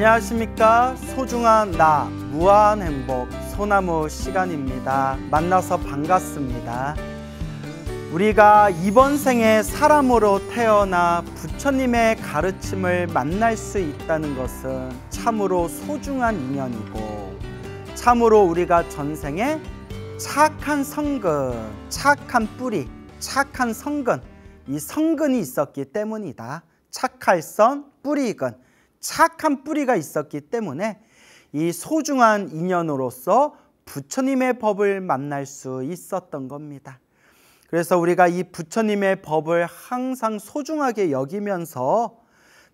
안녕하십니까 소중한 나 무한 행복 소나무 시간입니다 만나서 반갑습니다 우리가 이번 생에 사람으로 태어나 부처님의 가르침을 만날 수 있다는 것은 참으로 소중한 인연이고 참으로 우리가 전생에 착한 성근, 착한 뿌리, 착한 성근 이 성근이 있었기 때문이다 착할 선, 뿌리근 착한 뿌리가 있었기 때문에 이 소중한 인연으로서 부처님의 법을 만날 수 있었던 겁니다. 그래서 우리가 이 부처님의 법을 항상 소중하게 여기면서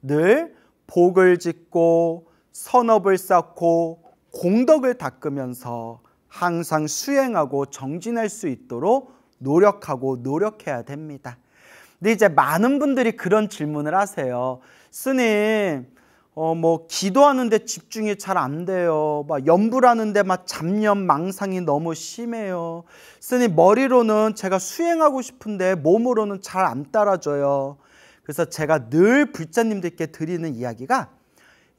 늘 복을 짓고 선업을 쌓고 공덕을 닦으면서 항상 수행하고 정진할 수 있도록 노력하고 노력해야 됩니다. 근데 이제 많은 분들이 그런 질문을 하세요. 스님, 어, 뭐, 기도하는데 집중이 잘 안 돼요. 막염불하는데막 잡념, 망상이 너무 심해요. 스님, 머리로는 제가 수행하고 싶은데 몸으로는 잘 안 따라줘요. 그래서 제가 늘 불자님들께 드리는 이야기가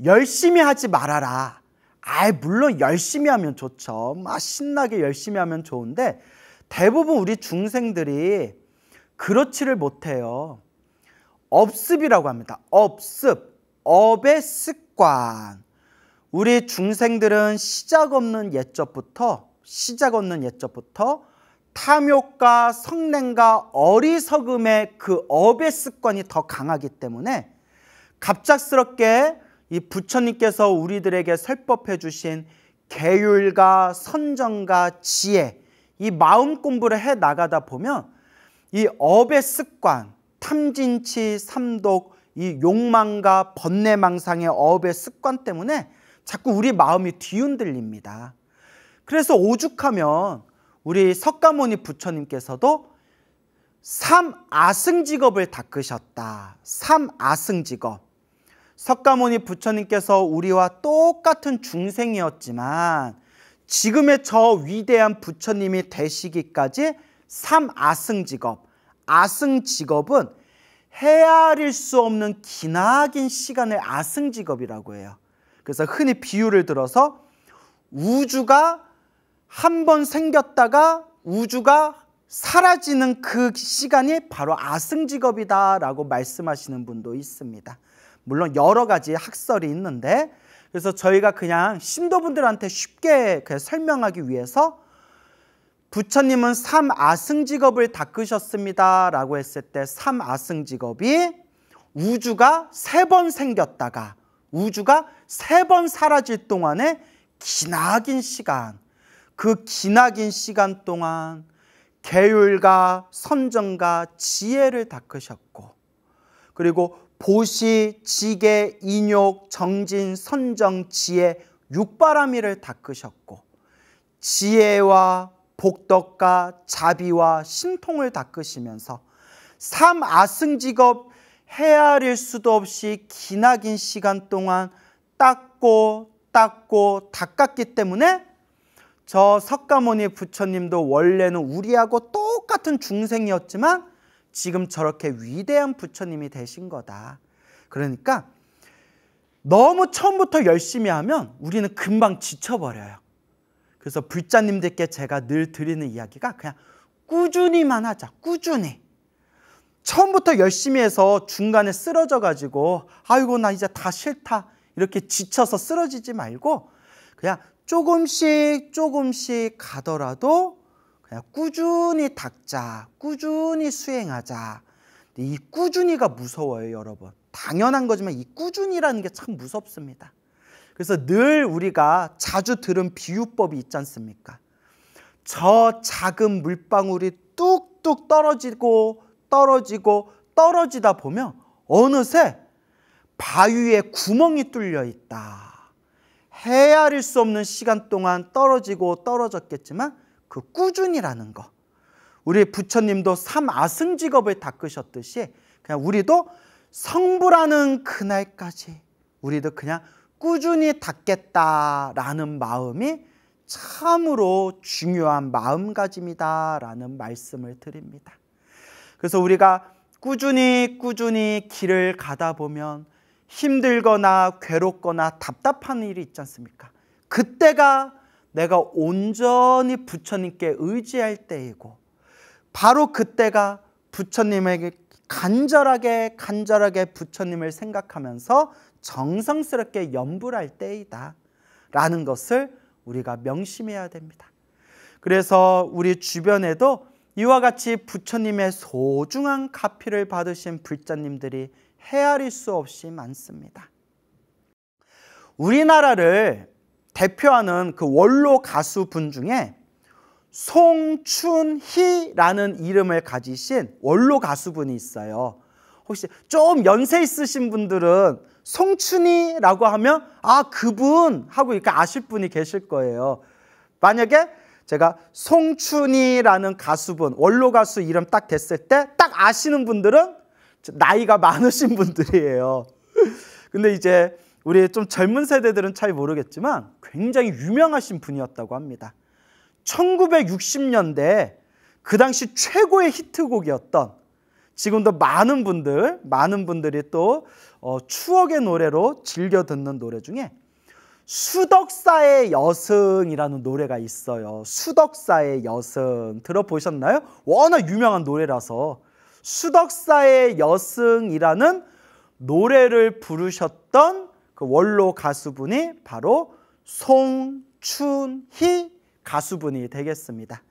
열심히 하지 말아라. 아, 물론 열심히 하면 좋죠. 막 신나게 열심히 하면 좋은데 대부분 우리 중생들이 그렇지를 못해요. 업습이라고 합니다. 업습. 업의 습관. 우리 중생들은 시작 없는 예적부터 시작 없는 예적부터 탐욕과 성냉과 어리석음의 그 업의 습관이 더 강하기 때문에 갑작스럽게 이 부처님께서 우리들에게 설법해 주신 계율과 선정과 지혜 이 마음 공부를 해 나가다 보면 이 업의 습관 탐진치 삼독 이 욕망과 번뇌망상의 어업의 습관 때문에 자꾸 우리 마음이 뒤흔들립니다. 그래서 오죽하면 우리 석가모니 부처님께서도 삼아승 직업을 닦으셨다. 삼아승 직업. 석가모니 부처님께서 우리와 똑같은 중생이었지만 지금의 저 위대한 부처님이 되시기까지 삼아승 직업. 아승 직업은 헤아릴 수 없는 기나긴 시간을 아승직업이라고 해요. 그래서 흔히 비유를 들어서 우주가 한 번 생겼다가 우주가 사라지는 그 시간이 바로 아승직업이다라고 말씀하시는 분도 있습니다. 물론 여러 가지 학설이 있는데 그래서 저희가 그냥 신도분들한테 쉽게 그 설명하기 위해서 부처님은 삼아승 직업을 닦으셨습니다. 라고 했을 때 삼아승 직업이 우주가 세 번 생겼다가 우주가 세 번 사라질 동안에 기나긴 시간, 그 기나긴 시간 동안 계율과 선정과 지혜를 닦으셨고 그리고 보시, 지계, 인욕, 정진, 선정, 지혜, 육바라밀을 닦으셨고 지혜와 복덕과 자비와 신통을 닦으시면서 삶 아승직업 헤아릴 수도 없이 기나긴 시간 동안 닦고 닦고 닦았기 때문에 저 석가모니 부처님도 원래는 우리하고 똑같은 중생이었지만 지금 저렇게 위대한 부처님이 되신 거다. 그러니까 너무 처음부터 열심히 하면 우리는 금방 지쳐버려요. 그래서 불자님들께 제가 늘 드리는 이야기가 그냥 꾸준히만 하자. 꾸준히. 처음부터 열심히 해서 중간에 쓰러져 가지고 아이고 나 이제 다 싫다. 이렇게 지쳐서 쓰러지지 말고 그냥 조금씩 조금씩 가더라도 그냥 꾸준히 닦자. 꾸준히 수행하자. 이 꾸준히가 무서워요, 여러분. 당연한 거지만 이 꾸준히라는 게 참 무섭습니다. 그래서 늘 우리가 자주 들은 비유법이 있지 않습니까? 저 작은 물방울이 뚝뚝 떨어지고 떨어지고 떨어지다 보면 어느새 바위에 구멍이 뚫려 있다. 헤아릴 수 없는 시간 동안 떨어지고 떨어졌겠지만 그 꾸준이라는 거. 우리 부처님도 삼아승 직업을 닦으셨듯이 그냥 우리도 성불하는 그날까지 우리도 그냥 꾸준히 닦겠다라는 마음이 참으로 중요한 마음가짐이다라는 말씀을 드립니다. 그래서 우리가 꾸준히 꾸준히 길을 가다 보면 힘들거나 괴롭거나 답답한 일이 있지 않습니까? 그때가 내가 온전히 부처님께 의지할 때이고 바로 그때가 부처님에게 간절하게 간절하게 부처님을 생각하면서 정성스럽게 염불할 때이다. 라는 것을 우리가 명심해야 됩니다. 그래서 우리 주변에도 이와 같이 부처님의 소중한 가피를 받으신 불자님들이 헤아릴 수 없이 많습니다. 우리나라를 대표하는 그 원로 가수분 중에 송춘희라는 이름을 가지신 원로 가수분이 있어요. 혹시 좀 연세 있으신 분들은 송춘이라고 하면 아 그분 하고 이렇게 아실 분이 계실 거예요. 만약에 제가 송춘이라는 가수분 원로 가수 이름 딱 됐을 때 딱 아시는 분들은 나이가 많으신 분들이에요. 근데 이제 우리 좀 젊은 세대들은 잘 모르겠지만 굉장히 유명하신 분이었다고 합니다. 1960년대 그 당시 최고의 히트곡이었던 지금도 많은 분들, 많은 분들이 또 어, 추억의 노래로 즐겨 듣는 노래 중에 수덕사의 여승이라는 노래가 있어요. 수덕사의 여승 들어보셨나요? 워낙 유명한 노래라서 수덕사의 여승이라는 노래를 부르셨던 그 원로 가수분이 바로 송춘희 가수분이 되겠습니다.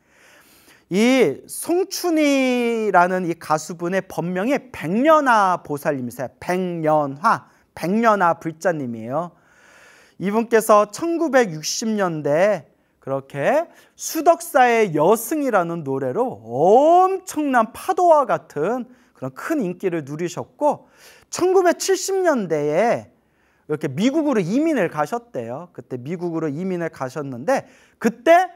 이 송춘희라는 이 가수분의 법명이 백년화 보살님이세요. 백년화, 백년화 불자님이에요. 이분께서 1960년대 그렇게 수덕사의 여승이라는 노래로 엄청난 파도와 같은 그런 큰 인기를 누리셨고 1970년대에 이렇게 미국으로 이민을 가셨대요. 그때 미국으로 이민을 가셨는데 그때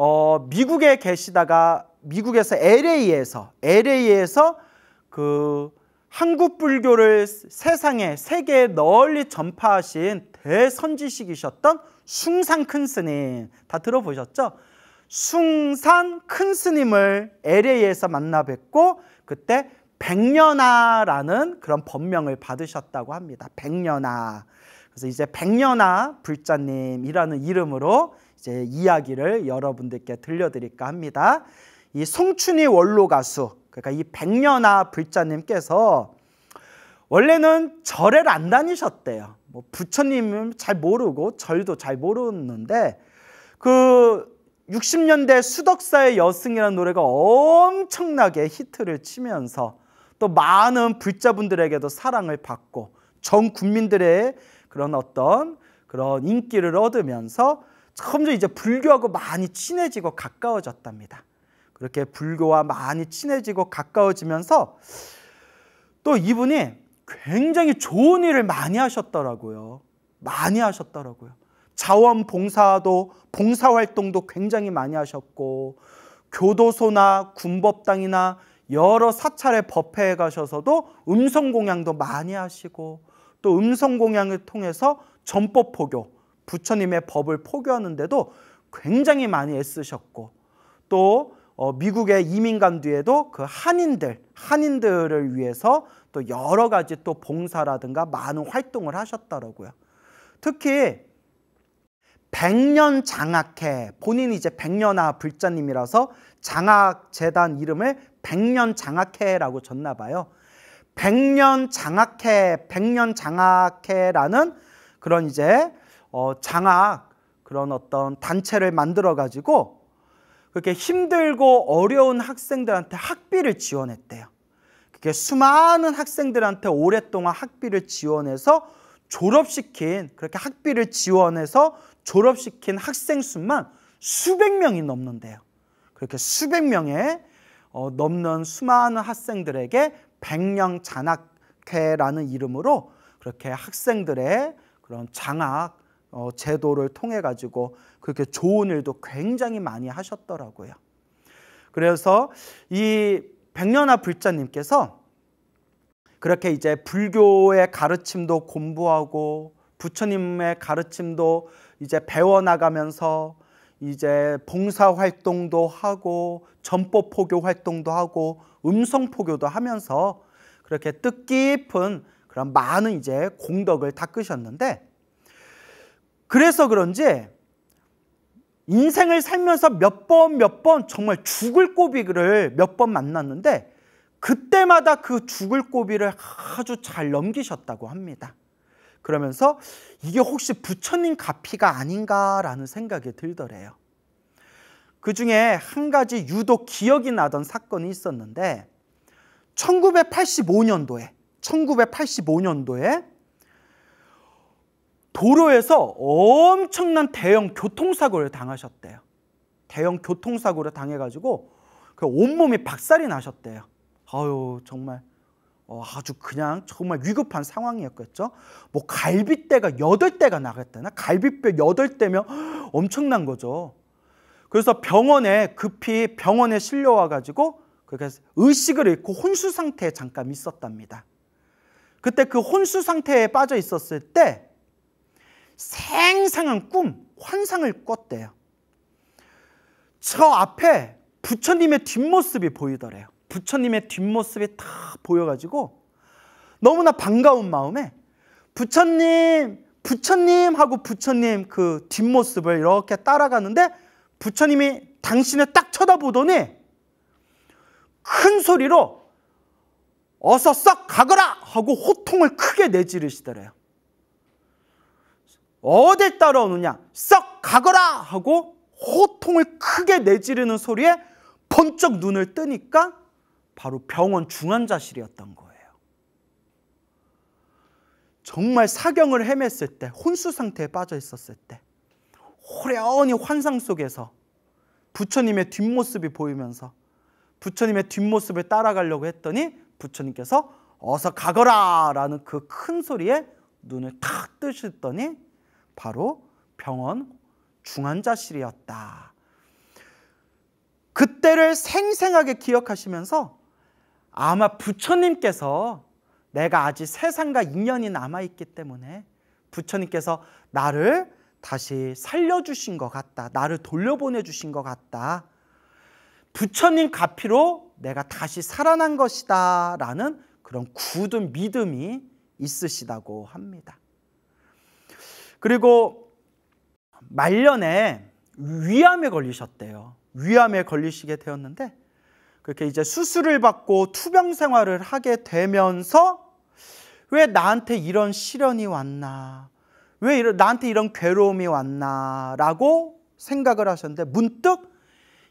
어, 미국에 계시다가 미국에서 LA에서 LA에서 그 한국 불교를 세상에 세계 에 널리 전파하신 대선지식이셨던 숭산 큰 스님 다 들어보셨죠? 숭산 큰 스님을 LA에서 만나 뵙고 그때 백년아라는 그런 법명을 받으셨다고 합니다. 백년아. 그래서 이제 백년아 불자님이라는 이름으로 이제 이야기를 여러분들께 들려드릴까 합니다. 이 송춘희 원로 가수 그러니까 이 백년아 불자님께서 원래는 절을 안 다니셨대요. 뭐 부처님은 잘 모르고 절도 잘 모르는데 그 60년대 수덕사의 여승이라는 노래가 엄청나게 히트를 치면서 또 많은 불자분들에게도 사랑을 받고 전 국민들의 그런 어떤 그런 인기를 얻으면서 점점 이제 불교하고 많이 친해지고 가까워졌답니다. 그렇게 불교와 많이 친해지고 가까워지면서 또 이분이 굉장히 좋은 일을 많이 하셨더라고요. 많이 하셨더라고요. 자원 봉사도 봉사 활동도 굉장히 많이 하셨고 교도소나 군법당이나 여러 사찰의 법회에 가셔서도 음성 공양도 많이 하시고 또 음성 공양을 통해서 전법 포교 부처님의 법을 포교하는데도 굉장히 많이 애쓰셨고 또 어, 미국의 이민간 뒤에도 그 한인들, 한인들을 위해서 또 여러 가지 또 봉사라든가 많은 활동을 하셨더라고요 특히 백년 장학회 본인이 이제 백년아 불자님이라서 장학 재단 이름을 백년 장학회라고 졌나 봐요. 백년 장학회, 백년 장학회라는 그런 이제 어, 장악 그런 어떤 단체를 만들어 가지고 그렇게 힘들고 어려운 학생들한테 학비를 지원했대요. 그게 수많은 학생들한테 오랫동안 학비를 지원해서 졸업시킨 그렇게 학비를 지원해서 졸업시킨 학생 수만 수백 명이 넘는데요. 그렇게 수백 명의 어, 넘는 수많은 학생들에게 백령 잔학회라는 이름으로 그렇게 학생들의 그런 장학 어, 제도를 통해 가지고 그렇게 좋은 일도 굉장히 많이 하셨더라고요. 그래서 이백년화 불자님께서 그렇게 이제 불교의 가르침도 공부하고 부처님의 가르침도 이제 배워나가면서 이제 봉사 활동도 하고 전법 포교 활동도 하고 음성 포교도 하면서 그렇게 뜻깊은 그런 많은 이제 공덕을 닦으셨는데 그래서 그런지 인생을 살면서 몇 번 몇 번 정말 죽을 고비를 몇 번 만났는데 그때마다 그 죽을 고비를 아주 잘 넘기셨다고 합니다. 그러면서 이게 혹시 부처님 가피가 아닌가라는 생각이 들더래요. 그 중에 한 가지 유독 기억이 나던 사건이 있었는데 1985년도에 1985년도에 도로에서 엄청난 대형 교통사고를 당하셨대요. 대형 교통사고를 당해가지고 그 온몸이 박살이 나셨대요. 아유 정말 어, 아주 그냥 정말 위급한 상황이었겠죠. 뭐 갈비뼈가 여덟 대가 나갔다나 갈비뼈 여덟 대면 엄청난 거죠. 그래서 병원에 급히 병원에 실려와 가지고 그래서 의식을 잃고 혼수 상태에 잠깐 있었답니다. 그때 그 혼수 상태에 빠져 있었을 때 생생한 꿈, 환상을 꿨대요. 저 앞에 부처님의 뒷모습이 보이더래요. 부처님의 뒷모습이 다 보여가지고 너무나 반가운 마음에 부처님, 부처님 하고 부처님 그 뒷모습을 이렇게 따라가는데 부처님이 당신을 딱 쳐다보더니 큰 소리로 어서 썩 가거라 하고 호통을 크게 내지르시더래요. 어딜 따라오느냐 썩 가거라 하고 호통을 크게 내지르는 소리에 번쩍 눈을 뜨니까 바로 병원 중환자실이었던 거예요. 정말 사경을 헤맸을 때, 혼수 상태에 빠져 있었을 때, 호련히 환상 속에서 부처님의 뒷모습이 보이면서 부처님의 뒷모습을 따라가려고 했더니 부처님께서 어서 가거라 라는 그 큰 소리에 눈을 탁 뜨셨더니 바로 병원 중환자실이었다. 그때를 생생하게 기억하시면서 아마 부처님께서 내가 아직 세상과 인연이 남아있기 때문에 부처님께서 나를 다시 살려주신 것 같다. 나를 돌려보내주신 것 같다. 부처님 가피로 내가 다시 살아난 것이다. 라는 그런 굳은 믿음이 있으시다고 합니다. 그리고 말년에 위암에 걸리셨대요. 위암에 걸리시게 되었는데 그렇게 이제 수술을 받고 투병 생활을 하게 되면서 왜 나한테 이런 시련이 왔나? 왜 이런, 나한테 이런 괴로움이 왔나? 라고 생각을 하셨는데 문득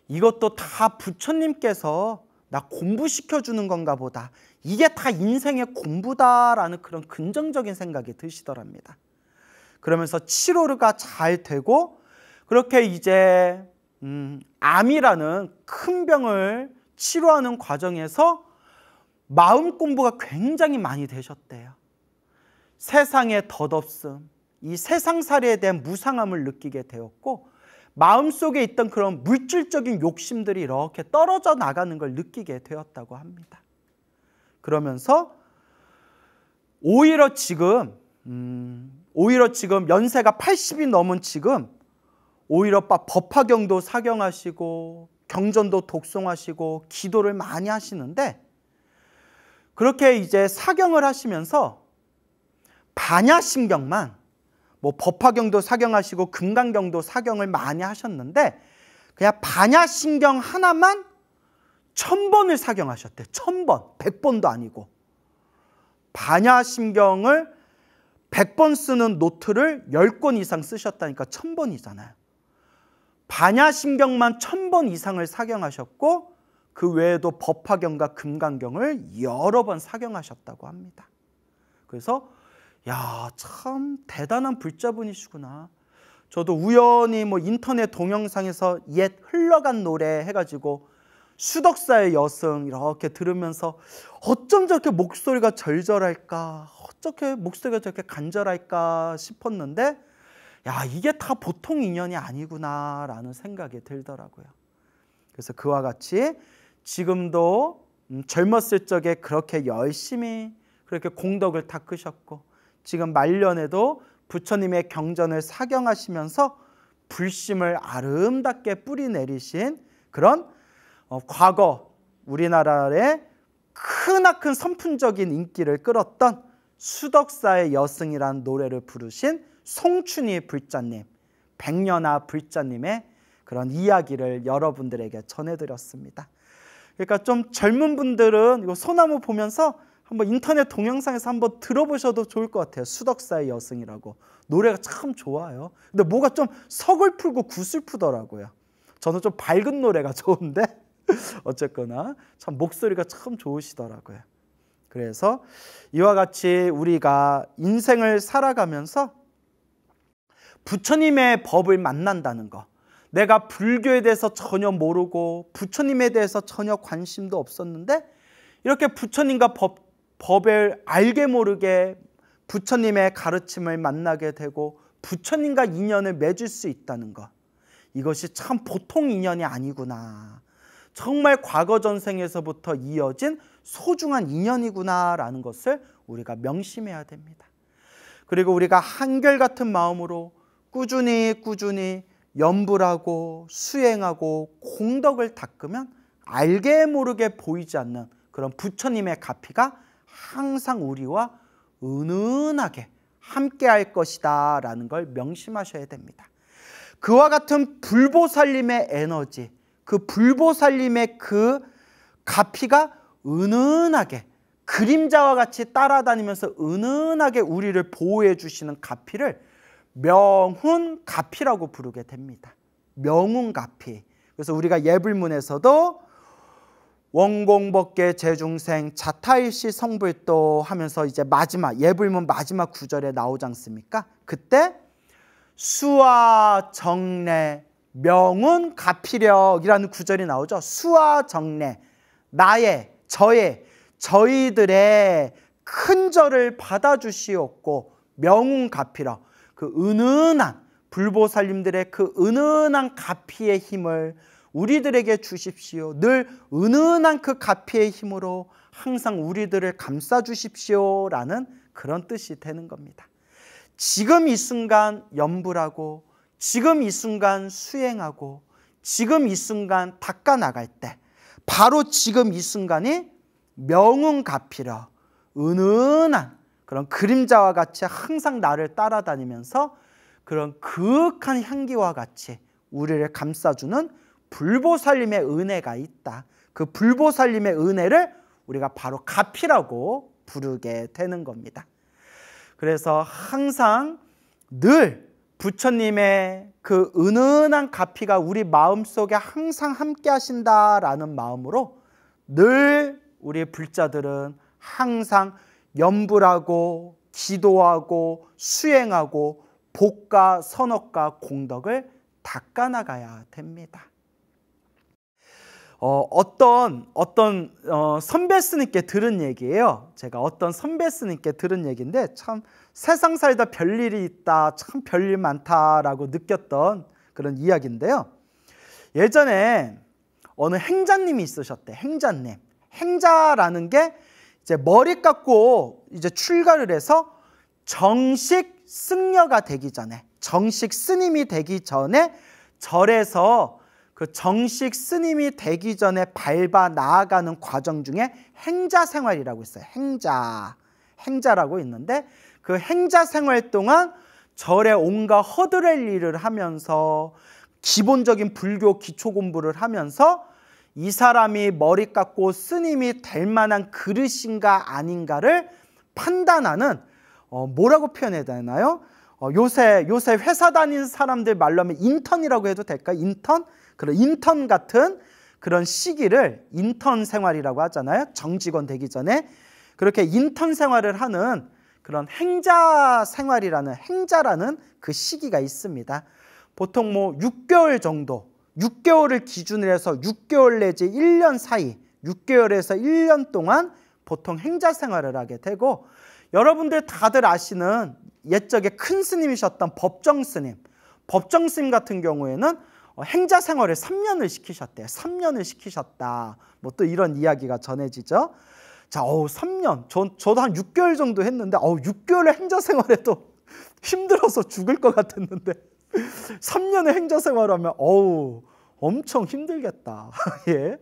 이것도 다 부처님께서 나 공부시켜주는 건가 보다. 이게 다 인생의 공부다라는 그런 긍정적인 생각이 드시더랍니다. 그러면서 치료가 잘 되고 그렇게 이제 음, 암이라는 큰 병을 치료하는 과정에서 마음 공부가 굉장히 많이 되셨대요. 세상의 덧없음, 이 세상살이에 대한 무상함을 느끼게 되었고 마음속에 있던 그런 물질적인 욕심들이 이렇게 떨어져 나가는 걸 느끼게 되었다고 합니다. 그러면서 오히려 지금 음, 오히려 지금 연세가 80이 넘은 지금 오히려 법화경도 사경하시고 경전도 독송하시고 기도를 많이 하시는데 그렇게 이제 사경을 하시면서 반야심경만 뭐 법화경도 사경하시고 금강경도 사경을 많이 하셨는데 그냥 반야심경 하나만 천 번을 사경하셨대. 천 번, 백 번도 아니고 반야심경을 100번 쓰는 노트를 10권 이상 쓰셨다니까 1000번이잖아요. 반야심경만 1000번 이상을 사경하셨고 그 외에도 법화경과 금강경을 여러 번 사경하셨다고 합니다. 그래서 야, 참 대단한 불자분이시구나. 저도 우연히 뭐 인터넷 동영상에서 옛 흘러간 노래 해가지고 수덕사의 여성 이렇게 들으면서 어쩜 저렇게 목소리가 절절할까 어떻게 목소리가 저렇게 간절할까 싶었는데 야 이게 다 보통 인연이 아니구나라는 생각이 들더라고요 그래서 그와 같이 지금도 음, 젊었을 적에 그렇게 열심히 그렇게 공덕을 닦으셨고 지금 말년에도 부처님의 경전을 사경하시면서 불심을 아름답게 뿌리 내리신 그런 어, 과거 우리나라의 크나큰 선풍적인 인기를 끌었던 수덕사의 여승이란 노래를 부르신 송춘희 불자님, 백년아 불자님의 그런 이야기를 여러분들에게 전해드렸습니다. 그러니까 좀 젊은 분들은 이거 소나무 보면서 한번 인터넷 동영상에서 한번 들어보셔도 좋을 것 같아요. 수덕사의 여승이라고. 노래가 참 좋아요. 근데 뭐가 좀 서글프고 구슬프더라고요. 저는 좀 밝은 노래가 좋은데 어쨌거나 참 목소리가 참 좋으시더라고요. 그래서 이와 같이 우리가 인생을 살아가면서 부처님의 법을 만난다는 것. 내가 불교에 대해서 전혀 모르고 부처님에 대해서 전혀 관심도 없었는데 이렇게 부처님과 법, 법을 알게 모르게 부처님의 가르침을 만나게 되고 부처님과 인연을 맺을 수 있다는 것. 이것이 참 보통 인연이 아니구나. 정말 과거 전생에서부터 이어진 소중한 인연이구나라는 것을 우리가 명심해야 됩니다. 그리고 우리가 한결같은 마음으로 꾸준히 꾸준히 연불하고 수행하고 공덕을 닦으면 알게 모르게 보이지 않는 그런 부처님의 가피가 항상 우리와 은은하게 함께 할 것이다 라는 걸 명심하셔야 됩니다. 그와 같은 불보살님의 에너지, 그 불보살님의 그 가피가 은은하게 그림자와 같이 따라다니면서 은은하게 우리를 보호해 주시는 가피를 명훈 가피라고 부르게 됩니다. 명훈 가피. 그래서 우리가 예불문에서도 원공법계 재중생 자타일시 성불도 하면서 이제 마지막 예불문 마지막 구절에 나오지 않습니까? 그때 수와 정례 명운 가피력이라는 구절이 나오죠. 수와 정례, 나의, 저의, 저희들의 큰 절을 받아주시옵고 명운 가피력, 그 은은한 불보살님들의 그 은은한 가피의 힘을 우리들에게 주십시오. 늘 은은한 그 가피의 힘으로 항상 우리들을 감싸 주십시오라는 그런 뜻이 되는 겁니다. 지금 이 순간 염불하고 지금 이 순간 수행하고 지금 이 순간 닦아 나갈 때 바로 지금 이 순간이 명운 가피라 은은한 그런 그림자와 같이 항상 나를 따라다니면서 그런 그윽한 향기와 같이 우리를 감싸주는 불보살님의 은혜가 있다. 그불보살님의 은혜를 우리가 바로 가피라고 부르게 되는 겁니다. 그래서 항상 늘 부처님의 그 은은한 가피가 우리 마음속에 항상 함께 하신다라는 마음으로 늘우리 불자들은 항상 염불하고 기도하고 수행하고 복과 선업과 공덕을 닦아나가야 됩니다. 어, 어떤 어떤 어, 선배 스님께 들은 얘기예요. 제가 어떤 선배 스님께 들은 얘기인데 참 세상 살다 별일이 있다, 참 별일 많다라고 느꼈던 그런 이야기인데요. 예전에 어느 행자님이 있으셨대. 행자님. 행자라는 게 이제 머리 깎고 이제 출가를 해서 정식 승려가 되기 전에 정식 스님이 되기 전에 절에서 그 정식 스님이 되기 전에 밟아 나아가는 과정 중에 행자 생활이라고 있어요. 행자. 행자라고 있는데 그 행자 생활 동안 절에 온갖 허드렛 일을 하면서 기본적인 불교 기초 공부를 하면서 이 사람이 머리 깎고 스님이 될 만한 그릇인가 아닌가를 판단하는 어, 뭐라고 표현해야 되나요? 어, 요새 요새 회사 다니는 사람들 말로 하면 인턴이라고 해도 될까? 인턴? 그런 인턴 같은 그런 시기를 인턴 생활이라고 하잖아요. 정직원 되기 전에 그렇게 인턴 생활을 하는 그런 행자 생활이라는 행자라는 그 시기가 있습니다. 보통 뭐 6개월 정도, 6개월을 기준으로 해서 6개월 내지 1년 사이, 6개월에서 1년 동안 보통 행자 생활을 하게 되고 여러분들 다들 아시는 옛적에 큰 스님이셨던 법정 스님, 법정 스님 같은 경우에는 어, 행자 생활을 3년을 시키셨대요. 3년을 시키셨다. 뭐 또 이런 이야기가 전해지죠. 자, 어 3년. 전, 저도 한 6개월 정도 했는데, 어우, 6개월의 행자 생활에도 힘들어서 죽을 것 같았는데, 3년의 행자 생활하면, 어우, 엄청 힘들겠다. 예.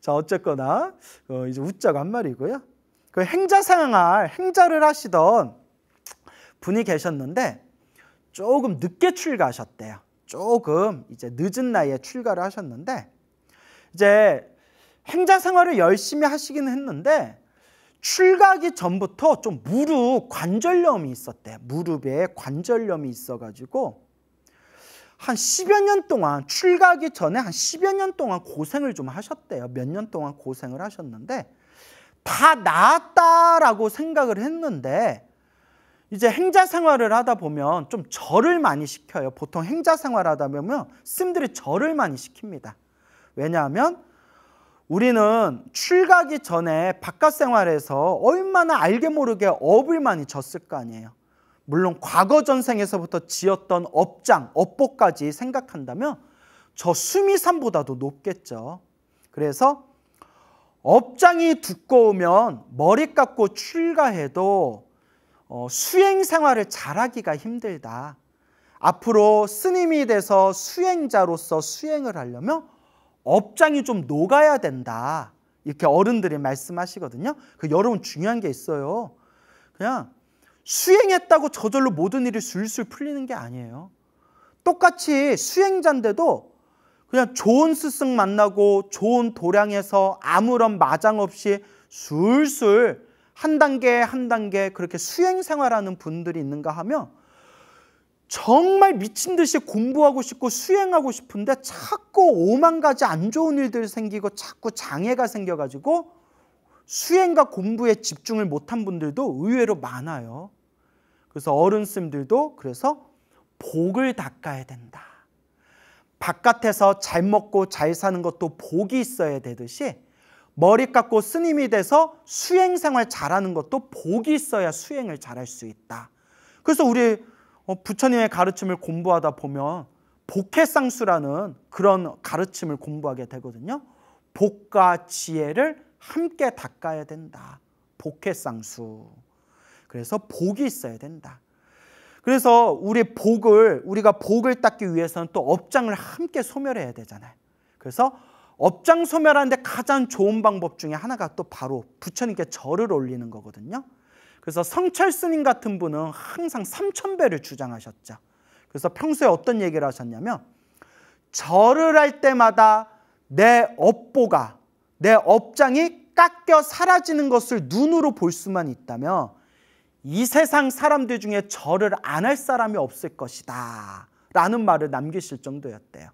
자, 어쨌거나, 어, 이제 웃자고 한 말이고요. 그 행자 생활, 행자를 하시던 분이 계셨는데, 조금 늦게 출가하셨대요. 조금 이제 늦은 나이에 출가를 하셨는데, 이제 행자 생활을 열심히 하시기는 했는데 출가기 전부터 좀 무릎 관절염이 있었대. 무릎에 관절염이 있어가지고 한 10여 년 동안 출가기 전에 한 10여 년 동안 고생을 좀 하셨대요. 몇 년 동안 고생을 하셨는데 다 나았다라고 생각을 했는데 이제 행자 생활을 하다 보면 좀 절을 많이 시켜요. 보통 행자 생활 하다 보면 스님들이 절을 많이 시킵니다. 왜냐하면 우리는 출가기 전에 바깥 생활에서 얼마나 알게 모르게 업을 많이 졌을 거 아니에요. 물론 과거 전생에서부터 지었던 업장, 업보까지 생각한다면 저 수미산보다도 높겠죠. 그래서 업장이 두꺼우면 머리 깎고 출가해도 어, 수행 생활을 잘하기가 힘들다. 앞으로 스님이 돼서 수행자로서 수행을 하려면 업장이 좀 녹아야 된다. 이렇게 어른들이 말씀하시거든요. 그 여러분 중요한 게 있어요. 그냥 수행했다고 저절로 모든 일이 술술 풀리는 게 아니에요. 똑같이 수행자인데도 그냥 좋은 스승 만나고 좋은 도량에서 아무런 마장 없이 술술 한 단계 한 단계 그렇게 수행 생활하는 분들이 있는가 하면 정말 미친 듯이 공부하고 싶고 수행하고 싶은데 자꾸 오만 가지 안 좋은 일들 생기고 자꾸 장애가 생겨가지고 수행과 공부에 집중을 못한 분들도 의외로 많아요. 그래서 어른쌤들도 그래서 복을 닦아야 된다. 바깥에서 잘 먹고 잘 사는 것도 복이 있어야 되듯이 머리 깎고 스님이 돼서 수행생활 잘하는 것도 복이 있어야 수행을 잘할 수 있다. 그래서 우리 어, 부처님의 가르침을 공부하다 보면 복해상수라는 그런 가르침을 공부하게 되거든요. 복과 지혜를 함께 닦아야 된다. 복해상수. 그래서 복이 있어야 된다. 그래서 우리 복을 우리가 복을 닦기 위해서는 또 업장을 함께 소멸해야 되잖아요. 그래서 업장 소멸하는데 가장 좋은 방법 중에 하나가 또 바로 부처님께 절을 올리는 거거든요. 그래서 성철 스님 같은 분은 항상 삼천배를 주장하셨죠. 그래서 평소에 어떤 얘기를 하셨냐면 절을 할 때마다 내 업보가 내 업장이 깎여 사라지는 것을 눈으로 볼 수만 있다면 이 세상 사람들 중에 절을 안 할 사람이 없을 것이다 라는 말을 남기실 정도였대요.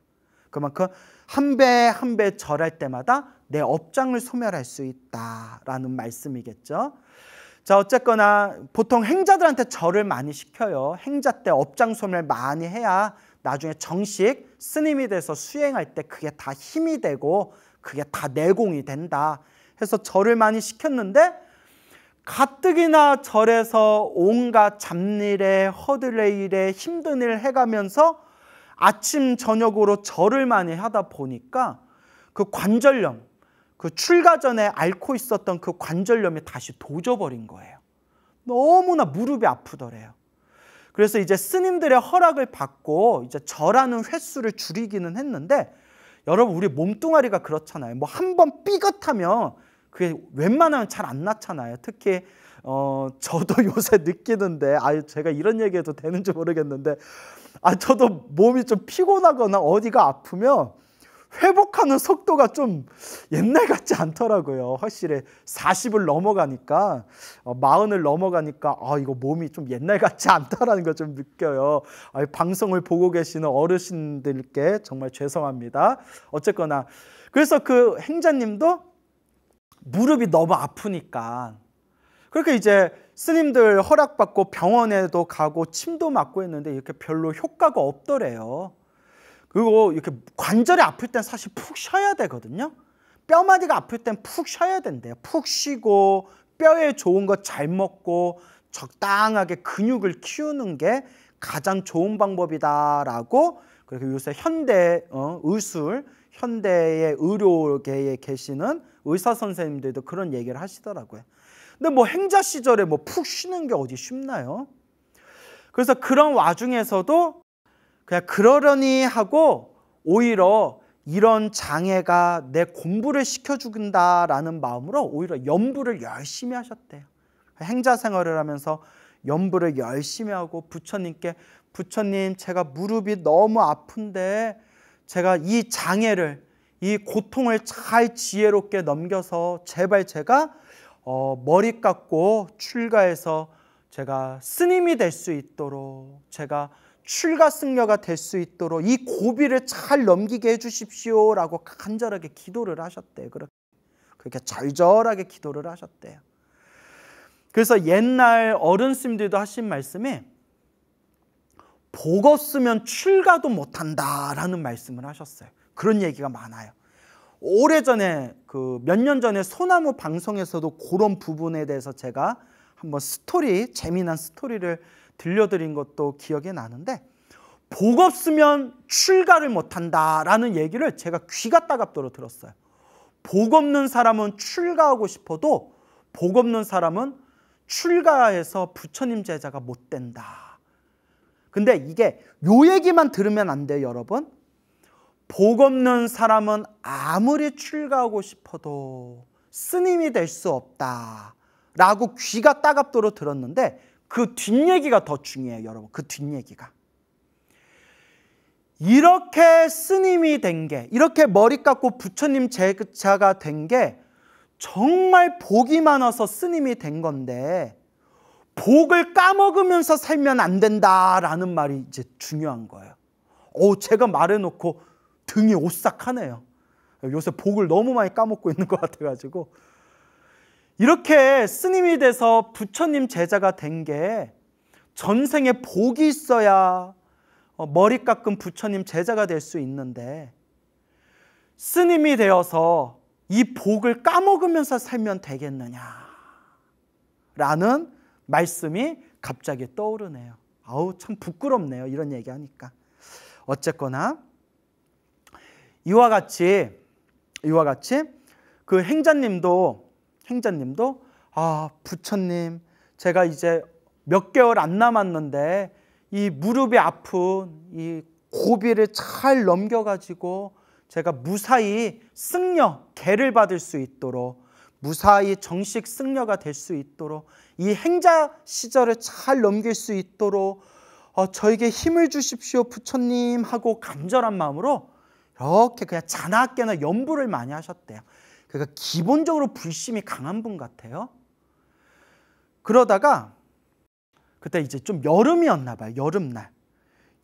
그만큼 한 배 한 배 절할 때마다 내 업장을 소멸할 수 있다라는 말씀이겠죠. 자, 어쨌거나 보통 행자들한테 절을 많이 시켜요. 행자 때 업장 소멸 많이 해야 나중에 정식 스님이 돼서 수행할 때 그게 다 힘이 되고 그게 다 내공이 된다. 해서 절을 많이 시켰는데 가뜩이나 절에서 온갖 잡일에 허들레 일에 힘든 일 해가면서 아침 저녁으로 절을 많이 하다 보니까 그 관절염 그 출가 전에 앓고 있었던 그 관절염이 다시 도져버린 거예요. 너무나 무릎이 아프더래요. 그래서 이제 스님들의 허락을 받고 이제 절하는 횟수를 줄이기는 했는데 여러분 우리 몸뚱아리가 그렇잖아요. 뭐 한 번삐긋하면 그게 웬만하면 잘 안 낫잖아요. 특히 어 저도 요새 느끼는데 아 제가 이런 얘기해도 되는지 모르겠는데 아 저도 몸이 좀 피곤하거나 어디가 아프면 회복하는 속도가 좀 옛날 같지 않더라고요. 확실히 40을 넘어가니까 40을 어, 넘어가니까 아 이거 몸이 좀 옛날 같지 않다라는 걸 좀 느껴요. 아, 방송을 보고 계시는 어르신들께 정말 죄송합니다. 어쨌거나 그래서 그 행자님도 무릎이 너무 아프니까 그렇게 이제 스님들 허락받고 병원에도 가고 침도 맞고 했는데 이렇게 별로 효과가 없더래요. 그리고 이렇게 관절이 아플 땐 사실 푹 쉬어야 되거든요. 뼈마디가 아플 땐 푹 쉬어야 된대요. 푹 쉬고 뼈에 좋은 거 잘 먹고 적당하게 근육을 키우는 게 가장 좋은 방법이다라고 그리고 요새 현대 어, 의술 현대의 의료계에 계시는 의사 선생님들도 그런 얘기를 하시더라고요. 근데 뭐 행자 시절에 뭐 푹 쉬는 게 어디 쉽나요? 그래서 그런 와중에서도 그냥 그러려니 하고 오히려 이런 장애가 내 공부를 시켜죽인다라는 마음으로 오히려 연부를 열심히 하셨대요. 행자 생활을 하면서 연부를 열심히 하고 부처님께 부처님 제가 무릎이 너무 아픈데 제가 이 장애를 이 고통을 잘 지혜롭게 넘겨서 제발 제가 어, 머리 깎고 출가해서 제가 스님이 될 수 있도록 제가 출가 승려가 될 수 있도록 이 고비를 잘 넘기게 해주십시오라고 간절하게 기도를 하셨대요. 그렇게 절절하게 기도를 하셨대요. 그래서 옛날 어른스님들도 하신 말씀이 복 없으면 출가도 못한다라는 말씀을 하셨어요. 그런 얘기가 많아요. 오래전에 그 몇 년 전에 소나무 방송에서도 그런 부분에 대해서 제가 한번 스토리 재미난 스토리를 들려드린 것도 기억에 나는데 복 없으면 출가를 못한다라는 얘기를 제가 귀가 따갑도록 들었어요. 복 없는 사람은 출가하고 싶어도 복 없는 사람은 출가해서 부처님 제자가 못 된다. 근데 이게 요 얘기만 들으면 안 돼요, 여러분. 복 없는 사람은 아무리 출가하고 싶어도 스님이 될 수 없다. 라고 귀가 따갑도록 들었는데 그 뒷얘기가 더 중요해요, 여러분. 그 뒷얘기가. 이렇게 스님이 된 게, 이렇게 머리 깎고 부처님 제자가 된 게 정말 복이 많아서 스님이 된 건데 복을 까먹으면서 살면 안 된다라는 말이 이제 중요한 거예요. 오, 제가 말해놓고 등이 오싹하네요. 요새 복을 너무 많이 까먹고 있는 것 같아가지고 이렇게 스님이 돼서 부처님 제자가 된 게 전생에 복이 있어야 어, 머리 깎은 부처님 제자가 될 수 있는데 스님이 되어서 이 복을 까먹으면서 살면 되겠느냐 라는 말씀이 갑자기 떠오르네요. 아우 참 부끄럽네요. 이런 얘기하니까. 어쨌거나 이와 같이 이와 같이 그 행자님도 행자님도 아 부처님 제가 이제 몇 개월 안 남았는데 이 무릎이 아픈 이 고비를 잘 넘겨가지고 제가 무사히 승려 개를 받을 수 있도록 무사히 정식 승려가 될 수 있도록 이 행자 시절을 잘 넘길 수 있도록 어, 저에게 힘을 주십시오 부처님 하고 간절한 마음으로 이렇게 그냥 자나깨나 연부를 많이 하셨대요. 그러니까 기본적으로 불심이 강한 분 같아요. 그러다가 그때 이제 좀 여름이었나 봐요. 여름날.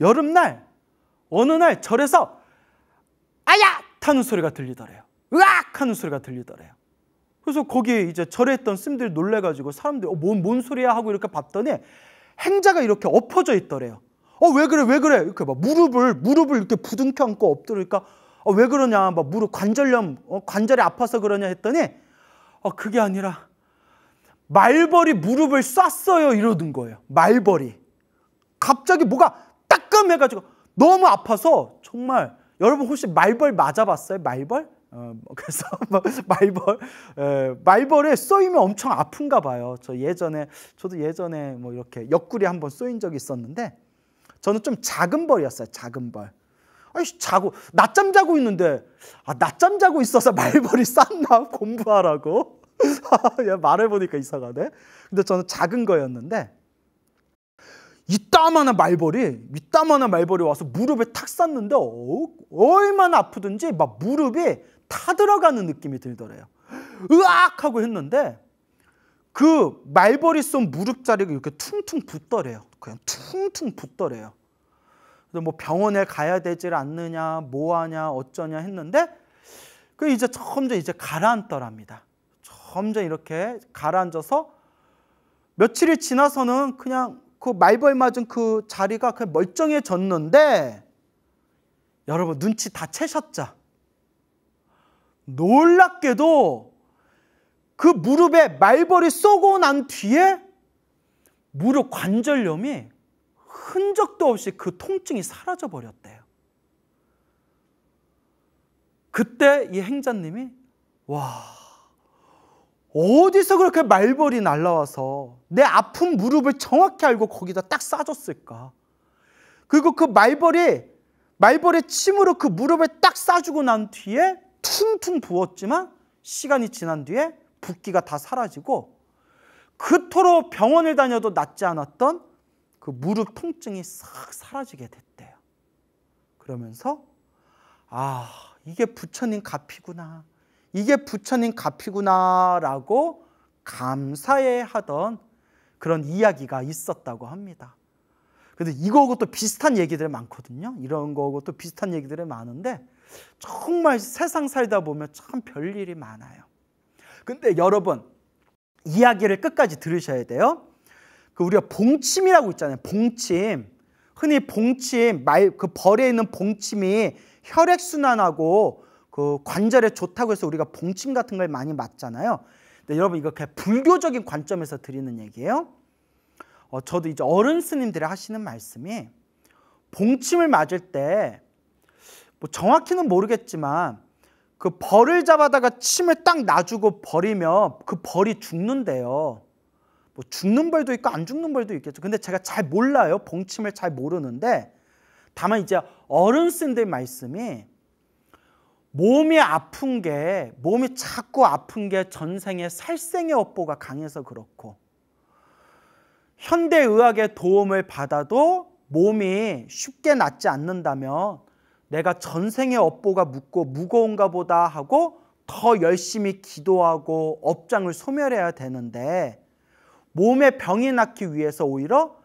여름날 어느 날 절에서 아야 하는 소리가 들리더래요. 으악 하는 소리가 들리더래요. 그래서 거기에 이제 절에 있던 스님들이 놀래가지고 사람들이 어, 뭔, 뭔 소리야 하고 이렇게 봤더니 행자가 이렇게 엎어져 있더래요. 어, 왜 그래, 왜 그래? 이렇게 막 무릎을, 무릎을 이렇게 부둥켜 안고 엎드리니까 어, 왜 그러냐? 막 뭐 무릎 관절염, 어, 관절이 아파서 그러냐 했더니 어, 그게 아니라 말벌이 무릎을 쐈어요 이러는 거예요. 말벌이. 갑자기 뭐가 따끔해가지고 너무 아파서 정말 여러분 혹시 말벌 맞아봤어요? 말벌? 어, 뭐 그래서 뭐 말벌 에, 예, 말벌에 쏘이면 엄청 아픈가 봐요. 저 예전에 저도 예전에 뭐 이렇게 옆구리 한번 쏘인 적이 있었는데 저는 좀 작은 벌이었어요. 작은 벌. 아이 씨 자고 낮잠 자고 있는데 아 낮잠 자고 있어서 말벌이 쌌나 공부하라고 야 말해보니까 이상하네 근데 저는 작은 거였는데 이따만한 말벌이 이따만한 말벌이 와서 무릎에 탁 쌌는데 어, 얼마나 아프든지 막 무릎이 타들어가는 느낌이 들더래요 으악 하고 했는데 그 말벌이 쏜 무릎 자리가 이렇게 퉁퉁 붙더래요 그냥 퉁퉁 붙더래요 뭐 병원에 가야 되질 않느냐, 뭐하냐, 어쩌냐 했는데 그 이제 점점 이제 가라앉더랍니다. 점점 이렇게 가라앉아서 며칠이 지나서는 그냥 그 말벌 맞은 그 자리가 그 멀쩡해졌는데 여러분 눈치 다 채셨죠? 놀랍게도 그 무릎에 말벌이 쏘고 난 뒤에 무릎 관절염이 흔적도 없이 그 통증이 사라져 버렸대요. 그때 이 행자님이 와 어디서 그렇게 말벌이 날라와서 내 아픈 무릎을 정확히 알고 거기다 딱 싸줬을까? 그리고 그 말벌이 말벌의 침으로 그 무릎을 딱 싸주고 난 뒤에 퉁퉁 부었지만 시간이 지난 뒤에 붓기가 다 사라지고 그토록 병원을 다녀도 낫지 않았던 그 무릎 통증이 싹 사라지게 됐대요. 그러면서 아 이게 부처님 값이구나 이게 부처님 값이구나라고 감사해하던 그런 이야기가 있었다고 합니다. 근데 이거하고 또 비슷한 얘기들이 많거든요. 이런 거하고 또 비슷한 얘기들이 많은데 정말 세상 살다 보면 참 별일이 많아요. 근데 여러분 이야기를 끝까지 들으셔야 돼요. 그 우리가 봉침이라고 있잖아요. 봉침. 흔히 봉침, 말, 그 벌에 있는 봉침이 혈액순환하고 그 관절에 좋다고 해서 우리가 봉침 같은 걸 많이 맞잖아요. 근데 여러분 이거 그냥 불교적인 관점에서 드리는 얘기예요. 어, 저도 이제 어른 스님들이 하시는 말씀이 봉침을 맞을 때 뭐 정확히는 모르겠지만 그 벌을 잡아다가 침을 딱 놔주고 버리면 그 벌이 죽는데요. 뭐 죽는 벌도 있고 안 죽는 벌도 있겠죠. 근데 제가 잘 몰라요. 봉침을 잘 모르는데 다만 이제 어른 쓴들 말씀이 몸이 아픈 게 몸이 자꾸 아픈 게 전생에 살생의 업보가 강해서 그렇고 현대 의학의 도움을 받아도 몸이 쉽게 낫지 않는다면 내가 전생의 업보가 묻고 무거운가 보다 하고 더 열심히 기도하고 업장을 소멸해야 되는데 몸에 병이 낫기 위해서 오히려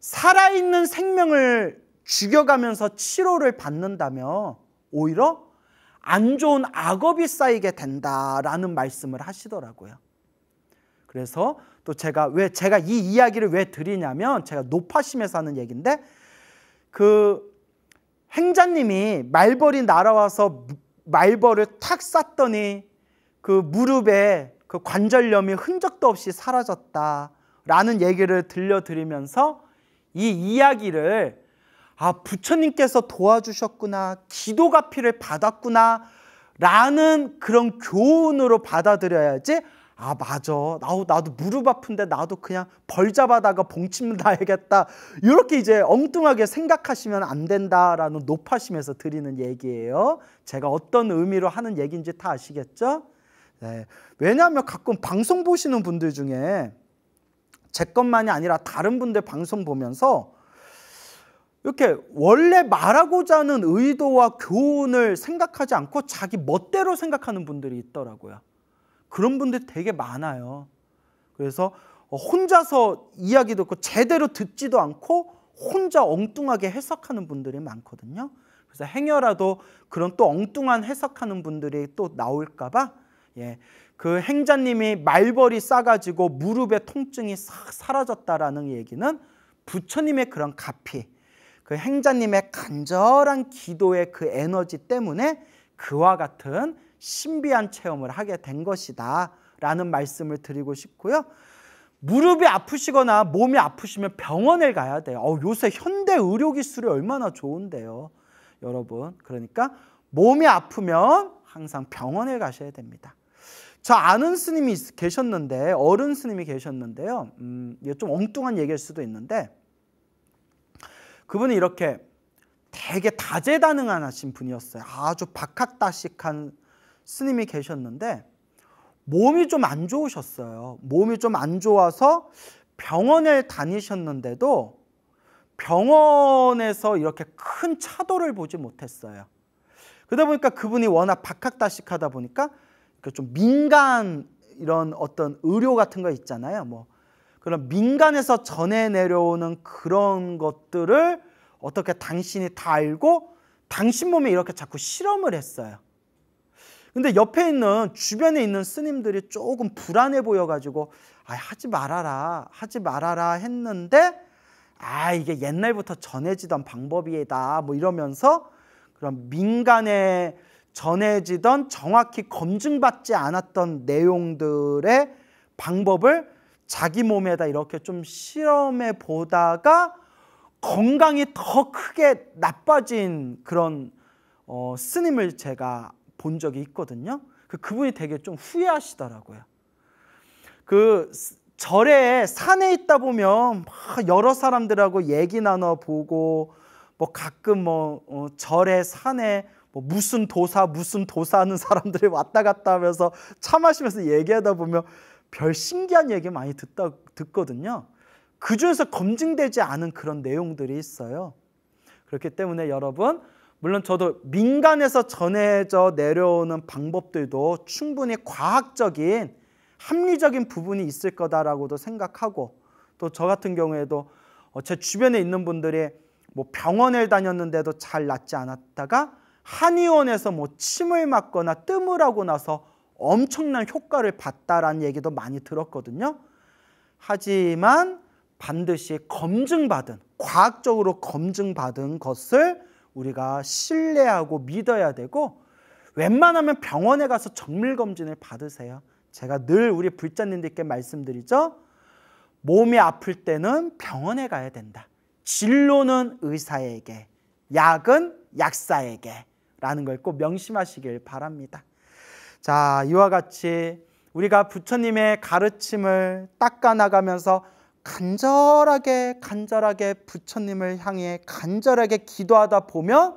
살아있는 생명을 죽여가면서 치료를 받는다면 오히려 안 좋은 악업이 쌓이게 된다라는 말씀을 하시더라고요. 그래서 또 제가 왜 제가 이 이야기를 왜 드리냐면 제가 노파심에서 하는 얘기인데 그 행자님이 말벌이 날아와서 말벌을 탁 쐈더니 그 무릎에 그 관절염이 흔적도 없이 사라졌다라는 얘기를 들려드리면서 이 이야기를 아, 부처님께서 도와주셨구나. 기도가 피를 받았구나. 라는 그런 교훈으로 받아들여야지 아 맞아 나도, 나도 무릎 아픈데 나도 그냥 벌 잡아다가 봉침 을 나야겠다 이렇게 이제 엉뚱하게 생각하시면 안 된다라는 높아심에서 드리는 얘기예요 제가 어떤 의미로 하는 얘기인지 다 아시겠죠? 네. 왜냐하면 가끔 방송 보시는 분들 중에 제 것만이 아니라 다른 분들 방송 보면서 이렇게 원래 말하고자 하는 의도와 교훈을 생각하지 않고 자기 멋대로 생각하는 분들이 있더라고요. 그런 분들 되게 많아요. 그래서 혼자서 이야기 듣고 제대로 듣지도 않고 혼자 엉뚱하게 해석하는 분들이 많거든요. 그래서 행여라도 그런 또 엉뚱한 해석하는 분들이 또 나올까봐 예. 그 행자님이 말벌이 싸가지고 무릎에 통증이 싹 사라졌다라는 얘기는 부처님의 그런 가피, 그 행자님의 간절한 기도의 그 에너지 때문에 그와 같은 신비한 체험을 하게 된 것이다. 라는 말씀을 드리고 싶고요. 무릎이 아프시거나 몸이 아프시면 병원을 가야 돼요. 어, 요새 현대 의료 기술이 얼마나 좋은데요. 여러분. 그러니까 몸이 아프면 항상 병원을 가셔야 됩니다. 저 아는 스님이 계셨는데 어른 스님이 계셨는데요. 음, 좀 엉뚱한 얘기일 수도 있는데 그분이 이렇게 되게 다재다능한 하신 분이었어요. 아주 박학다식한 스님이 계셨는데 몸이 좀 안 좋으셨어요. 몸이 좀 안 좋아서 병원에 다니셨는데도 병원에서 이렇게 큰 차도를 보지 못했어요. 그러다 보니까 그분이 워낙 박학다식하다 보니까 그좀 민간 이런 어떤 의료 같은 거 있잖아요. 뭐 그런 민간에서 전해 내려오는 그런 것들을 어떻게 당신이 다 알고 당신 몸에 이렇게 자꾸 실험을 했어요. 근데 옆에 있는 주변에 있는 스님들이 조금 불안해 보여가지고 아 하지 말아라 하지 말아라 했는데 아 이게 옛날부터 전해지던 방법이다 뭐 이러면서 그런 민간의 전해지던 정확히 검증받지 않았던 내용들의 방법을 자기 몸에다 이렇게 좀 실험해 보다가 건강이 더 크게 나빠진 그런 어, 스님을 제가 본 적이 있거든요. 그 그분이 되게 좀 후회하시더라고요. 그 절에 산에 있다 보면 막 여러 사람들하고 얘기 나눠 보고 뭐 가끔 뭐 어, 절에 산에 뭐 무슨 도사 무슨 도사 하는 사람들이 왔다 갔다 하면서 차 마시면서 얘기하다 보면 별 신기한 얘기 많이 듣다 듣거든요. 그 중에서 검증되지 않은 그런 내용들이 있어요. 그렇기 때문에 여러분 물론 저도 민간에서 전해져 내려오는 방법들도 충분히 과학적인 합리적인 부분이 있을 거다라고도 생각하고 또 저 같은 경우에도 어, 제 주변에 있는 분들이 뭐 병원을 다녔는데도 잘 낫지 않았다가 한의원에서 뭐 침을 맞거나 뜸을 하고 나서 엄청난 효과를 봤다라는 얘기도 많이 들었거든요. 하지만 반드시 검증받은 과학적으로 검증받은 것을 우리가 신뢰하고 믿어야 되고 웬만하면 병원에 가서 정밀 검진을 받으세요. 제가 늘 우리 불자님들께 말씀드리죠. 몸이 아플 때는 병원에 가야 된다. 진로는 의사에게, 약은 약사에게, 라는 걸 꼭 명심하시길 바랍니다. 자, 이와 같이 우리가 부처님의 가르침을 닦아 나가면서 간절하게 간절하게 부처님을 향해 간절하게 기도하다 보면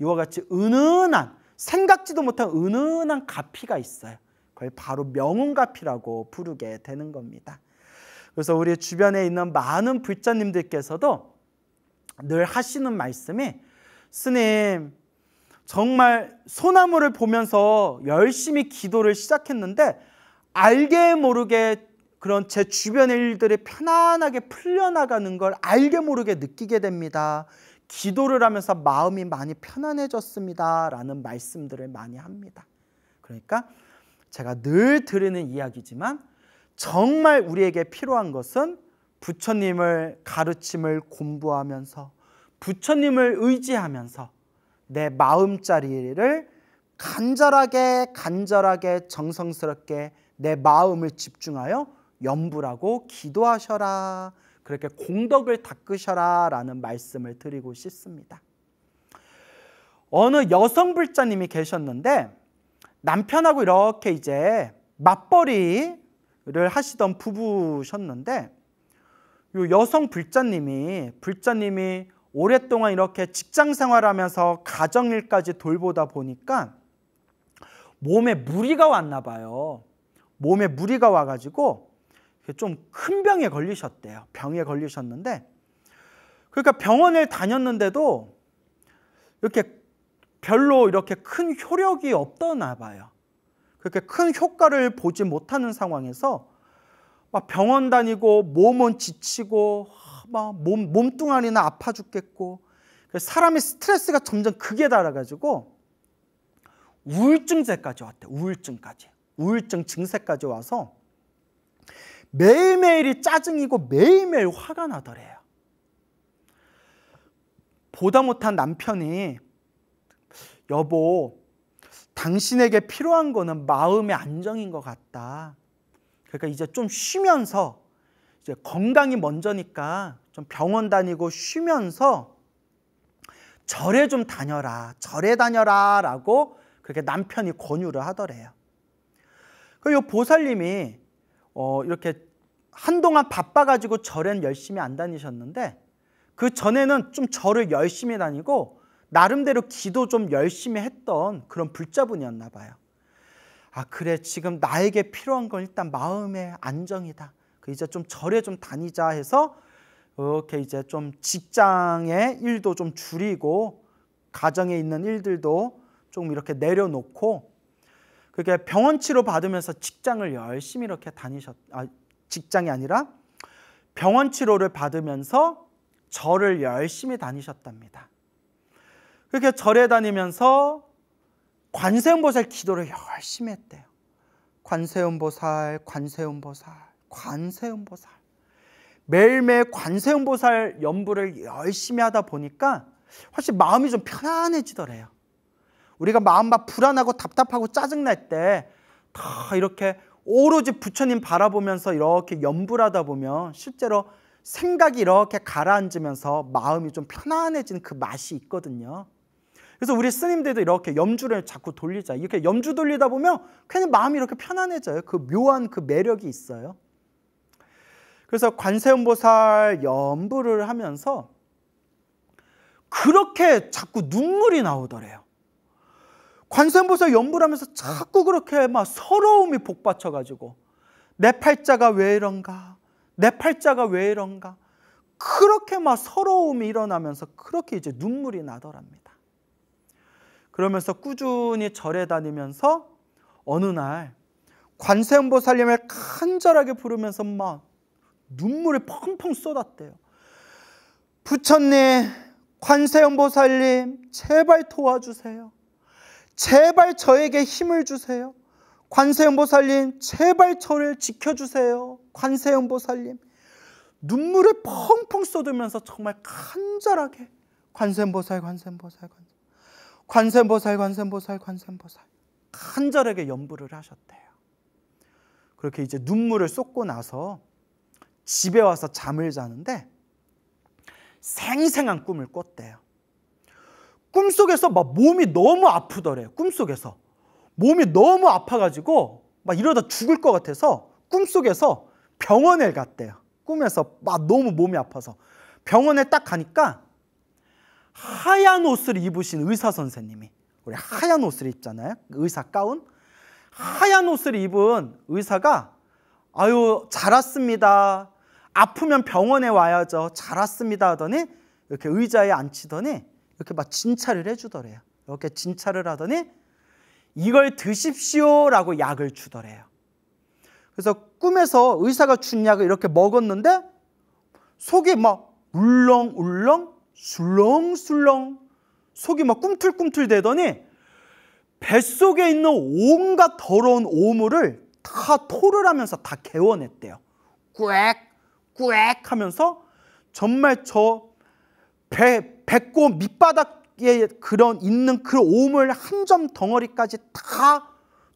이와 같이 은은한 생각지도 못한 은은한 가피가 있어요. 그걸 바로 명운가피라고 부르게 되는 겁니다. 그래서 우리 주변에 있는 많은 불자님들께서도 늘 하시는 말씀이 스님 정말 소나무를 보면서 열심히 기도를 시작했는데 알게 모르게 그런 제 주변의 일들이 편안하게 풀려나가는 걸 알게 모르게 느끼게 됩니다. 기도를 하면서 마음이 많이 편안해졌습니다. 라는 말씀들을 많이 합니다. 그러니까 제가 늘 드리는 이야기지만 정말 우리에게 필요한 것은 부처님을 가르침을 공부하면서 부처님을 의지하면서 내 마음자리를 간절하게 간절하게 정성스럽게 내 마음을 집중하여 염불하고 기도하셔라. 그렇게 공덕을 닦으셔라 라는 말씀을 드리고 싶습니다. 어느 여성 불자님이 계셨는데 남편하고 이렇게 이제 맞벌이를 하시던 부부셨는데 요 여성 불자님이 불자님이 오랫동안 이렇게 직장 생활하면서 가정일까지 돌보다 보니까 몸에 무리가 왔나 봐요. 몸에 무리가 와가지고 좀 큰 병에 걸리셨대요. 병에 걸리셨는데 그러니까 병원을 다녔는데도 이렇게 별로 이렇게 큰 효력이 없더나 봐요. 그렇게 큰 효과를 보지 못하는 상황에서 막 병원 다니고 몸은 지치고 막 몸, 몸뚱아리나 아파 죽겠고 사람의 스트레스가 점점 극에 달아가지고 우울증세까지 왔대 우울증까지 우울증 증세까지 와서 매일매일이 짜증이고 매일매일 화가 나더래요 보다 못한 남편이 여보 당신에게 필요한 거는 마음의 안정인 것 같다 그러니까 이제 좀 쉬면서 이제 건강이 먼저니까 좀 병원 다니고 쉬면서 절에 좀 다녀라, 절에 다녀라 라고 그렇게 남편이 권유를 하더래요. 그리고 보살님이 어, 이렇게 한동안 바빠가지고 절엔 열심히 안 다니셨는데 그 전에는 좀 절을 열심히 다니고 나름대로 기도 좀 열심히 했던 그런 불자분이었나 봐요. 아, 그래. 지금 나에게 필요한 건 일단 마음의 안정이다. 이제 좀 절에 좀 다니자 해서 이렇게 이제 좀 직장의 일도 좀 줄이고 가정에 있는 일들도 좀 이렇게 내려놓고 그게 병원 치료 받으면서 직장을 열심히 이렇게 다니셨 아 직장이 아니라 병원 치료를 받으면서 절을 열심히 다니셨답니다. 그렇게 절에 다니면서 관세음보살 기도를 열심히 했대요. 관세음보살, 관세음보살. 관세음보살. 매일매일 관세음보살 연부를 열심히 하다 보니까 훨씬 마음이 좀 편안해지더래요. 우리가 마음 막 불안하고 답답하고 짜증날 때 다 이렇게 오로지 부처님 바라보면서 이렇게 연불하다 보면 실제로 생각이 이렇게 가라앉으면서 마음이 좀 편안해지는 그 맛이 있거든요. 그래서 우리 스님들도 이렇게 염주를 자꾸 돌리자. 이렇게 염주 돌리다 보면 괜히 마음이 이렇게 편안해져요. 그 묘한 그 매력이 있어요. 그래서 관세음보살 연불을 하면서 그렇게 자꾸 눈물이 나오더래요. 관세음보살 연불 하면서 자꾸 그렇게 막 서러움이 복받쳐가지고 내 팔자가 왜 이런가? 내 팔자가 왜 이런가? 그렇게 막 서러움이 일어나면서 그렇게 이제 눈물이 나더랍니다. 그러면서 꾸준히 절에 다니면서 어느 날 관세음보살님을 간절하게 부르면서 막 눈물을 펑펑 쏟았대요. 부처님, 관세음보살님, 제발 도와주세요. 제발 저에게 힘을 주세요. 관세음보살님, 제발 저를 지켜주세요. 관세음보살님. 눈물을 펑펑 쏟으면서 정말 간절하게 관세음보살, 관세음보살, 관세음보살, 관세음보살, 관세음보살, 간절하게 연부를 하셨대요. 그렇게 이제 눈물을 쏟고 나서 집에 와서 잠을 자는데 생생한 꿈을 꿨대요. 꿈속에서 막 몸이 너무 아프더래요. 꿈속에서. 몸이 너무 아파가지고 막 이러다 죽을 것 같아서 꿈속에서 병원에 갔대요. 꿈에서 막 너무 몸이 아파서. 병원에 딱 가니까 하얀 옷을 입으신 의사 선생님이 우리 하얀 옷을 입잖아요. 그 의사 가운. 하얀 옷을 입은 의사가 아유 잘 왔습니다. 아프면 병원에 와야죠. 잘 왔습니다 하더니 이렇게 의자에 앉히더니 이렇게 막 진찰을 해주더래요. 이렇게 진찰을 하더니 이걸 드십시오라고 약을 주더래요. 그래서 꿈에서 의사가 준 약을 이렇게 먹었는데 속이 막 울렁울렁 술렁술렁 속이 막 꿈틀꿈틀 대더니 뱃속에 있는 온갖 더러운 오물을 다 토를 하면서 다 개워냈대요. 꽥 꾸액 하면서 정말 저 배, 배꼽 밑바닥에 그런 있는 그 오물 한 점 덩어리까지 다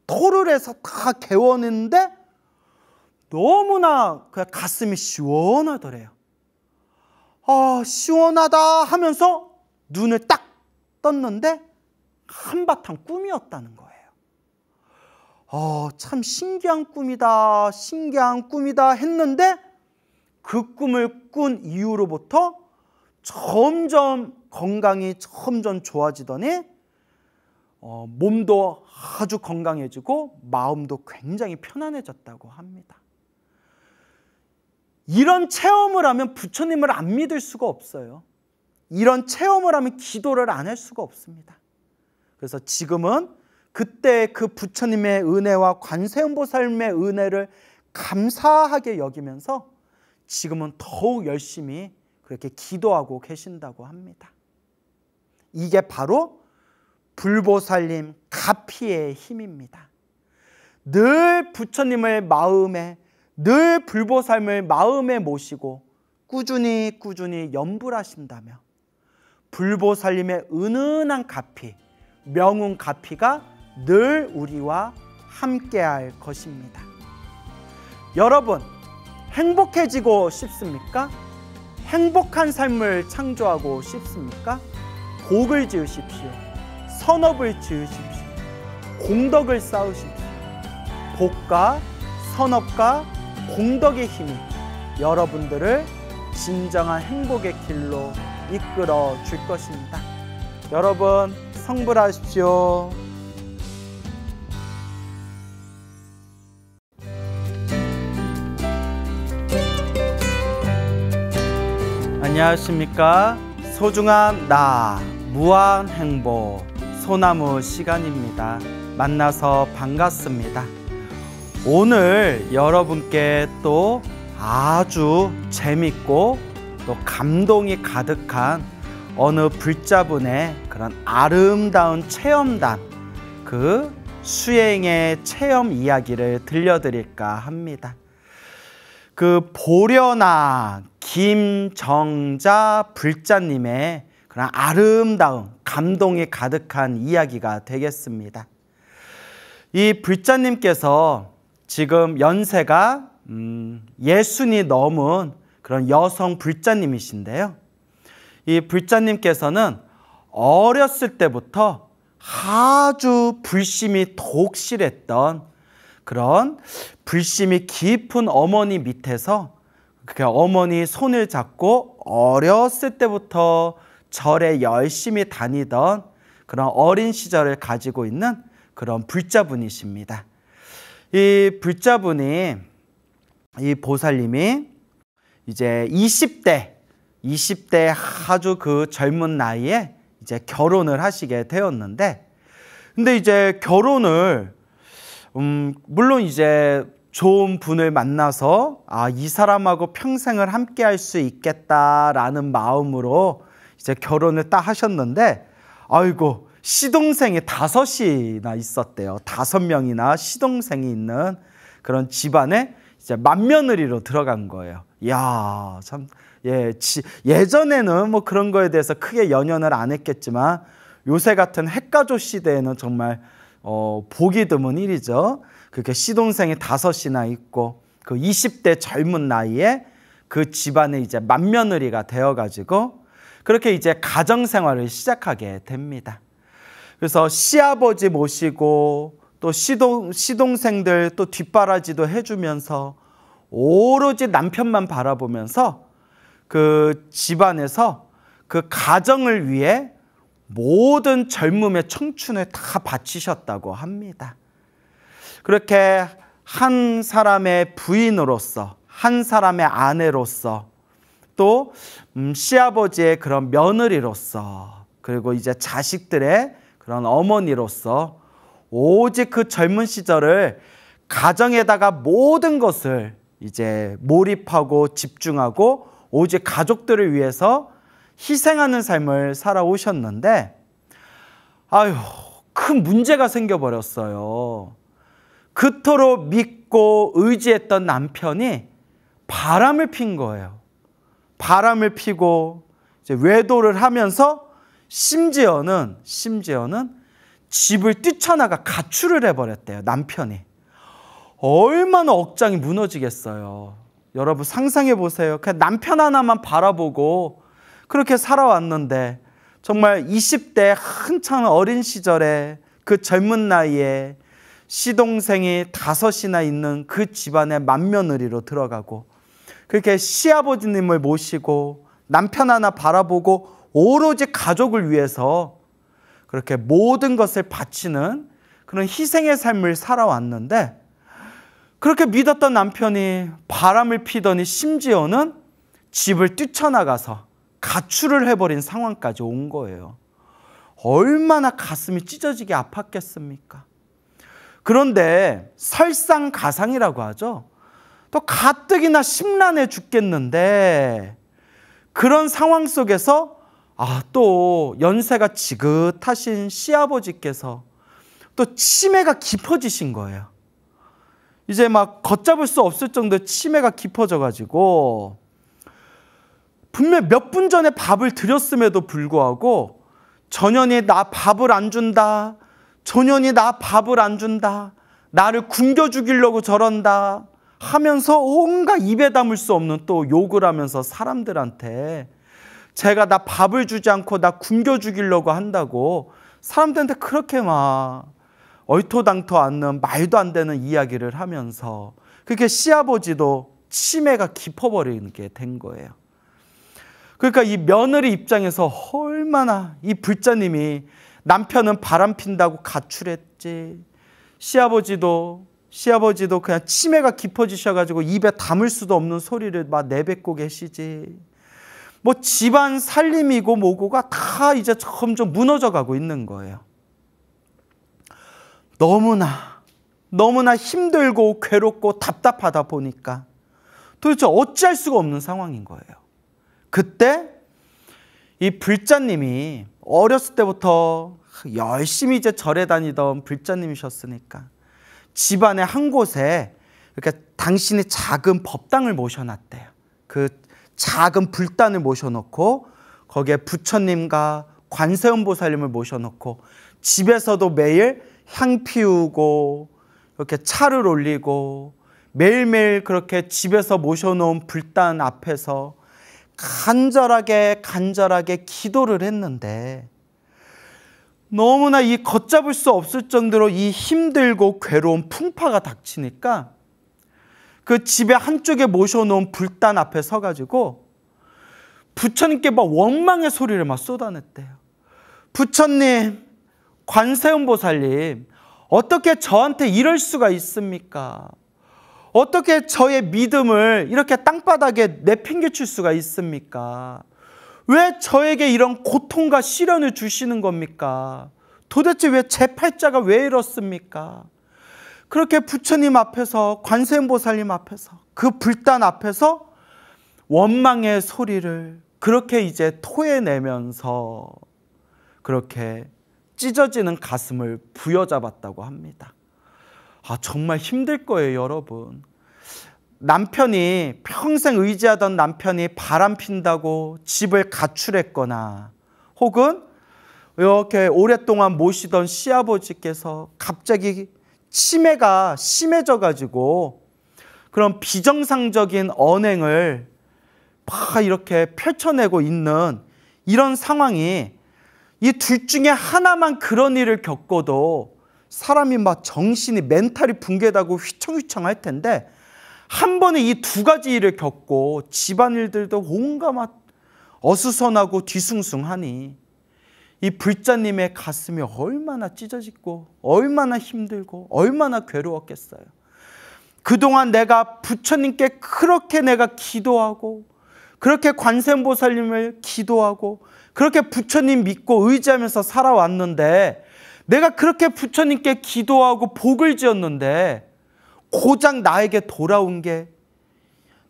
토를 해서 다 개워냈는데 너무나 그냥 가슴이 시원하더래요. 아, 시원하다 하면서 눈을 딱 떴는데 한바탕 꿈이었다는 거예요. 어, 참 신기한 꿈이다, 신기한 꿈이다 했는데 그 꿈을 꾼 이후로부터 점점 건강이 점점 좋아지더니 어, 몸도 아주 건강해지고 마음도 굉장히 편안해졌다고 합니다. 이런 체험을 하면 부처님을 안 믿을 수가 없어요. 이런 체험을 하면 기도를 안 할 수가 없습니다. 그래서 지금은 그때 그 부처님의 은혜와 관세음보살님의 은혜를 감사하게 여기면서 지금은 더욱 열심히 그렇게 기도하고 계신다고 합니다. 이게 바로 불보살님 가피의 힘입니다. 늘 부처님을 마음에 늘 불보살을 마음에 모시고 꾸준히 꾸준히 염불하신다며 불보살님의 은은한 가피, 명운 가피가 늘 우리와 함께할 것입니다. 여러분 행복해지고 싶습니까? 행복한 삶을 창조하고 싶습니까? 복을 지으십시오. 선업을 지으십시오. 공덕을 쌓으십시오. 복과 선업과 공덕의 힘이 여러분들을 진정한 행복의 길로 이끌어 줄 것입니다. 여러분, 성불하십시오. 안녕하십니까 소중한 나 무한 행복 소나무 시간입니다 만나서 반갑습니다 오늘 여러분께 또 아주 재밌고 또 감동이 가득한 어느 불자분의 그런 아름다운 체험단 그 수행의 체험 이야기를 들려드릴까 합니다. 그 보려나 김정자 불자님의 그런 아름다운 감동이 가득한 이야기가 되겠습니다. 이 불자님께서 지금 연세가 음, 예순이 넘은 그런 여성 불자님이신데요. 이 불자님께서는 어렸을 때부터 아주 불심이 독실했던 그런 불심이 깊은 어머니 밑에서 그러니까 어머니 손을 잡고 어렸을 때부터 절에 열심히 다니던 그런 어린 시절을 가지고 있는 그런 불자분이십니다. 이 불자분이 이 보살님이 이제 20대 20대 아주 그 젊은 나이에 이제 결혼을 하시게 되었는데 근데 이제 결혼을 음 물론 이제 좋은 분을 만나서 아, 이 사람하고 평생을 함께 할 수 있겠다라는 마음으로 이제 결혼을 딱 하셨는데 아이고 시동생이 다섯이나 있었대요. 다섯 명이나 시동생이 있는 그런 집안에 이제 만며느리로 들어간 거예요. 이야, 참, 예, 지, 예전에는 뭐 그런 거에 대해서 크게 연연을 안 했겠지만 요새 같은 핵가족 시대에는 정말 어, 보기 드문 일이죠. 그렇게 시동생이 다섯이나 있고 그 20대 젊은 나이에 그 집안의 이제 맏며느리가 되어가지고 그렇게 이제 가정생활을 시작하게 됩니다. 그래서 시아버지 모시고 또 시동, 시동생들 또 뒷바라지도 해주면서 오로지 남편만 바라보면서 그 집안에서 그 가정을 위해 모든 젊음의 청춘을 다 바치셨다고 합니다. 그렇게 한 사람의 부인으로서 한 사람의 아내로서 또 음, 시아버지의 그런 며느리로서 그리고 이제 자식들의 그런 어머니로서 오직 그 젊은 시절을 가정에다가 모든 것을 이제 몰입하고 집중하고 오직 가족들을 위해서 희생하는 삶을 살아오셨는데 아유 큰 문제가 생겨버렸어요. 그토록 믿고 의지했던 남편이 바람을 핀 거예요. 바람을 피고 외도를 하면서 심지어는 심지어는 집을 뛰쳐나가 가출을 해버렸대요. 남편이 얼마나 억장이 무너지겠어요. 여러분 상상해 보세요. 그냥 남편 하나만 바라보고 그렇게 살아왔는데 정말 20대 한창 어린 시절에 그 젊은 나이에 시동생이 다섯이나 있는 그 집안의 맏며느리로 들어가고 그렇게 시아버지님을 모시고 남편 하나 바라보고 오로지 가족을 위해서 그렇게 모든 것을 바치는 그런 희생의 삶을 살아왔는데 그렇게 믿었던 남편이 바람을 피더니 심지어는 집을 뛰쳐나가서 가출을 해버린 상황까지 온 거예요. 얼마나 가슴이 찢어지게 아팠겠습니까? 그런데 설상가상이라고 하죠. 또 가뜩이나 심란해 죽겠는데 그런 상황 속에서 아, 또 연세가 지긋하신 시아버지께서 또 치매가 깊어지신 거예요. 이제 막 걷잡을 수 없을 정도의 치매가 깊어져 가지고 분명 몇 분 전에 밥을 드렸음에도 불구하고 전현이 나 밥을 안 준다. 소년이 나 밥을 안 준다. 나를 굶겨 죽이려고 저런다. 하면서 온갖 입에 담을 수 없는 또 욕을 하면서 사람들한테 제가 나 밥을 주지 않고 나 굶겨 죽이려고 한다고 사람들한테 그렇게 막 얼토당토 않는 말도 안 되는 이야기를 하면서 그렇게 시아버지도 치매가 깊어버리게 된 거예요. 그러니까 이 며느리 입장에서 얼마나 이 불자님이 남편은 바람 핀다고 가출했지. 시아버지도 시아버지도 그냥 치매가 깊어지셔가지고 입에 담을 수도 없는 소리를 막 내뱉고 계시지. 뭐 집안 살림이고 뭐고가 다 이제 점점 무너져 가고 있는 거예요. 너무나, 너무나 힘들고 괴롭고 답답하다 보니까 도대체 어찌할 수가 없는 상황인 거예요. 그때 이 불자님이 어렸을 때부터 열심히 이제 절에 다니던 불자님이셨으니까 집안의 한 곳에 이렇게 당신의 작은 법당을 모셔놨대요. 그 작은 불단을 모셔놓고 거기에 부처님과 관세음보살님을 모셔놓고 집에서도 매일 향 피우고 이렇게 차를 올리고 매일매일 그렇게 집에서 모셔놓은 불단 앞에서 간절하게 간절하게 기도를 했는데 너무나 이 걷잡을 수 없을 정도로 이 힘들고 괴로운 풍파가 닥치니까 그 집에 한쪽에 모셔놓은 불단 앞에 서가지고 부처님께 막 원망의 소리를 막 쏟아냈대요. 부처님, 관세음보살님, 어떻게 저한테 이럴 수가 있습니까? 어떻게 저의 믿음을 이렇게 땅바닥에 내팽개칠 수가 있습니까? 왜 저에게 이런 고통과 시련을 주시는 겁니까? 도대체 왜 제 팔자가 왜 이렇습니까? 그렇게 부처님 앞에서 관세음보살님 앞에서 그 불단 앞에서 원망의 소리를 그렇게 이제 토해내면서 그렇게 찢어지는 가슴을 부여잡았다고 합니다. 아, 정말 힘들 거예요, 여러분. 남편이 평생 의지하던 남편이 바람 핀다고 집을 가출했거나 혹은 이렇게 오랫동안 모시던 시아버지께서 갑자기 치매가 심해져 가지고 그런 비정상적인 언행을 막 이렇게 펼쳐내고 있는 이런 상황이 이 둘 중에 하나만 그런 일을 겪어도 사람이 막 정신이 멘탈이 붕괴되고 휘청휘청할 텐데 한 번에 이 두 가지 일을 겪고 집안일들도 온갖 막 어수선하고 뒤숭숭하니 이 불자님의 가슴이 얼마나 찢어지고 얼마나 힘들고 얼마나 괴로웠겠어요. 그동안 내가 부처님께 그렇게 내가 기도하고 그렇게 관세음보살님을 기도하고 그렇게 부처님 믿고 의지하면서 살아왔는데 내가 그렇게 부처님께 기도하고 복을 지었는데 고작 나에게 돌아온 게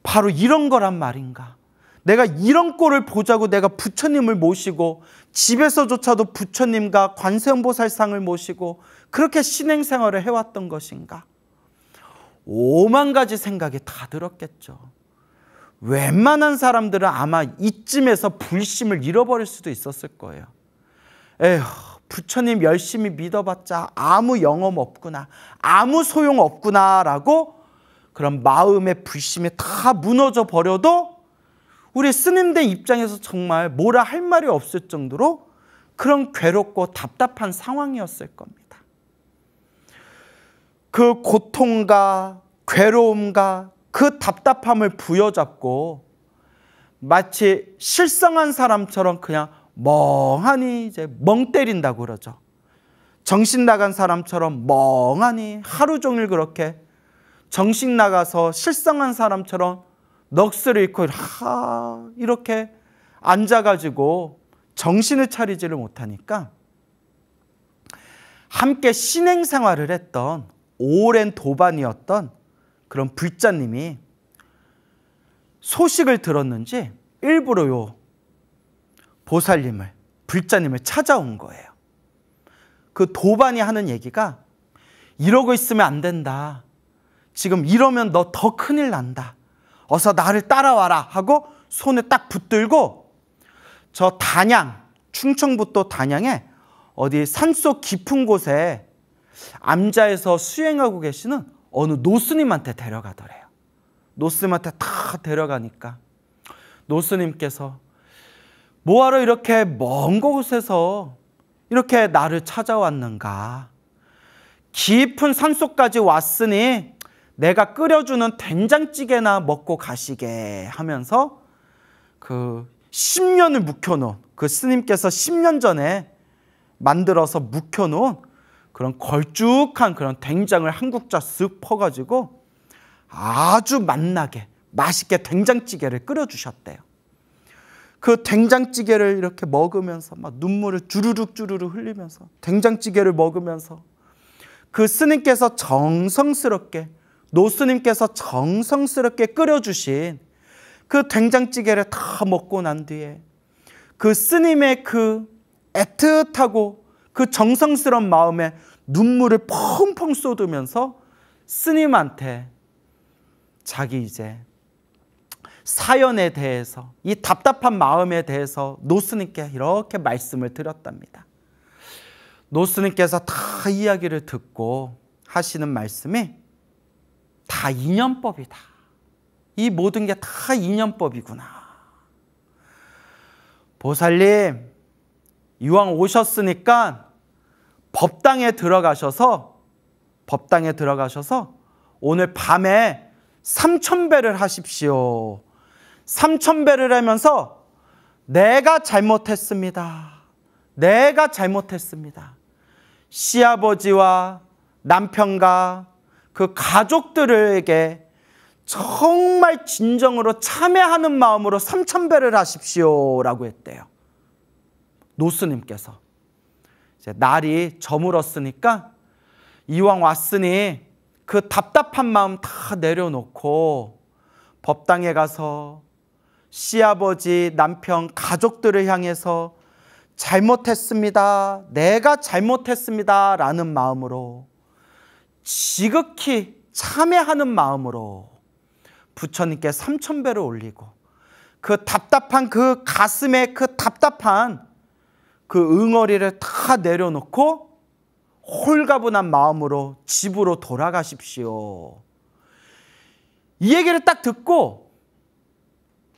바로 이런 거란 말인가? 내가 이런 꼴을 보자고 내가 부처님을 모시고 집에서조차도 부처님과 관세음보살상을 모시고 그렇게 신행생활을 해왔던 것인가? 오만 가지 생각이 다 들었겠죠. 웬만한 사람들은 아마 이쯤에서 불심을 잃어버릴 수도 있었을 거예요. 에휴, 부처님 열심히 믿어봤자 아무 영험 없구나. 아무 소용 없구나라고 그런 마음의 불심이다 무너져 버려도 우리 스님들 입장에서 정말 뭐라 할 말이 없을 정도로 그런 괴롭고 답답한 상황이었을 겁니다. 그 고통과 괴로움과 그 답답함을 부여잡고 마치 실성한 사람처럼 그냥 멍하니 이제 멍 때린다고 그러죠. 정신 나간 사람처럼 멍하니 하루 종일 그렇게 정신 나가서 실성한 사람처럼 넋을 잃고 하 이렇게 앉아가지고 정신을 차리지를 못하니까 함께 신행 생활을 했던 오랜 도반이었던 그런 불자님이 소식을 들었는지 일부러요 보살님을, 불자님을 찾아온 거예요. 그 도반이 하는 얘기가 이러고 있으면 안 된다. 지금 이러면 너 더 큰일 난다. 어서 나를 따라와라 하고 손에 딱 붙들고 저 단양, 충청북도 단양에 어디 산속 깊은 곳에 암자에서 수행하고 계시는 어느 노스님한테 데려가더래요. 노스님한테 다 데려가니까 노스님께서 뭐하러 이렇게 먼 곳에서 이렇게 나를 찾아왔는가? 깊은 산속까지 왔으니 내가 끓여주는 된장찌개나 먹고 가시게 하면서 그 10년을 묵혀놓은 그 스님께서 10년 전에 만들어서 묵혀놓은 그런 걸쭉한 그런 된장을 한국자 쓱 퍼가지고 아주 맛나게 맛있게 된장찌개를 끓여주셨대요. 그 된장찌개를 이렇게 먹으면서 막 눈물을 주르륵 주르륵 흘리면서 된장찌개를 먹으면서 그 스님께서 정성스럽게 노스님께서 정성스럽게 끓여주신 그 된장찌개를 다 먹고 난 뒤에 그 스님의 그 애틋하고 그 정성스러운 마음에 눈물을 펑펑 쏟으면서 스님한테 자기 이제 사연에 대해서 이 답답한 마음에 대해서 노스님께 이렇게 말씀을 드렸답니다. 노스님께서 다 이야기를 듣고 하시는 말씀이 다 인연법이다. 이 모든 게 다 인연법이구나. 보살님, 이왕 오셨으니까 법당에 들어가셔서 법당에 들어가셔서 오늘 밤에 삼천배를 하십시오. 3천배를 하면서 내가 잘못했습니다. 내가 잘못했습니다. 시아버지와 남편과 그 가족들에게 정말 진정으로 참회하는 마음으로 삼천배를 하십시오라고 했대요. 노스님께서 날이 저물었으니까 이왕 왔으니 그 답답한 마음 다 내려놓고 법당에 가서 시아버지, 남편, 가족들을 향해서 잘못했습니다. 내가 잘못했습니다. 라는 마음으로 지극히 참회하는 마음으로 부처님께 삼천배를 올리고 그 답답한 그 가슴에 그 답답한 그 응어리를 다 내려놓고 홀가분한 마음으로 집으로 돌아가십시오. 이 얘기를 딱 듣고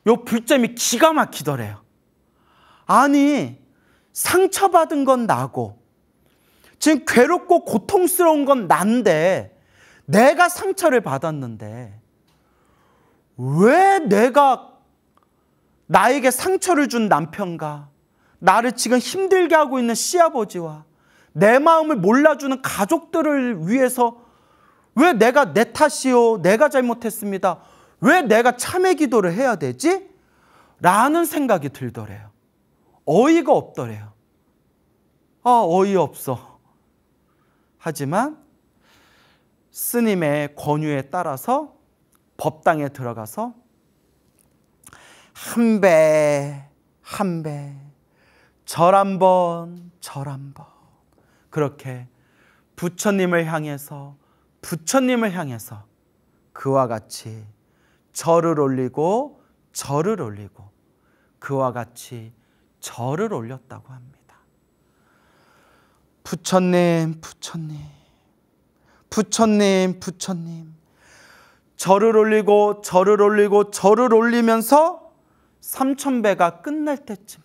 요 불점이 기가 막히더래요. 아니, 상처받은 건 나고, 지금 괴롭고 고통스러운 건 난데, 내가 상처를 받았는데, 왜 내가 나에게 상처를 준 남편과 나를 지금 힘들게 하고 있는 시아버지와 내 마음을 몰라주는 가족들을 위해서 왜 내가 내 탓이요, 내가 잘못했습니다. 왜 내가 참회 기도를 해야 되지? 라는 생각이 들더래요. 어이가 없더래요. 아, 어이없어. 하지만 스님의 권유에 따라서 법당에 들어가서 한 배, 한 배, 절 한 번, 절 한 번. 그렇게 부처님을 향해서, 부처님을 향해서 그와 같이 저를 올리고 저를 올리고 그와 같이 저를 올렸다고 합니다. 부처님, 부처님, 부처님, 부처님. 저를 올리고 저를 올리고 저를 올리면서 3천배가 끝날 때쯤에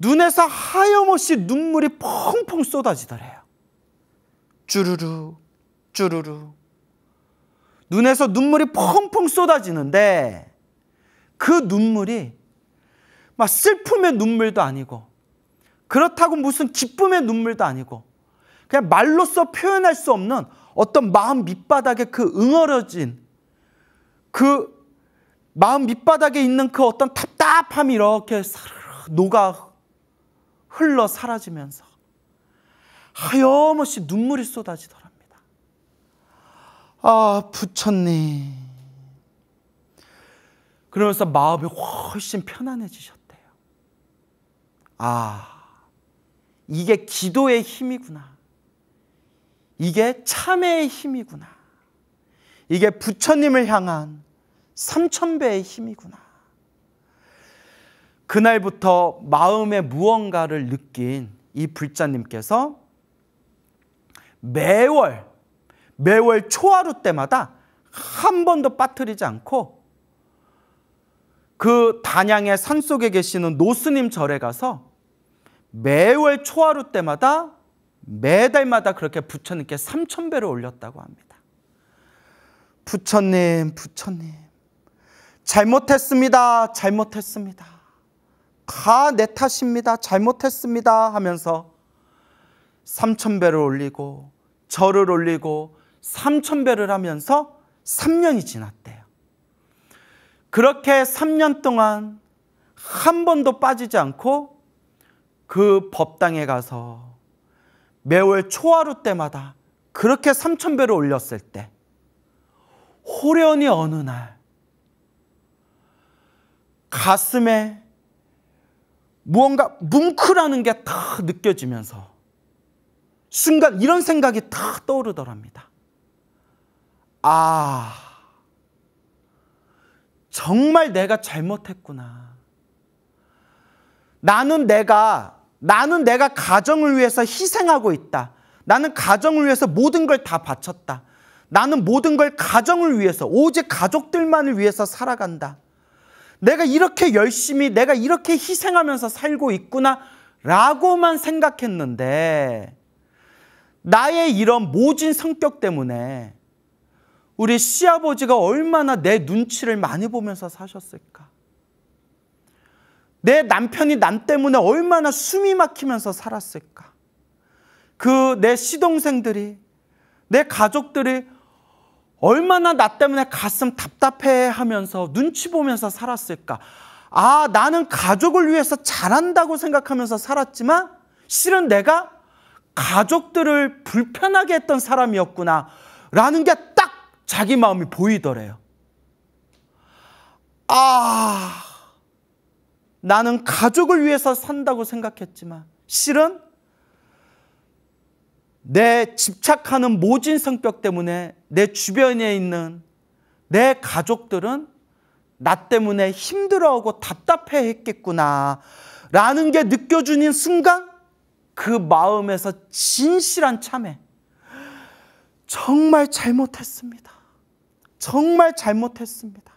눈에서 하염없이 눈물이 펑펑 쏟아지더래요. 쭈루루, 쭈루루. 눈에서 눈물이 펑펑 쏟아지는데 그 눈물이 막 슬픔의 눈물도 아니고 그렇다고 무슨 기쁨의 눈물도 아니고 그냥 말로써 표현할 수 없는 어떤 마음 밑바닥에 그 응어려진 그 마음 밑바닥에 있는 그 어떤 답답함이 이렇게 녹아 흘러 사라지면서 하염없이 눈물이 쏟아지더라. 아, 부처님. 그러면서 마음이 훨씬 편안해지셨대요. 아, 이게 기도의 힘이구나. 이게 참회의 힘이구나. 이게 부처님을 향한 삼천배의 힘이구나. 그날부터 마음의 무언가를 느낀 이 불자님께서 매월 매월 초하루 때마다 한 번도 빠뜨리지 않고 그 단양의 산속에 계시는 노스님 절에 가서 매월 초하루 때마다 매달마다 그렇게 부처님께 3천배를 올렸다고 합니다. 부처님, 부처님, 잘못했습니다, 잘못했습니다. 다내 탓입니다, 잘못했습니다 하면서 3천배를 올리고 절을 올리고 삼천배를 하면서 3년이 지났대요. 그렇게 3년 동안 한 번도 빠지지 않고 그 법당에 가서 매월 초하루 때마다 그렇게 3천배를 올렸을 때 호련이 어느 날 가슴에 무언가 뭉클하는 게 다 느껴지면서 순간 이런 생각이 다 떠오르더랍니다. 아, 정말 내가 잘못했구나. 나는 내가, 나는 내가 가정을 위해서 희생하고 있다. 나는 가정을 위해서 모든 걸 다 바쳤다. 나는 모든 걸 가정을 위해서, 오직 가족들만을 위해서 살아간다. 내가 이렇게 열심히, 내가 이렇게 희생하면서 살고 있구나. 라고만 생각했는데, 나의 이런 모진 성격 때문에 우리 시아버지가 얼마나 내 눈치를 많이 보면서 사셨을까? 내 남편이 남 때문에 얼마나 숨이 막히면서 살았을까? 그 내 시동생들이, 내 가족들이 얼마나 나 때문에 가슴 답답해 하면서 눈치 보면서 살았을까? 아, 나는 가족을 위해서 잘한다고 생각하면서 살았지만 실은 내가 가족들을 불편하게 했던 사람이었구나. 라는 게딱 자기 마음이 보이더래요. 아, 나는 가족을 위해서 산다고 생각했지만 실은 내 집착하는 모진 성격 때문에 내 주변에 있는 내 가족들은 나 때문에 힘들어하고 답답해 했겠구나. 라는 게 느껴지는 순간 그 마음에서 진실한 참회. 정말 잘못했습니다. 정말 잘못했습니다.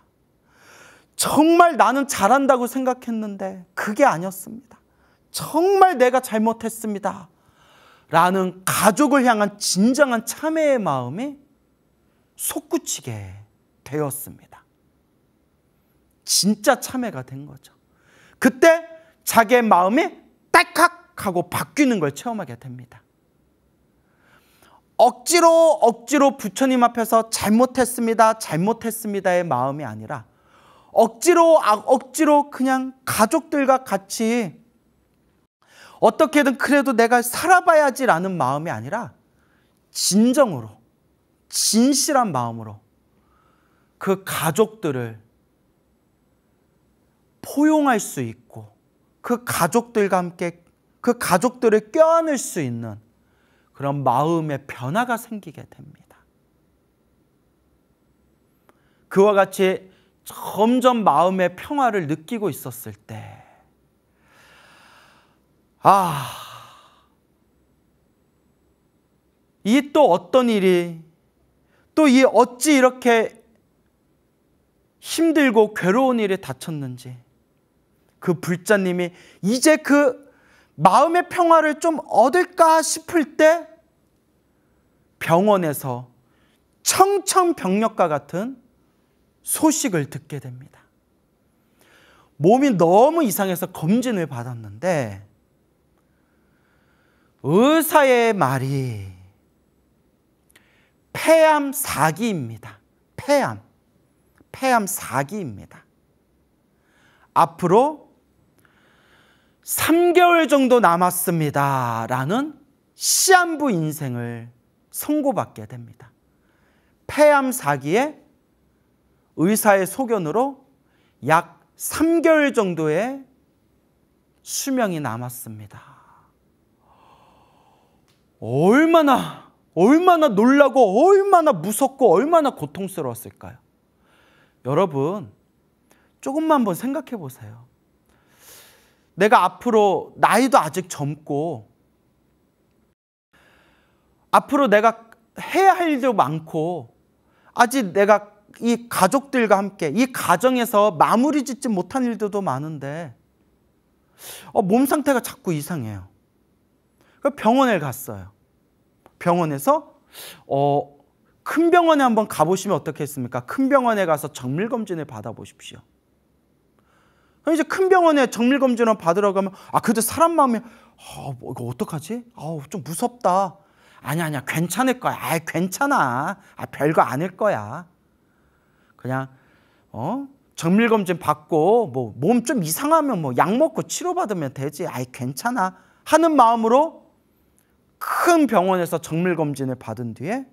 정말 나는 잘한다고 생각했는데 그게 아니었습니다. 정말 내가 잘못했습니다. 라는 가족을 향한 진정한 참회의 마음이 솟구치게 되었습니다. 진짜 참회가 된 거죠. 그때 자기의 마음이 딸칵 하고 바뀌는 걸 체험하게 됩니다. 억지로 억지로 부처님 앞에서 잘못했습니다, 잘못했습니다의 마음이 아니라 억지로 아, 억지로 그냥 가족들과 같이 어떻게든 그래도 내가 살아봐야지라는 마음이 아니라 진정으로 진실한 마음으로 그 가족들을 포용할 수 있고 그 가족들과 함께 그 가족들을 껴안을 수 있는 그런 마음의 변화가 생기게 됩니다. 그와 같이 점점 마음의 평화를 느끼고 있었을 때, 아, 이 또 어떤 일이, 또 이 어찌 이렇게 힘들고 괴로운 일에 다쳤는지, 그 불자님이 이제 그 마음의 평화를 좀 얻을까 싶을 때 병원에서 청천벽력과 같은 소식을 듣게 됩니다. 몸이 너무 이상해서 검진을 받았는데 의사의 말이 폐암 4기입니다. 폐암. 폐암 4기입니다. 앞으로 3개월 정도 남았습니다. 라는 시한부 인생을 선고받게 됩니다. 폐암 사기에 의사의 소견으로 약 3개월 정도의 수명이 남았습니다. 얼마나, 얼마나 놀라고, 얼마나 무섭고, 얼마나 고통스러웠을까요? 여러분, 조금만 한번 생각해 보세요. 내가 앞으로 나이도 아직 젊고 앞으로 내가 해야 할 일도 많고 아직 내가 이 가족들과 함께 이 가정에서 마무리 짓지 못한 일들도 많은데 어, 몸 상태가 자꾸 이상해요. 병원에 갔어요. 병원에서 어, 큰 병원에 한번 가보시면 어떻겠습니까? 큰 병원에 가서 정밀검진을 받아보십시오. 이제 큰 병원에 정밀 검진을 받으러 가면 아 그래도 사람 마음이 아 뭐, 이거 어떡하지? 아 좀 무섭다. 아니야 아니야 괜찮을 거야. 아 괜찮아. 아 별거 아닐 거야. 그냥 어 정밀 검진 받고 뭐 몸 좀 이상하면 뭐 약 먹고 치료 받으면 되지. 아 괜찮아 하는 마음으로 큰 병원에서 정밀 검진을 받은 뒤에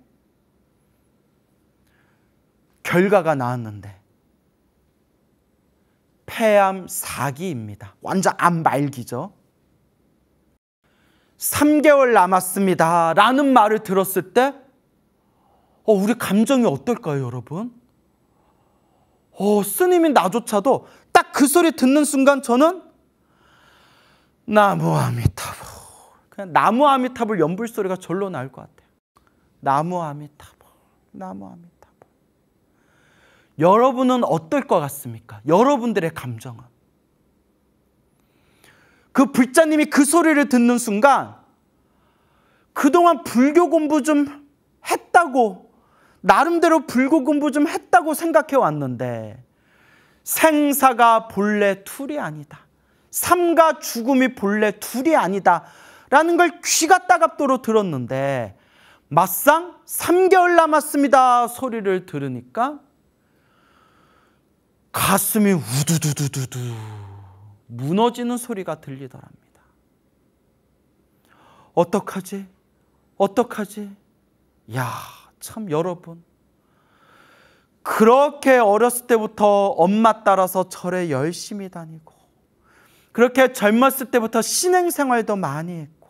결과가 나왔는데 폐암 4기입니다. 완전 암 말기죠. 3개월 남았습니다. 라는 말을 들었을 때, 어, 우리 감정이 어떨까요, 여러분? 어, 스님인 나조차도 딱 그 소리 듣는 순간 저는 나무아미타불. 그냥 나무아미타불 연불 소리가 절로 나올 것 같아요. 나무아미타불. 나무아미타 여러분은 어떨 것 같습니까? 여러분들의 감정은. 그 불자님이 그 소리를 듣는 순간 그동안 불교 공부 좀 했다고 나름대로 불교 공부 좀 했다고 생각해 왔는데 생사가 본래 둘이 아니다. 삶과 죽음이 본래 둘이 아니다. 라는 걸 귀가 따갑도록 들었는데 막상 3개월 남았습니다 소리를 들으니까 가슴이 우두두두두두 무너지는 소리가 들리더랍니다. 어떡하지? 어떡하지? 야, 참 여러분. 그렇게 어렸을 때부터 엄마 따라서 절에 열심히 다니고, 그렇게 젊었을 때부터 신행생활도 많이 했고,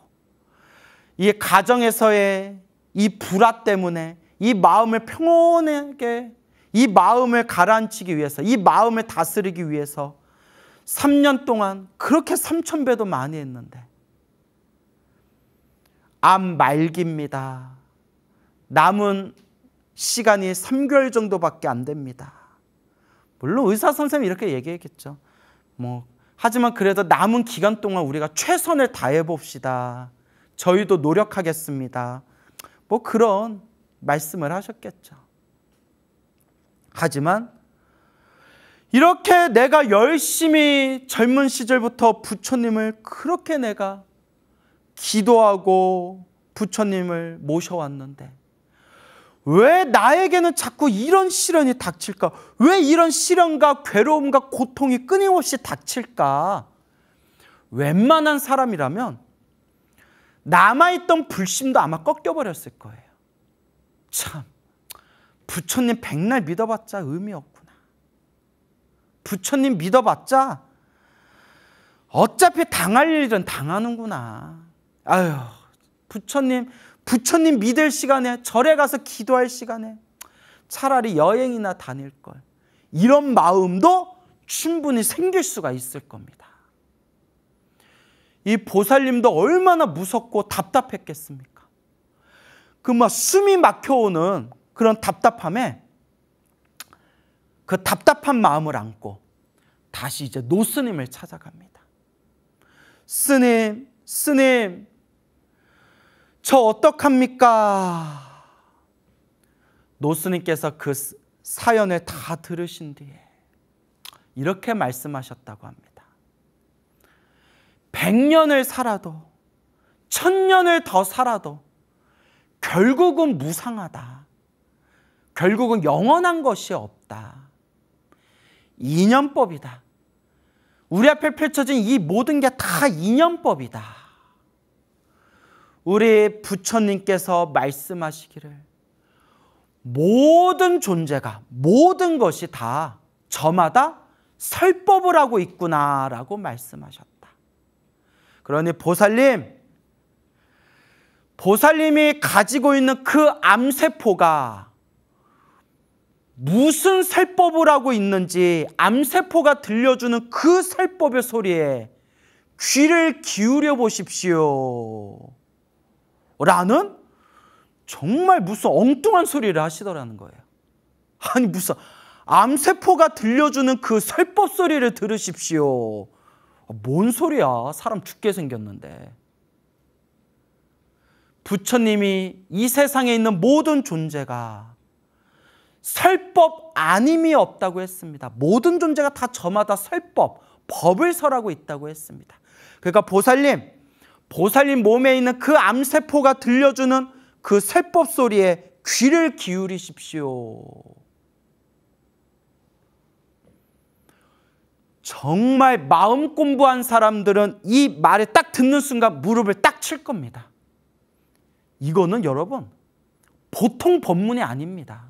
이 가정에서의 이 불화 때문에 이 마음을 평온하게 이 마음을 가라앉히기 위해서 이 마음을 다스리기 위해서 3년 동안 그렇게 3천 배도 많이 했는데 암 말기입니다. 남은 시간이 3개월 정도밖에 안 됩니다. 물론 의사 선생님이 이렇게 얘기했겠죠. 뭐 하지만 그래도 남은 기간 동안 우리가 최선을 다해 봅시다. 저희도 노력하겠습니다. 뭐 그런 말씀을 하셨겠죠. 하지만 이렇게 내가 열심히 젊은 시절부터 부처님을 그렇게 내가 기도하고 부처님을 모셔왔는데 왜 나에게는 자꾸 이런 시련이 닥칠까? 왜 이런 시련과 괴로움과 고통이 끊임없이 닥칠까? 웬만한 사람이라면 남아있던 불심도 아마 꺾여버렸을 거예요. 참. 부처님 백날 믿어봤자 의미 없구나. 부처님 믿어봤자 어차피 당할 일은 당하는구나. 아유, 부처님, 부처님 믿을 시간에 절에 가서 기도할 시간에 차라리 여행이나 다닐 걸. 이런 마음도 충분히 생길 수가 있을 겁니다. 이 보살님도 얼마나 무섭고 답답했겠습니까? 그 막 숨이 막혀오는 그런 답답함에 그 답답한 마음을 안고 다시 이제 노스님을 찾아갑니다. 스님, 스님, 저 어떡합니까? 노스님께서 그 사연을 다 들으신 뒤에 이렇게 말씀하셨다고 합니다. 1년을 살아도, 천년을더 살아도 결국은 무상하다. 결국은 영원한 것이 없다. 이념법이다. 우리 앞에 펼쳐진 이 모든 게다 이념법이다. 우리 부처님께서 말씀하시기를 모든 존재가 모든 것이 다 저마다 설법을 하고 있구나라고 말씀하셨다. 그러니 보살님 보살님이 가지고 있는 그 암세포가 무슨 살법을 하고 있는지 암세포가 들려주는 그 살법의 소리에 귀를 기울여 보십시오. 라는 정말 무슨 엉뚱한 소리를 하시더라는 거예요. 아니 무슨 암세포가 들려주는 그 설법 소리를 들으십시오. 뭔 소리야? 사람 죽게 생겼는데. 부처님이 이 세상에 있는 모든 존재가 설법 아님이 없다고 했습니다. 모든 존재가 다 저마다 설법, 법을 설하고 있다고 했습니다. 그러니까 보살님, 보살님 몸에 있는 그 암세포가 들려주는 그 설법 소리에 귀를 기울이십시오. 정말 마음 공부한 사람들은 이 말을 딱 듣는 순간 무릎을 딱 칠 겁니다. 이거는 여러분 보통 법문이 아닙니다.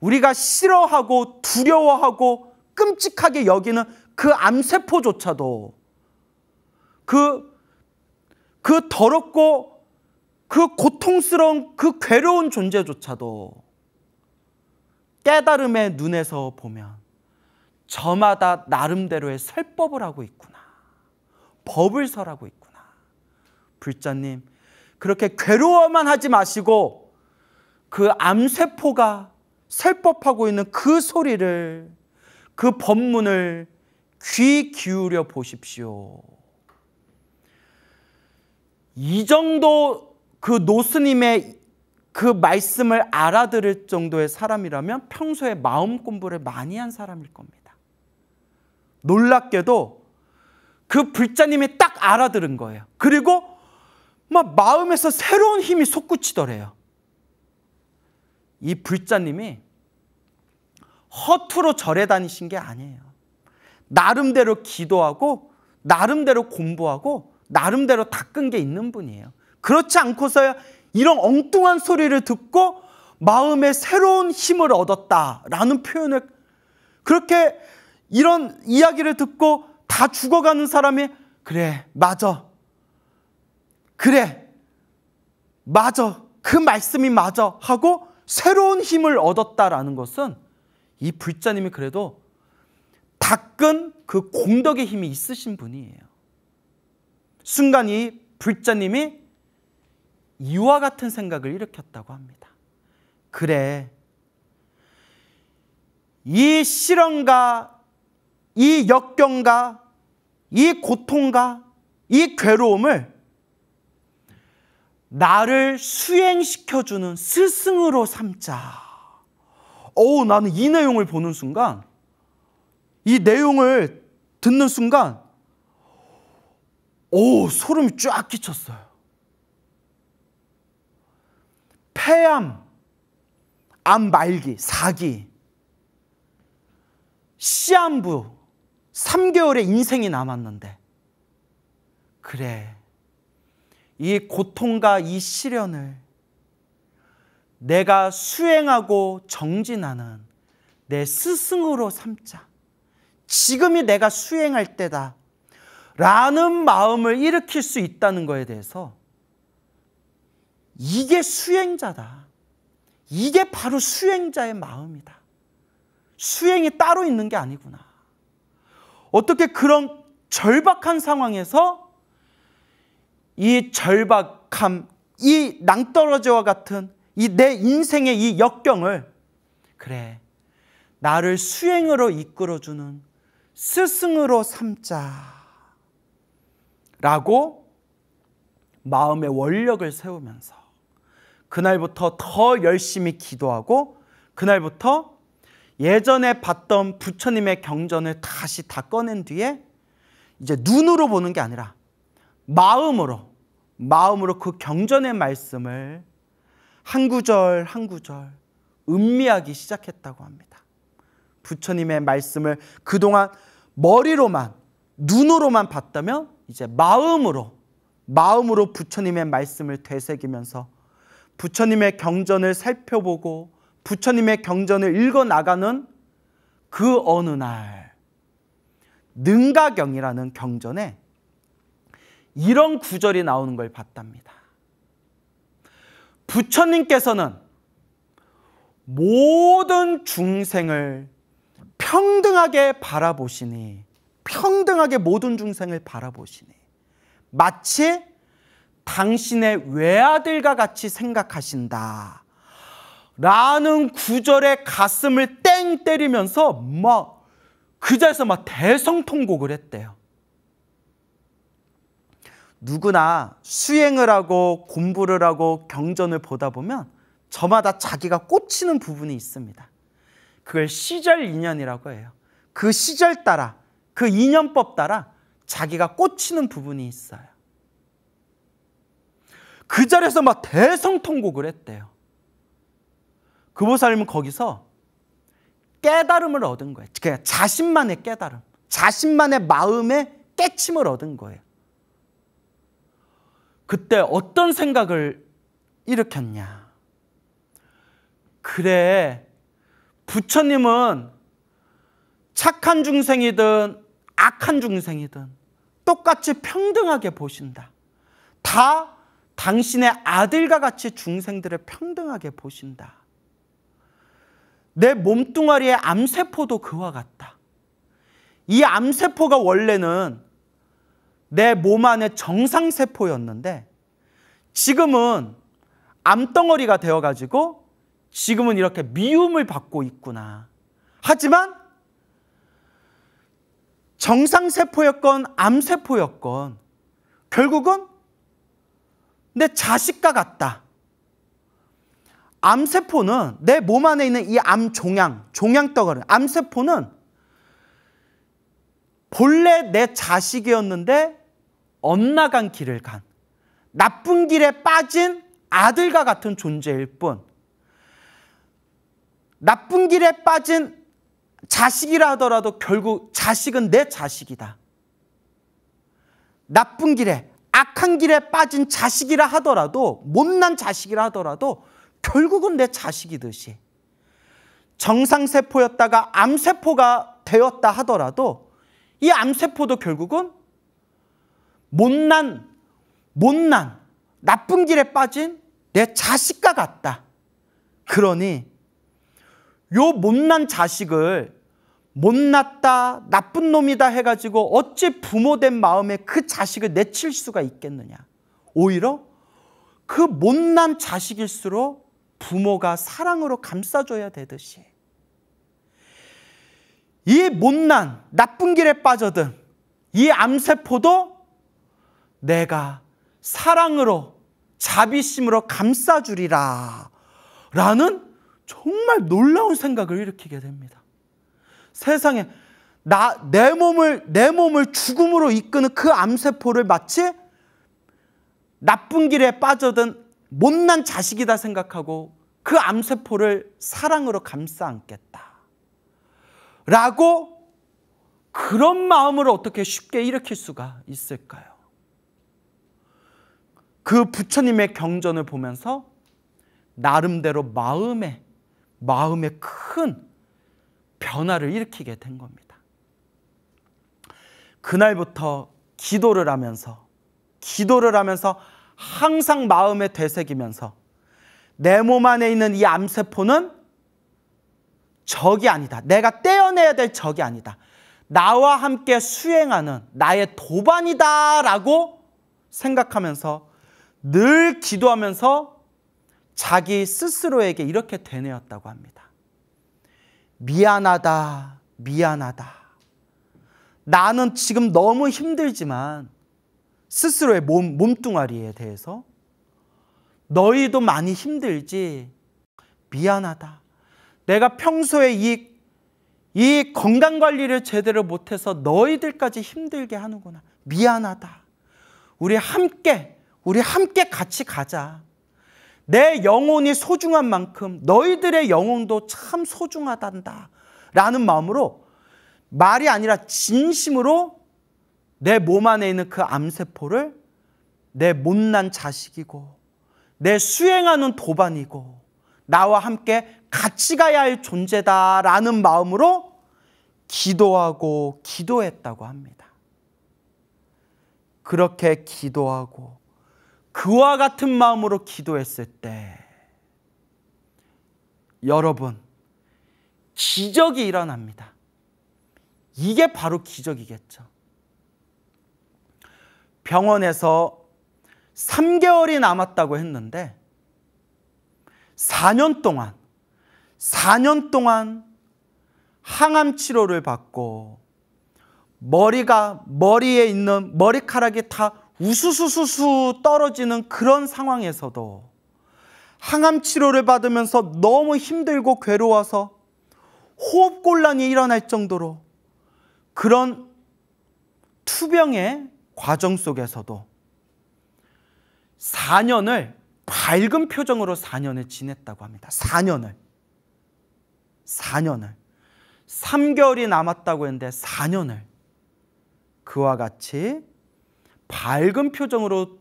우리가 싫어하고 두려워하고 끔찍하게 여기는 그 암세포조차도 그, 그 더럽고 그 고통스러운 그 괴로운 존재조차도 깨달음의 눈에서 보면 저마다 나름대로의 설법을 하고 있구나. 법을 설하고 있구나. 불자님, 그렇게 괴로워만 하지 마시고 그 암세포가 설법하고 있는 그 소리를 그 법문을 귀 기울여 보십시오. 이 정도 그 노스님의 그 말씀을 알아들을 정도의 사람이라면 평소에 마음 공부를 많이 한 사람일 겁니다. 놀랍게도 그 불자님이 딱 알아들은 거예요. 그리고 막 마음에서 새로운 힘이 솟구치더래요. 이 불자님이 허투루 절에 다니신 게 아니에요. 나름대로 기도하고 나름대로 공부하고 나름대로 닦은 게 있는 분이에요. 그렇지 않고서야 이런 엉뚱한 소리를 듣고 마음에 새로운 힘을 얻었다라는 표현을 그렇게 이런 이야기를 듣고 다 죽어가는 사람이 그래 맞아 그래 맞아 그 말씀이 맞아 하고 새로운 힘을 얻었다라는 것은 이 불자님이 그래도 닦은 그 공덕의 힘이 있으신 분이에요. 순간 이 불자님이 이와 같은 생각을 일으켰다고 합니다. 그래. 이 실험과 이 역경과 이 고통과 이 괴로움을 나를 수행시켜주는 스승으로 삼자. 어 나는 이 내용을 보는 순간, 이 내용을 듣는 순간, 오, 소름이 쫙 끼쳤어요. 폐암, 암 말기, 4기, 시한부, 3개월의 인생이 남았는데, 그래. 이 고통과 이 시련을 내가 수행하고 정진하는 내 스승으로 삼자. 지금이 내가 수행할 때다. 라는 마음을 일으킬 수 있다는 것에 대해서 이게 수행자다. 이게 바로 수행자의 마음이다. 수행이 따로 있는 게 아니구나. 어떻게 그런 절박한 상황에서 이 절박함, 이 낭떠러지와 같은 이 내 인생의 이 역경을 그래 나를 수행으로 이끌어주는 스승으로 삼자. 라고 마음의 원력을 세우면서 그날부터 더 열심히 기도하고 그날부터 예전에 봤던 부처님의 경전을 다시 다 꺼낸 뒤에 이제 눈으로 보는 게 아니라 마음으로 마음으로 그 경전의 말씀을 한 구절 한 구절 음미하기 시작했다고 합니다. 부처님의 말씀을 그동안 머리로만 눈으로만 봤다면 이제 마음으로 마음으로 부처님의 말씀을 되새기면서 부처님의 경전을 살펴보고 부처님의 경전을 읽어 나가는 그 어느 날 능가경이라는 경전에 이런 구절이 나오는 걸 봤답니다. 부처님께서는 모든 중생을 평등하게 바라보시니 평등하게 모든 중생을 바라보시니 마치 당신의 외아들과 같이 생각하신다. 라는 구절에 가슴을 땡 때리면서 막 그자에서막 대성통곡을 했대요. 누구나 수행을 하고 공부를 하고 경전을 보다 보면 저마다 자기가 꽂히는 부분이 있습니다. 그걸 시절 인연이라고 해요. 그 시절 따라 그 인연법 따라 자기가 꽂히는 부분이 있어요. 그 자리에서 막 대성통곡을 했대요. 그보살님은 거기서 깨달음을 얻은 거예요. 그냥 자신만의 깨달음, 자신만의 마음의 깨침을 얻은 거예요. 그때 어떤 생각을 일으켰냐? 그래, 부처님은 착한 중생이든 악한 중생이든 똑같이 평등하게 보신다. 다 당신의 아들과 같이 중생들을 평등하게 보신다. 내 몸뚱아리의 암세포도 그와 같다. 이 암세포가 원래는 내몸안에 정상세포였는데 지금은 암덩어리가 되어가지고 지금은 이렇게 미움을 받고 있구나. 하지만 정상세포였건 암세포였건 결국은 내 자식과 같다. 암세포는 내 몸 안에 있는 이 암종양, 종양덩어리, 암세포는 본래 내 자식이었는데 엇나간 길을 간 나쁜 길에 빠진 아들과 같은 존재일 뿐 나쁜 길에 빠진 자식이라 하더라도 결국 자식은 내 자식이다. 나쁜 길에 악한 길에 빠진 자식이라 하더라도 못난 자식이라 하더라도 결국은 내 자식이듯이 정상세포였다가 암세포가 되었다 하더라도 이 암세포도 결국은 못난, 못난, 나쁜 길에 빠진 내 자식과 같다. 그러니 요 못난 자식을 못났다, 나쁜 놈이다 해가지고 어찌 부모된 마음에 그 자식을 내칠 수가 있겠느냐. 오히려 그 못난 자식일수록 부모가 사랑으로 감싸줘야 되듯이 이 못난 나쁜 길에 빠져든 이 암세포도 내가 사랑으로 자비심으로 감싸주리라. 라는 정말 놀라운 생각을 일으키게 됩니다. 세상에 나, 내 몸을, 내 몸을 죽음으로 이끄는 그 암세포를 마치 나쁜 길에 빠져든 못난 자식이다 생각하고 그 암세포를 사랑으로 감싸 안겠다. 라고 그런 마음을 어떻게 쉽게 일으킬 수가 있을까요? 그 부처님의 경전을 보면서 나름대로 마음에 마음에 큰 변화를 일으키게 된 겁니다. 그날부터 기도를 하면서 기도를 하면서 항상 마음에 되새기면서 내 몸 안에 있는 이 암세포는 적이 아니다. 내가 떼어내야 될 적이 아니다. 나와 함께 수행하는 나의 도반이다라고 생각하면서 늘 기도하면서 자기 스스로에게 이렇게 되뇌었다고 합니다. 미안하다, 미안하다. 나는 지금 너무 힘들지만 스스로의 몸, 몸뚱아리에 대해서 너희도 많이 힘들지. 미안하다. 내가 평소에 이, 이 건강관리를 제대로 못해서 너희들까지 힘들게 하는구나. 미안하다. 우리 함께 우리 함께 같이 가자. 내 영혼이 소중한 만큼 너희들의 영혼도 참 소중하단다. 라는 마음으로 말이 아니라 진심으로 내 몸 안에 있는 그 암세포를 내 못난 자식이고 내 수행하는 도반이고 나와 함께 같이 가야 할 존재다라는 마음으로 기도하고 기도했다고 합니다. 그렇게 기도하고 그와 같은 마음으로 기도했을 때 여러분 기적이 일어납니다. 이게 바로 기적이겠죠. 병원에서 3개월이 남았다고 했는데 4년 동안 4년 동안 항암 치료를 받고 머리가 머리에 있는 머리카락이 다 우수수수수 떨어지는 그런 상황에서도 항암 치료를 받으면서 너무 힘들고 괴로워서 호흡곤란이 일어날 정도로 그런 투병의 과정 속에서도 4년을 밝은 표정으로 4년을 지냈다고 합니다. 4년을. 4년을. 3개월이 남았다고 했는데 4년을. 그와 같이 밝은 표정으로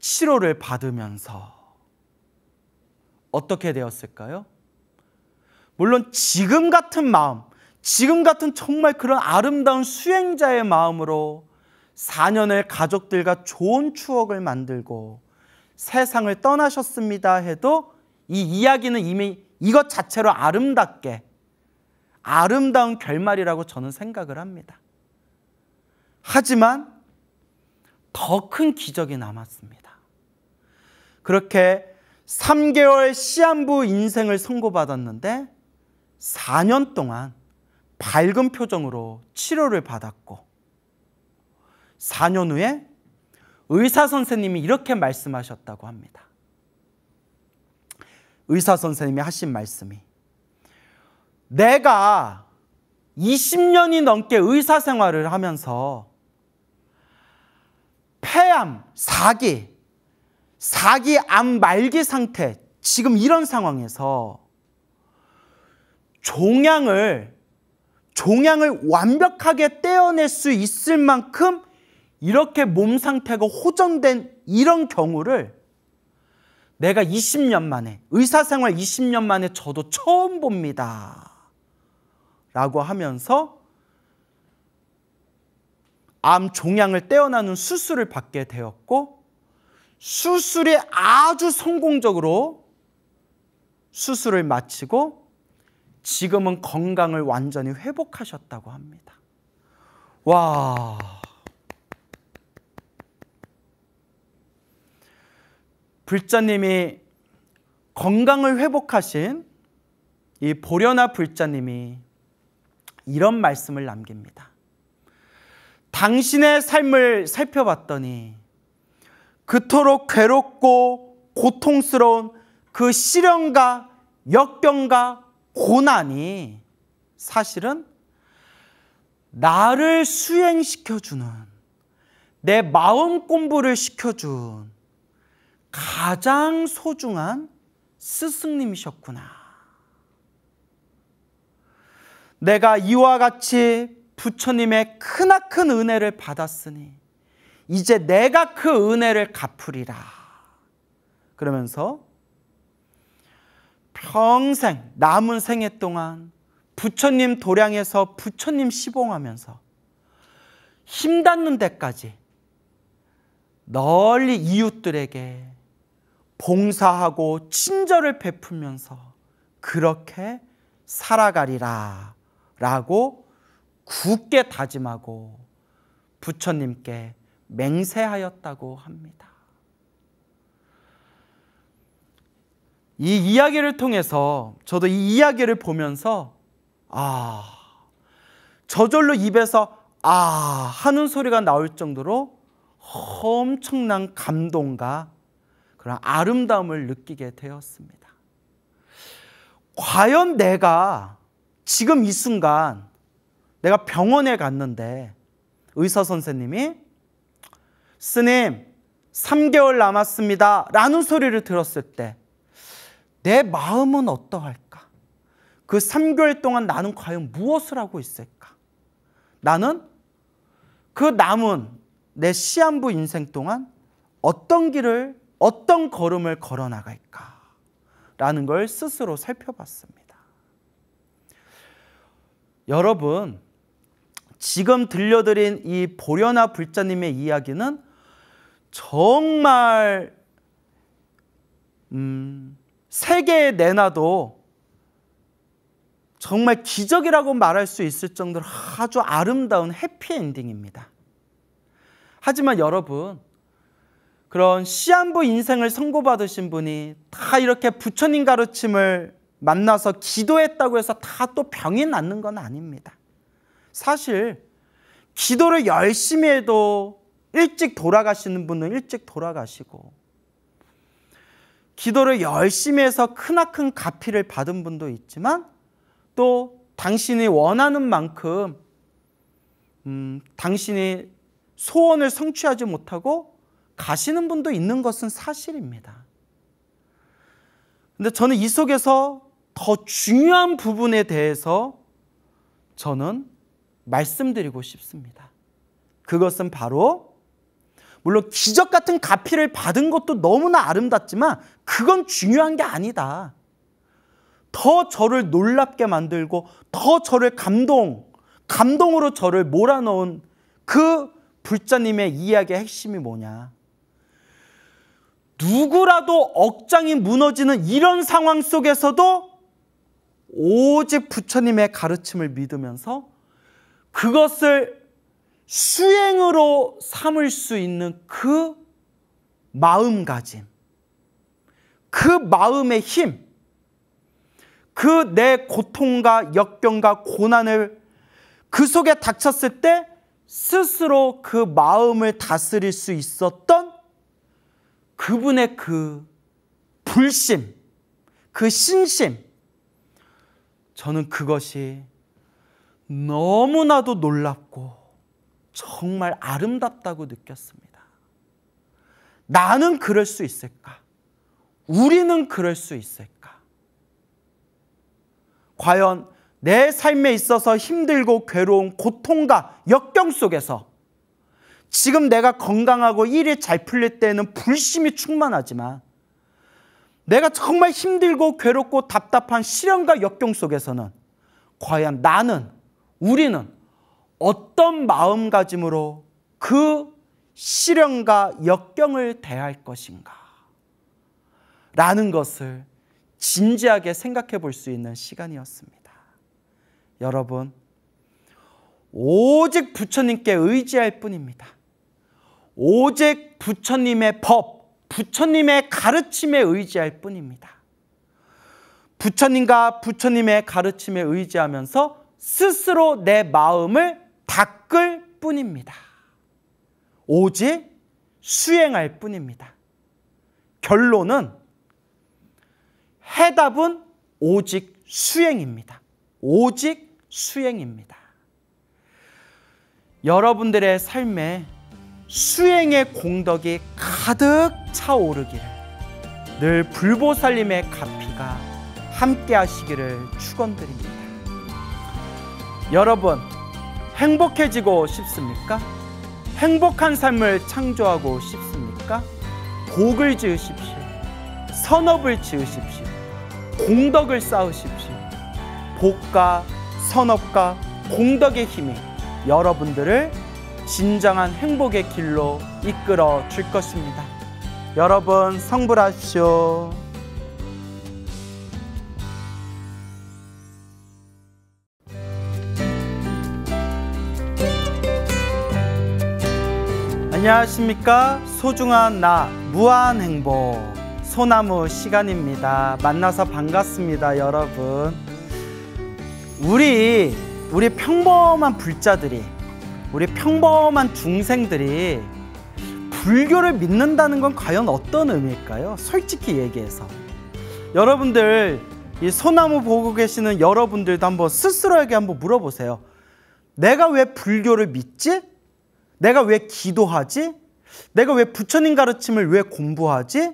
치료를 받으면서 어떻게 되었을까요? 물론 지금 같은 마음, 지금 같은 정말 그런 아름다운 수행자의 마음으로 4년을 가족들과 좋은 추억을 만들고 세상을 떠나셨습니다 해도 이 이야기는 이미 이것 자체로 아름답게 아름다운 결말이라고 저는 생각을 합니다. 하지만 더 큰 기적이 남았습니다. 그렇게 3개월 시한부 인생을 선고받았는데 4년 동안 밝은 표정으로 치료를 받았고 4년 후에 의사 선생님이 이렇게 말씀하셨다고 합니다. 의사 선생님이 하신 말씀이 내가 20년이 넘게 의사 생활을 하면서 폐암, 사기, 사기암 말기 상태 지금 이런 상황에서 종양을 종양을 완벽하게 떼어낼 수 있을 만큼 이렇게 몸 상태가 호전된 이런 경우를 내가 20년 만에 의사생활 20년 만에 저도 처음 봅니다. 라고 하면서 암 종양을 떼어나는 수술을 받게 되었고 수술이 아주 성공적으로 수술을 마치고 지금은 건강을 완전히 회복하셨다고 합니다. 와. 불자님이 건강을 회복하신 이 보려나 불자님이 이런 말씀을 남깁니다. 당신의 삶을 살펴봤더니 그토록 괴롭고 고통스러운 그 시련과 역경과 고난이 사실은 나를 수행시켜주는 내 마음 공부를 시켜준 가장 소중한 스승님이셨구나. 내가 이와 같이 부처님의 크나큰 은혜를 받았으니 이제 내가 그 은혜를 갚으리라. 그러면서 평생 남은 생애 동안 부처님 도량에서 부처님 시봉하면서 힘 닿는 데까지 널리 이웃들에게 봉사하고 친절을 베풀면서 그렇게 살아가리라 라고 굳게 다짐하고 부처님께 맹세하였다고 합니다. 이 이야기를 통해서 저도 이 이야기를 보면서 아 저절로 입에서 아 하는 소리가 나올 정도로 엄청난 감동과 그런 아름다움을 느끼게 되었습니다. 과연 내가 지금 이 순간 내가 병원에 갔는데 의사 선생님이 스님 3개월 남았습니다 라는 소리를 들었을 때 내 마음은 어떠할까? 그 3개월 동안 나는 과연 무엇을 하고 있을까? 나는 그 남은 내 시한부 인생 동안 어떤 길을 어떤 걸음을 걸어 나갈까? 라는 걸 스스로 살펴봤습니다. 여러분, 지금 들려드린 이 보려나 불자님의 이야기는 정말 음, 세계에 내놔도 정말 기적이라고 말할 수 있을 정도로 아주 아름다운 해피엔딩입니다. 하지만 여러분 그런 시한부 인생을 선고받으신 분이 다 이렇게 부처님 가르침을 만나서 기도했다고 해서 다 또 병이 낫는 건 아닙니다. 사실 기도를 열심히 해도 일찍 돌아가시는 분은 일찍 돌아가시고 기도를 열심히 해서 크나큰 가피를 받은 분도 있지만 또 당신이 원하는 만큼 음, 당신이 소원을 성취하지 못하고 가시는 분도 있는 것은 사실입니다. 근데 저는 이 속에서 더 중요한 부분에 대해서 저는 말씀드리고 싶습니다. 그것은 바로 물론 기적 같은 가피를 받은 것도 너무나 아름답지만 그건 중요한 게 아니다. 더 저를 놀랍게 만들고 더 저를 감동, 감동으로 저를 몰아넣은 그 불자님의 이야기의 핵심이 뭐냐. 누구라도 억장이 무너지는 이런 상황 속에서도 오직 부처님의 가르침을 믿으면서 그것을 수행으로 삼을 수 있는 그 마음가짐, 그 마음의 힘, 그 내 고통과 역경과 고난을 그 속에 닥쳤을 때 스스로 그 마음을 다스릴 수 있었던 그분의 그 불심, 그 신심, 저는 그것이 너무나도 놀랍고 정말 아름답다고 느꼈습니다. 나는 그럴 수 있을까? 우리는 그럴 수 있을까? 과연 내 삶에 있어서 힘들고 괴로운 고통과 역경 속에서 지금 내가 건강하고 일이 잘 풀릴 때는 불심이 충만하지만 내가 정말 힘들고 괴롭고 답답한 시련과 역경 속에서는 과연 나는 우리는 어떤 마음가짐으로 그 시련과 역경을 대할 것인가? 라는 것을 진지하게 생각해 볼 수 있는 시간이었습니다. 여러분, 오직 부처님께 의지할 뿐입니다. 오직 부처님의 법, 부처님의 가르침에 의지할 뿐입니다. 부처님과 부처님의 가르침에 의지하면서 스스로 내 마음을 닦을 뿐입니다. 오직 수행할 뿐입니다. 결론은 해답은 오직 수행입니다. 오직 수행입니다. 여러분들의 삶에 수행의 공덕이 가득 차오르기를 늘 불보살님의 가피가 함께 하시기를 축원드립니다. 여러분, 행복해지고 싶습니까? 행복한 삶을 창조하고 싶습니까? 복을 지으십시오. 선업을 지으십시오. 공덕을 쌓으십시오. 복과 선업과 공덕의 힘이 여러분들을 진정한 행복의 길로 이끌어 줄 것입니다. 여러분, 성불하십시오. 안녕하십니까 소중한 나 무한 행복 소나무 시간입니다 만나서 반갑습니다 여러분 우리 우리 평범한 불자들이 우리 평범한 중생들이 불교를 믿는다는 건 과연 어떤 의미일까요 솔직히 얘기해서 여러분들 이 소나무 보고 계시는 여러분들도 한번 스스로에게 한번 물어보세요 내가 왜 불교를 믿지? 내가 왜 기도하지? 내가 왜 부처님 가르침을 왜 공부하지?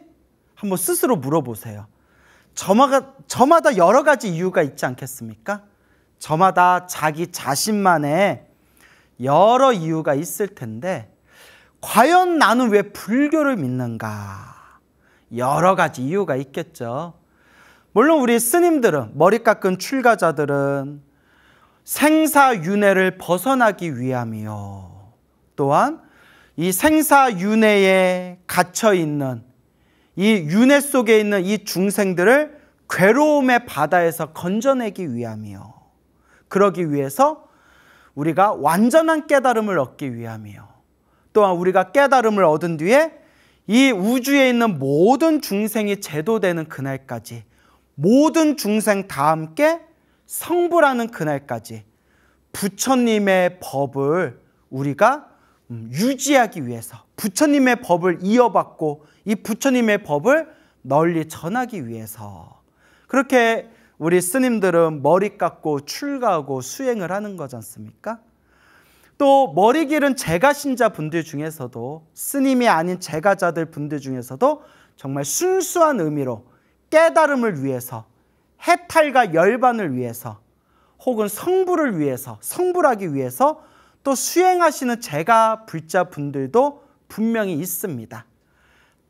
한번 스스로 물어보세요. 저마다, 저마다 여러 가지 이유가 있지 않겠습니까? 저마다 자기 자신만의 여러 이유가 있을 텐데, 과연 나는 왜 불교를 믿는가? 여러 가지 이유가 있겠죠. 물론 우리 스님들은, 머리 깎은 출가자들은 생사윤회를 벗어나기 위함이요. 또한 이 생사윤회에 갇혀 있는 이 윤회 속에 있는 이 중생들을 괴로움의 바다에서 건져내기 위함이요. 그러기 위해서 우리가 완전한 깨달음을 얻기 위함이요. 또한 우리가 깨달음을 얻은 뒤에 이 우주에 있는 모든 중생이 제도되는 그날까지 모든 중생 다 함께 성불하는 그날까지 부처님의 법을 우리가 음, 유지하기 위해서 부처님의 법을 이어받고 이 부처님의 법을 널리 전하기 위해서 그렇게 우리 스님들은 머리 깎고 출가하고 수행을 하는 거지 않습니까? 또 머리 길은 제가신자 분들 중에서도 스님이 아닌 제가자들 분들 중에서도 정말 순수한 의미로 깨달음을 위해서 해탈과 열반을 위해서 혹은 성불을 위해서 성불하기 위해서 또 수행하시는 제가 불자분들도 분명히 있습니다.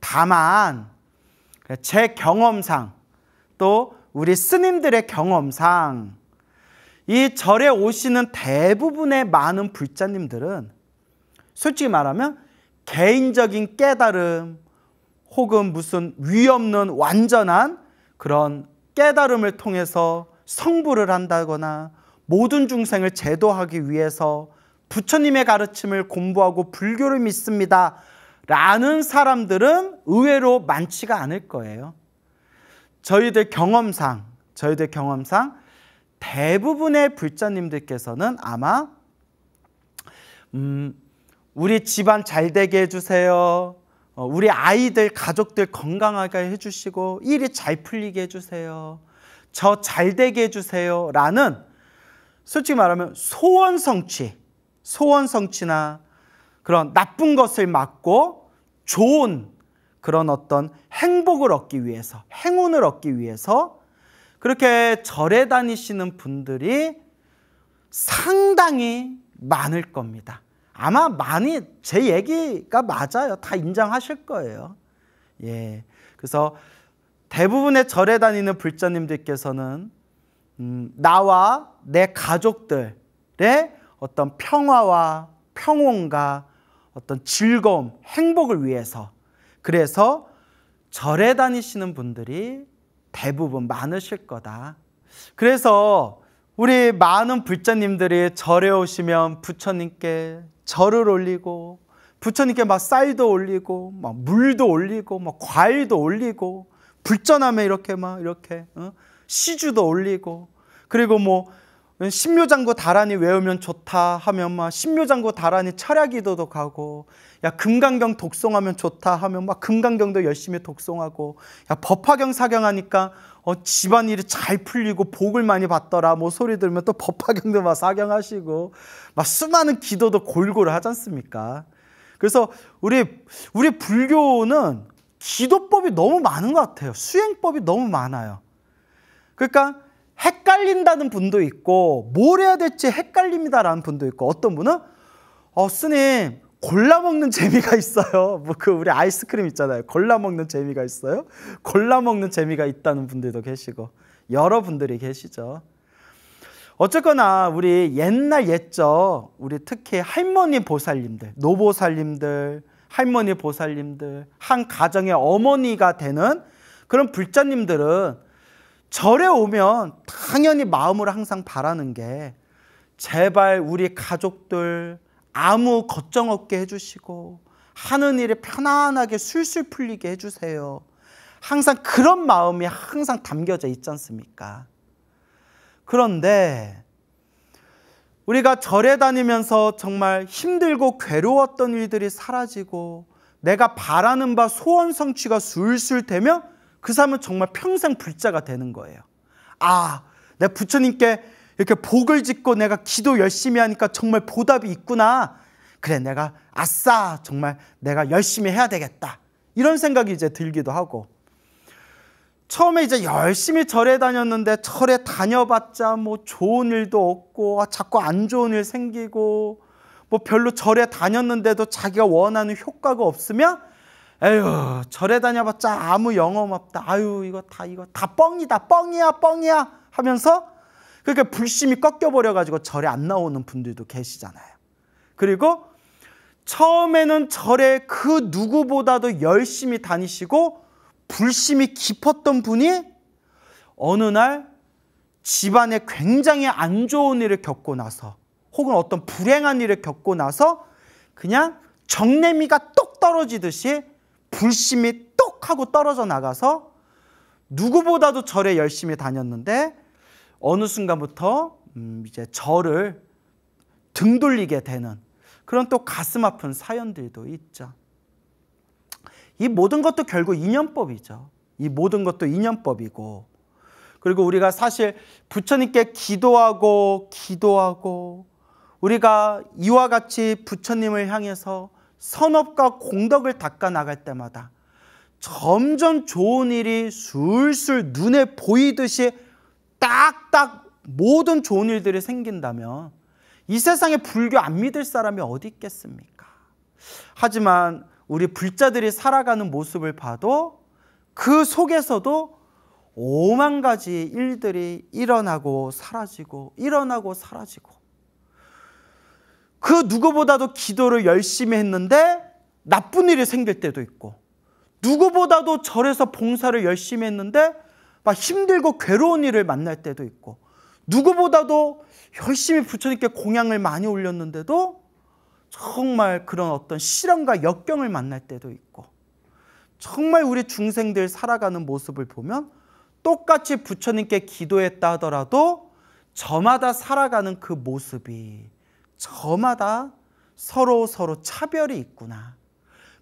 다만 제 경험상 또 우리 스님들의 경험상 이 절에 오시는 대부분의 많은 불자님들은 솔직히 말하면 개인적인 깨달음 혹은 무슨 위없는 완전한 그런 깨달음을 통해서 성부를 한다거나 모든 중생을 제도하기 위해서 부처님의 가르침을 공부하고 불교를 믿습니다. 라는 사람들은 의외로 많지가 않을 거예요. 저희들 경험상, 저희들 경험상 대부분의 불자님들께서는 아마 음, 우리 집안 잘 되게 해주세요. 어, 우리 아이들, 가족들 건강하게 해주시고 일이 잘 풀리게 해주세요. 저 잘 되게 해주세요. 라는 솔직히 말하면 소원 성취, 소원 성취나 그런 나쁜 것을 막고 좋은 그런 어떤 행복을 얻기 위해서 행운을 얻기 위해서 그렇게 절에 다니시는 분들이 상당히 많을 겁니다. 아마 많이 제 얘기가 맞아요. 다 인정하실 거예요. 예. 그래서 대부분의 절에 다니는 불자님들께서는 음, 나와 내 가족들의 어떤 평화와 평온과 어떤 즐거움, 행복을 위해서 그래서 절에 다니시는 분들이 대부분 많으실 거다. 그래서 우리 많은 불자님들이 절에 오시면 부처님께 절을 올리고 부처님께 막 쌀도 올리고 막 물도 올리고 막 과일도 올리고 불전함에 이렇게 막 이렇게 어? 시주도 올리고 그리고 뭐 신묘장구 다란이 외우면 좋다 하면 막 신묘장구 다란이 철야기도도 가고 야 금강경 독송하면 좋다 하면 막 금강경도 열심히 독송하고 야 법화경 사경하니까 어 집안일이 잘 풀리고 복을 많이 받더라 뭐 소리 들으면 또 법화경도 막 사경하시고 막 수많은 기도도 골고루 하지 않습니까? 그래서 우리 우리 불교는 기도법이 너무 많은 것 같아요. 수행법이 너무 많아요. 그러니까 헷갈린다는 분도 있고 뭘 해야 될지 헷갈립니다라는 분도 있고 어떤 분은 어 스님 골라 먹는 재미가 있어요. 뭐 그 우리 아이스크림 있잖아요. 골라 먹는 재미가 있어요. 골라 먹는 재미가 있다는 분들도 계시고 여러분들이 계시죠. 어쨌거나 우리 옛날 옛적 우리 특히 할머니 보살님들, 노보살님들, 할머니 보살님들, 한 가정의 어머니가 되는 그런 불자님들은 절에 오면 당연히 마음으로 항상 바라는 게 제발 우리 가족들 아무 걱정 없게 해주시고 하는 일이 편안하게 술술 풀리게 해주세요. 항상 그런 마음이 항상 담겨져 있지 않습니까? 그런데 우리가 절에 다니면서 정말 힘들고 괴로웠던 일들이 사라지고 내가 바라는 바 소원 성취가 술술 되면 그 사람은 정말 평생 불자가 되는 거예요. 아, 내 부처님께 이렇게 복을 짓고 내가 기도 열심히 하니까 정말 보답이 있구나. 그래, 내가 아싸, 정말 내가 열심히 해야 되겠다. 이런 생각이 이제 들기도 하고. 처음에 이제 열심히 절에 다녔는데 절에 다녀봤자 뭐 좋은 일도 없고 아, 자꾸 안 좋은 일 생기고 뭐 별로 절에 다녔는데도 자기가 원하는 효과가 없으면 에휴 절에 다녀봤자 아무 영험 없다. 아유 이거 다 이거 다 뻥이다 뻥이야 뻥이야 하면서 그러니까 불심이 꺾여버려 가지고 절에 안 나오는 분들도 계시잖아요. 그리고 처음에는 절에 그 누구보다도 열심히 다니시고 불심이 깊었던 분이 어느 날 집안에 굉장히 안 좋은 일을 겪고 나서 혹은 어떤 불행한 일을 겪고 나서 그냥 정내미가 똑 떨어지듯이 불심이 똑 하고 떨어져 나가서 누구보다도 절에 열심히 다녔는데 어느 순간부터 음 이제 절을 등 돌리게 되는 그런 또 가슴 아픈 사연들도 있죠. 이 모든 것도 결국 인연법이죠. 이 모든 것도 인연법이고 그리고 우리가 사실 부처님께 기도하고 기도하고 우리가 이와 같이 부처님을 향해서 선업과 공덕을 닦아 나갈 때마다 점점 좋은 일이 술술 눈에 보이듯이 딱딱 모든 좋은 일들이 생긴다면 이 세상에 불교 안 믿을 사람이 어디 있겠습니까? 하지만 우리 불자들이 살아가는 모습을 봐도 그 속에서도 오만 가지 일들이 일어나고 사라지고 일어나고 사라지고 그 누구보다도 기도를 열심히 했는데 나쁜 일이 생길 때도 있고 누구보다도 절에서 봉사를 열심히 했는데 막 힘들고 괴로운 일을 만날 때도 있고 누구보다도 열심히 부처님께 공양을 많이 올렸는데도 정말 그런 어떤 실험과 역경을 만날 때도 있고 정말 우리 중생들 살아가는 모습을 보면 똑같이 부처님께 기도했다 하더라도 저마다 살아가는 그 모습이 저마다 서로 서로 차별이 있구나.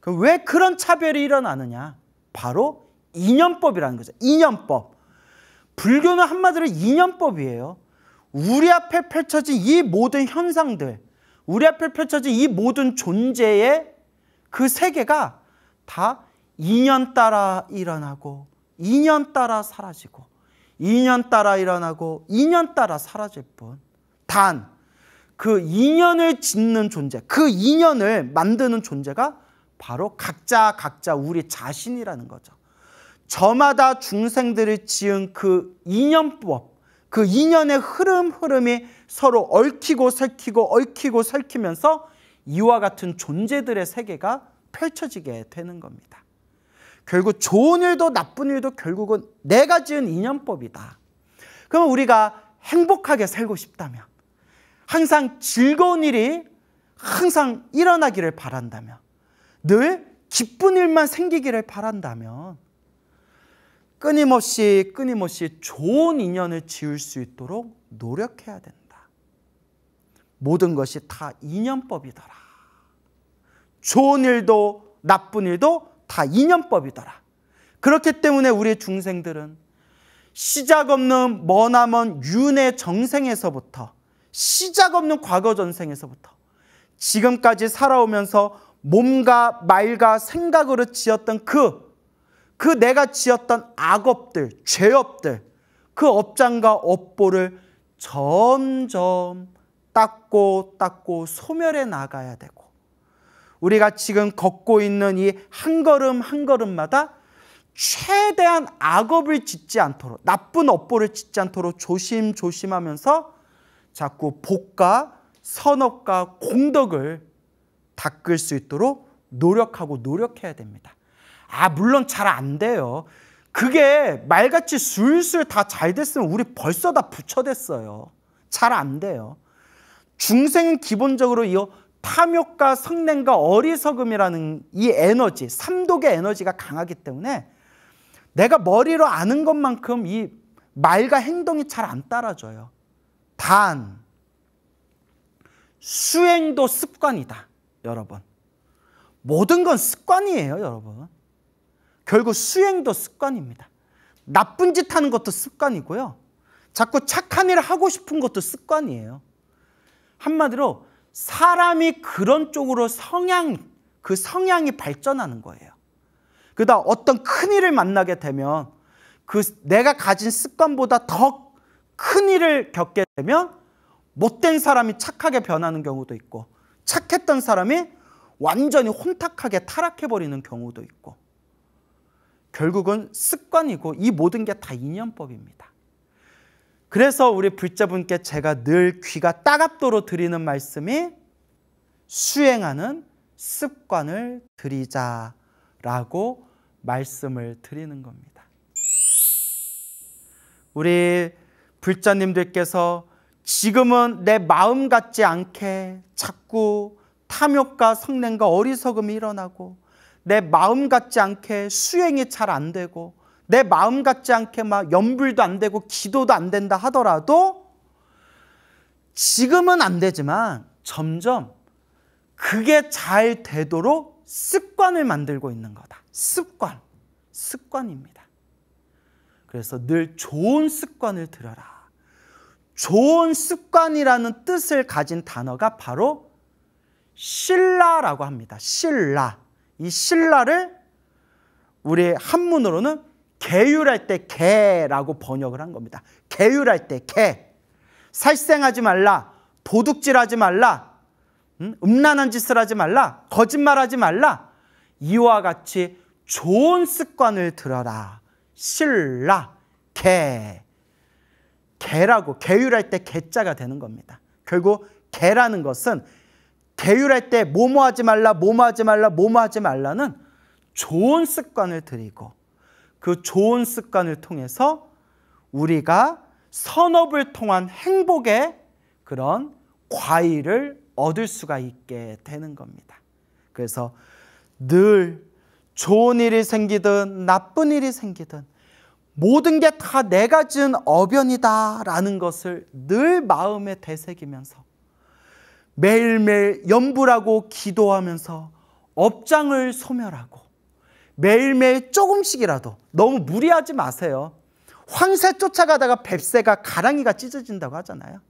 그 왜 그런 차별이 일어나느냐? 바로 이념법이라는 거죠. 이념법. 불교는 한마디로 이념법이에요. 우리 앞에 펼쳐진 이 모든 현상들, 우리 앞에 펼쳐진 이 모든 존재의 그 세계가 다 인연 따라 일어나고, 인연 따라 사라지고, 인연 따라 일어나고, 인연 따라 사라질 뿐. 단, 그 인연을 짓는 존재, 그 인연을 만드는 존재가 바로 각자 각자 우리 자신이라는 거죠. 저마다 중생들을 지은 그 인연법, 그 인연의 흐름 흐름이 서로 얽히고 설키고 얽히고 설키면서 이와 같은 존재들의 세계가 펼쳐지게 되는 겁니다. 결국 좋은 일도 나쁜 일도 결국은 내가 지은 인연법이다. 그럼 우리가 행복하게 살고 싶다면 항상 즐거운 일이 항상 일어나기를 바란다면 늘 기쁜 일만 생기기를 바란다면 끊임없이 끊임없이 좋은 인연을 지을 수 있도록 노력해야 된다. 모든 것이 다 인연법이더라. 좋은 일도 나쁜 일도 다 인연법이더라. 그렇기 때문에 우리 중생들은 시작 없는 머나먼 윤회 정생에서부터 시작 없는 과거 전생에서부터 지금까지 살아오면서 몸과 말과 생각으로 지었던 그, 그 내가 지었던 악업들, 죄업들, 그 업장과 업보를 점점 닦고 닦고 소멸해 나가야 되고 우리가 지금 걷고 있는 이 한 걸음 한 걸음마다 최대한 악업을 짓지 않도록 나쁜 업보를 짓지 않도록 조심조심하면서 자꾸 복과 선업과 공덕을 닦을 수 있도록 노력하고 노력해야 됩니다. 아, 물론 잘 안 돼요. 그게 말같이 술술 다 잘 됐으면 우리 벌써 다 부처됐어요. 잘 안 돼요. 중생은 기본적으로 이 탐욕과 성냄과 어리석음이라는 이 에너지, 삼독의 에너지가 강하기 때문에 내가 머리로 아는 것만큼 이 말과 행동이 잘 안 따라줘요. 단 수행도 습관이다. 여러분. 모든 건 습관이에요, 여러분. 결국 수행도 습관입니다. 나쁜 짓 하는 것도 습관이고요. 자꾸 착한 일을 하고 싶은 것도 습관이에요. 한마디로 사람이 그런 쪽으로 성향, 그 성향이 발전하는 거예요. 그다 어떤 큰 일을 만나게 되면 그 내가 가진 습관보다 더큰 일을 겪게 되면 못된 사람이 착하게 변하는 경우도 있고 착했던 사람이 완전히 혼탁하게 타락해버리는 경우도 있고 결국은 습관이고 이 모든 게 다 인연법입니다. 그래서 우리 불자분께 제가 늘 귀가 따갑도록 드리는 말씀이 수행하는 습관을 드리자라고 말씀을 드리는 겁니다. 우리 불자님들께서 지금은 내 마음 같지 않게 자꾸 탐욕과 성냄과 어리석음이 일어나고 내 마음 같지 않게 수행이 잘 안 되고 내 마음 같지 않게 막 연불도 안 되고 기도도 안 된다 하더라도 지금은 안 되지만 점점 그게 잘 되도록 습관을 만들고 있는 거다. 습관. 습관입니다. 그래서 늘 좋은 습관을 들여라. 좋은 습관이라는 뜻을 가진 단어가 바로 신라라고 합니다. 신라. 이 신라를 우리 한문으로는 계율할 때 개라고 번역을 한 겁니다. 계율할 때 개. 살생하지 말라. 도둑질하지 말라. 음? 음란한 짓을 하지 말라. 거짓말하지 말라. 이와 같이 좋은 습관을 들어라. 신라 개 개라고 개율할 때 개자가 되는 겁니다. 결국 개라는 것은 개율할 때 뭐뭐 하지 말라 뭐뭐 하지 말라 뭐뭐 하지 말라는 좋은 습관을 들이고 그 좋은 습관을 통해서 우리가 선업을 통한 행복의 그런 과일을 얻을 수가 있게 되는 겁니다. 그래서 늘 좋은 일이 생기든 나쁜 일이 생기든 모든 게 다 내가 지은 어변이다라는 것을 늘 마음에 되새기면서 매일매일 염불하고 기도하면서 업장을 소멸하고 매일매일 조금씩이라도 너무 무리하지 마세요. 황새 쫓아가다가 뱁새가 가랑이가 찢어진다고 하잖아요.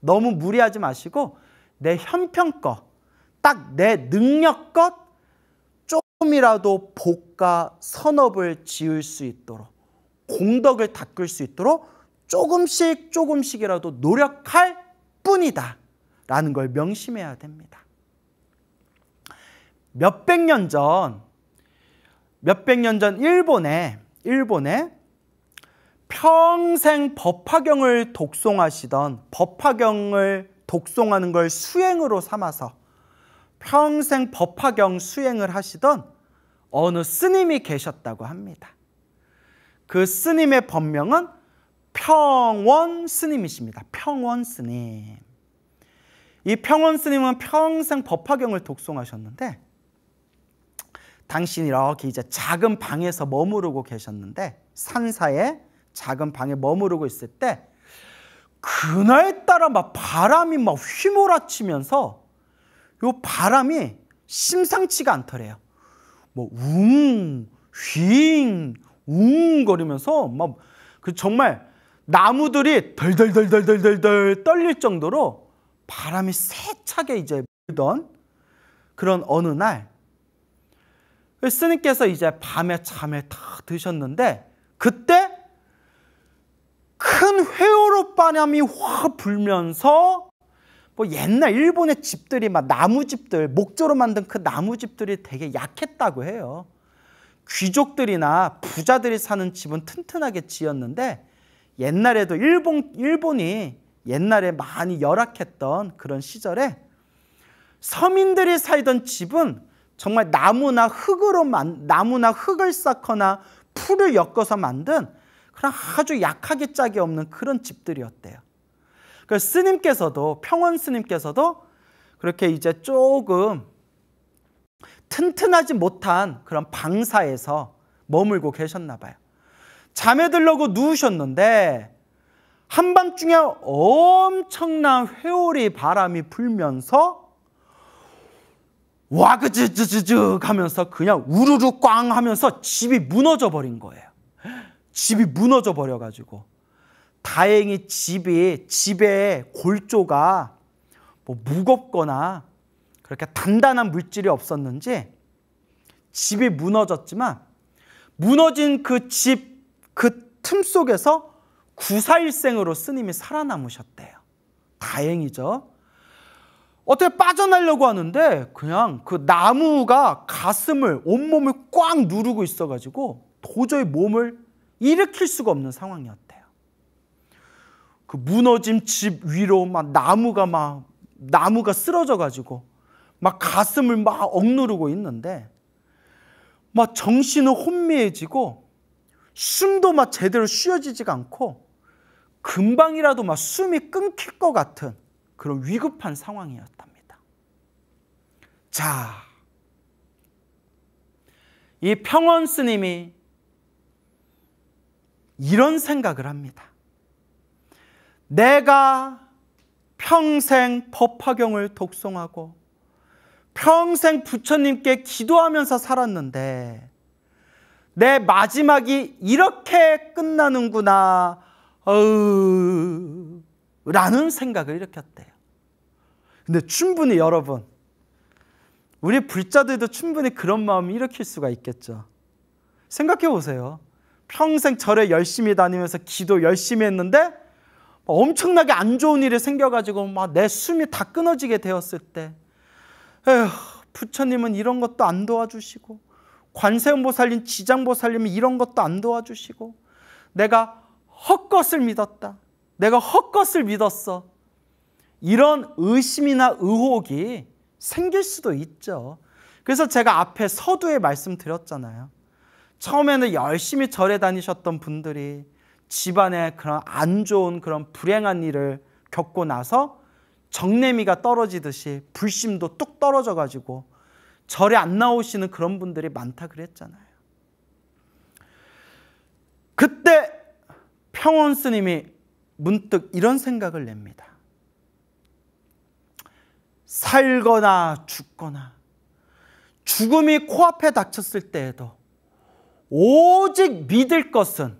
너무 무리하지 마시고 내 형편껏 딱 내 능력껏 조금이라도 복과 선업을 지을 수 있도록 공덕을 닦을 수 있도록 조금씩 조금씩이라도 노력할 뿐이다 라는 걸 명심해야 됩니다. 몇백 년 전, 몇백 년 전 일본에, 일본에 평생 법화경을 독송하시던 법화경을 독송하는 걸 수행으로 삼아서 평생 법화경 수행을 하시던 어느 스님이 계셨다고 합니다. 그 스님의 법명은 평원 스님이십니다. 평원 스님. 이 평원 스님은 평생 법화경을 독송하셨는데 당신이 렇게 이제 작은 방에서 머무르고 계셨는데 산사에 작은 방에 머무르고 있을 때 그날따라 막 바람이 막 휘몰아치면서 요 바람이 심상치가 않더래요. 뭐 웅, 휘잉, 웅 거리면서 막 그 정말 나무들이 덜덜덜덜덜덜 떨릴 정도로 바람이 세차게 이제 불던 그런 어느 날 스님께서 이제 밤에 잠에 다 드셨는데 그때 큰 회오로 바람이 확 불면서 뭐 옛날 일본의 집들이 막 나무집들, 목조로 만든 그 나무집들이 되게 약했다고 해요. 귀족들이나 부자들이 사는 집은 튼튼하게 지었는데 옛날에도 일본, 일본이 옛날에 많이 열악했던 그런 시절에 서민들이 살던 집은 정말 나무나 흙으로 만, 나무나 흙을 쌓거나 풀을 엮어서 만든 그런 아주 약하게 짝이 없는 그런 집들이었대요. 그 스님께서도 평원 스님께서도 그렇게 이제 조금 튼튼하지 못한 그런 방사에서 머물고 계셨나 봐요. 잠에 들려고 누우셨는데 한밤중에 엄청난 회오리 바람이 불면서 와그즈즈즈즈 하면서 그냥 우르르 꽝 하면서 집이 무너져 버린 거예요. 집이 무너져 버려 가지고 다행히 집이 집의 골조가 뭐 무겁거나 그렇게 단단한 물질이 없었는지 집이 무너졌지만 무너진 그 집 그 틈 속에서 구사일생으로 스님이 살아남으셨대요. 다행이죠. 어떻게 빠져나려고 하는데 그냥 그 나무가 가슴을 온몸을 꽉 누르고 있어가지고 도저히 몸을 일으킬 수가 없는 상황이었다. 그 무너진 집 위로 막 나무가 막 나무가 쓰러져 가지고 막 가슴을 막 억누르고 있는데 막 정신은 혼미해지고 숨도 막 제대로 쉬어지지가 않고 금방이라도 막 숨이 끊길 것 같은 그런 위급한 상황이었답니다. 자, 이 평원 스님이 이런 생각을 합니다. 내가 평생 법화경을 독송하고 평생 부처님께 기도하면서 살았는데 내 마지막이 이렇게 끝나는구나 어 라는 생각을 일으켰대요. 근데 충분히 여러분 우리 불자들도 충분히 그런 마음을 일으킬 수가 있겠죠. 생각해 보세요. 평생 절에 열심히 다니면서 기도 열심히 했는데 엄청나게 안 좋은 일이 생겨가지고 막 내 숨이 다 끊어지게 되었을 때, 에휴, 부처님은 이런 것도 안 도와주시고, 관세음보살님, 지장보살님은 이런 것도 안 도와주시고, 내가 헛것을 믿었다. 내가 헛것을 믿었어. 이런 의심이나 의혹이 생길 수도 있죠. 그래서 제가 앞에 서두에 말씀드렸잖아요. 처음에는 열심히 절에 다니셨던 분들이 집안에 그런 안 좋은 그런 불행한 일을 겪고 나서 정내미가 떨어지듯이 불심도 뚝 떨어져 가지고 절에 안 나오시는 그런 분들이 많다 그랬잖아요. 그때 평원 스님이 문득 이런 생각을 냅니다. 살거나 죽거나 죽음이 코앞에 닥쳤을 때에도 오직 믿을 것은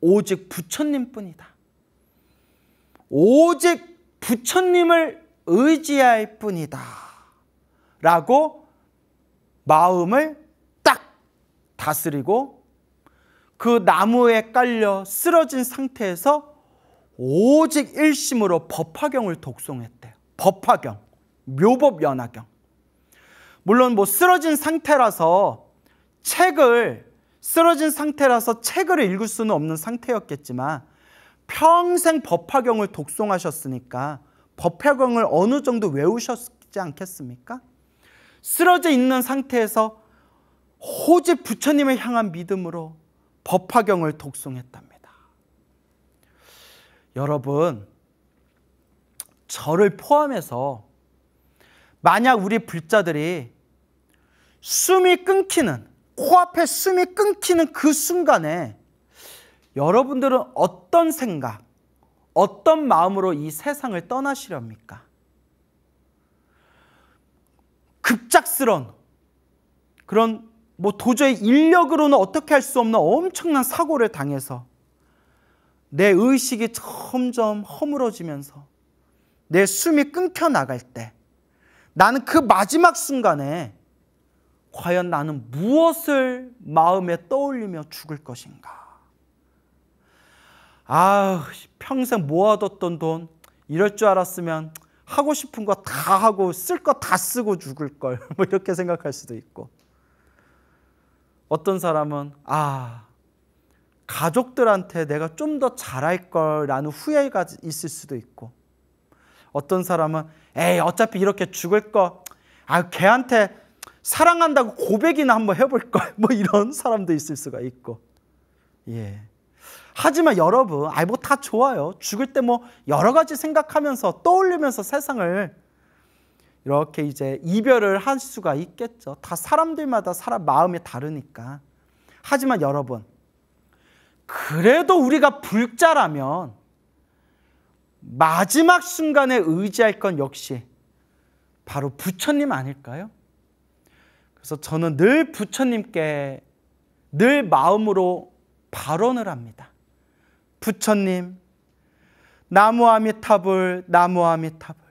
오직 부처님뿐이다. 오직 부처님을 의지할 뿐이다. 라고 마음을 딱 다스리고 그 나무에 깔려 쓰러진 상태에서 오직 일심으로 법화경을 독송했대요. 법화경, 묘법연화경. 물론 뭐 쓰러진 상태라서 책을 쓰러진 상태라서 책을 읽을 수는 없는 상태였겠지만 평생 법화경을 독송하셨으니까 법화경을 어느 정도 외우셨지 않겠습니까? 쓰러져 있는 상태에서 호집 부처님을 향한 믿음으로 법화경을 독송했답니다. 여러분, 저를 포함해서 만약 우리 불자들이 숨이 끊기는 코앞에 숨이 끊기는 그 순간에 여러분들은 어떤 생각, 어떤 마음으로 이 세상을 떠나시렵니까? 급작스런 그런 뭐 도저히 인력으로는 어떻게 할 수 없는 엄청난 사고를 당해서 내 의식이 점점 허물어지면서 내 숨이 끊겨 나갈 때 나는 그 마지막 순간에 과연 나는 무엇을 마음에 떠올리며 죽을 것인가? 아, 평생 모아뒀던 돈 이럴 줄 알았으면 하고 싶은 거 다 하고 쓸 거 다 쓰고 죽을 걸. 뭐 이렇게 생각할 수도 있고. 어떤 사람은 아, 가족들한테 내가 좀 더 잘할 걸라는 후회가 있을 수도 있고. 어떤 사람은 에이, 어차피 이렇게 죽을 거. 아, 걔한테 사랑한다고 고백이나 한번 해볼까? 뭐 이런 사람도 있을 수가 있고. 예. 하지만 여러분, 아이 뭐다 좋아요. 죽을 때 뭐 여러 가지 생각하면서 떠올리면서 세상을 이렇게 이제 이별을 할 수가 있겠죠. 다 사람들마다 사람 마음이 다르니까. 하지만 여러분, 그래도 우리가 불자라면 마지막 순간에 의지할 건 역시 바로 부처님 아닐까요? 그래서 저는 늘 부처님께 늘 마음으로 발언을 합니다. 부처님, 나무아미타불, 나무아미타불.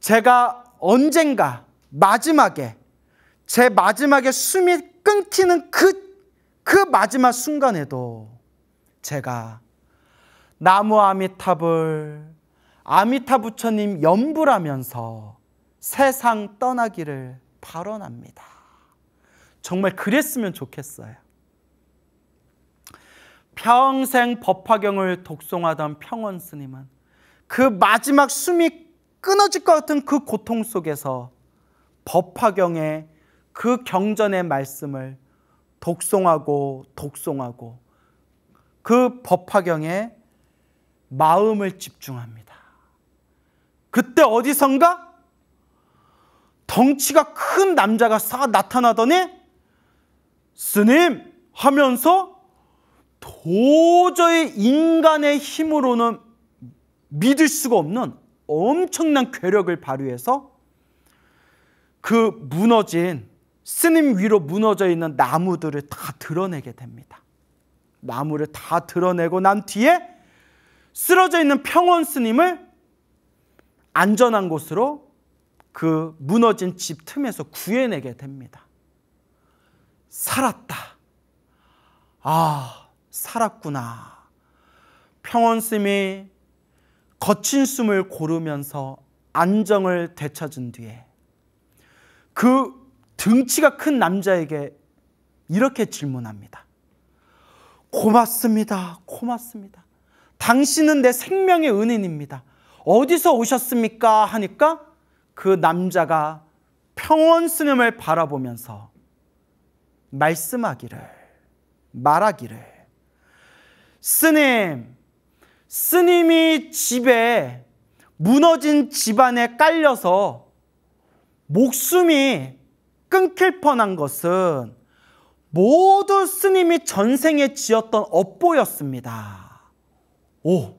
제가 언젠가 마지막에 제 마지막에 숨이 끊기는 그, 그 마지막 순간에도 제가 나무 아미타불, 아미타 부처님 연불하면서 세상 떠나기를 발언합니다. 정말 그랬으면 좋겠어요. 평생 법화경을 독송하던 평원 스님은 그 마지막 숨이 끊어질 것 같은 그 고통 속에서 법화경의 그 경전의 말씀을 독송하고 독송하고 그 법화경에 마음을 집중합니다. 그때 어디선가 덩치가 큰 남자가 싹 나타나더니 스님 하면서 도저히 인간의 힘으로는 믿을 수가 없는 엄청난 괴력을 발휘해서 그 무너진 스님 위로 무너져 있는 나무들을 다 드러내게 됩니다. 나무를 다 드러내고 난 뒤에 쓰러져 있는 평원 스님을 안전한 곳으로 그 무너진 집 틈에서 구해내게 됩니다. 살았다. 아, 살았구나. 평온숨이 거친 숨을 고르면서 안정을 되찾은 뒤에 그 등치가 큰 남자에게 이렇게 질문합니다. 고맙습니다. 고맙습니다. 당신은 내 생명의 은인입니다. 어디서 오셨습니까? 하니까 그 남자가 평원스님을 바라보면서 말씀하기를, 말하기를, 스님, 스님이 집에 무너진 집안에 깔려서 목숨이 끊길 뻔한 것은 모두 스님이 전생에 지었던 업보였습니다. 오!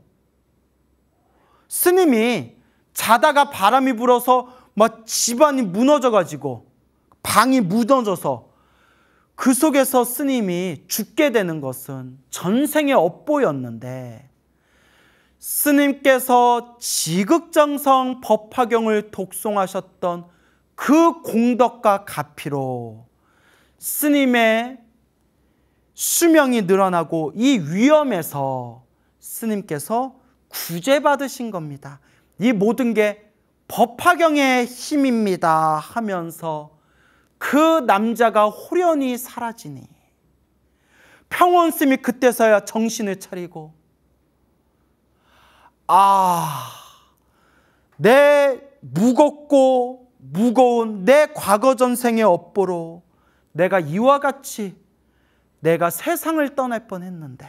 스님이 자다가 바람이 불어서 막 집안이 무너져가지고 방이 무너져서 그 속에서 스님이 죽게 되는 것은 전생의 업보였는데 스님께서 지극정성 법화경을 독송하셨던 그 공덕과 가피로 스님의 수명이 늘어나고 이 위험에서 스님께서 구제받으신 겁니다. 이 모든 게 법화경의 힘입니다 하면서 그 남자가 홀연히 사라지니 평원스이 그때서야 정신을 차리고 아, 내 무겁고 무거운 내 과거 전생의 업보로 내가 이와 같이 내가 세상을 떠날 뻔했는데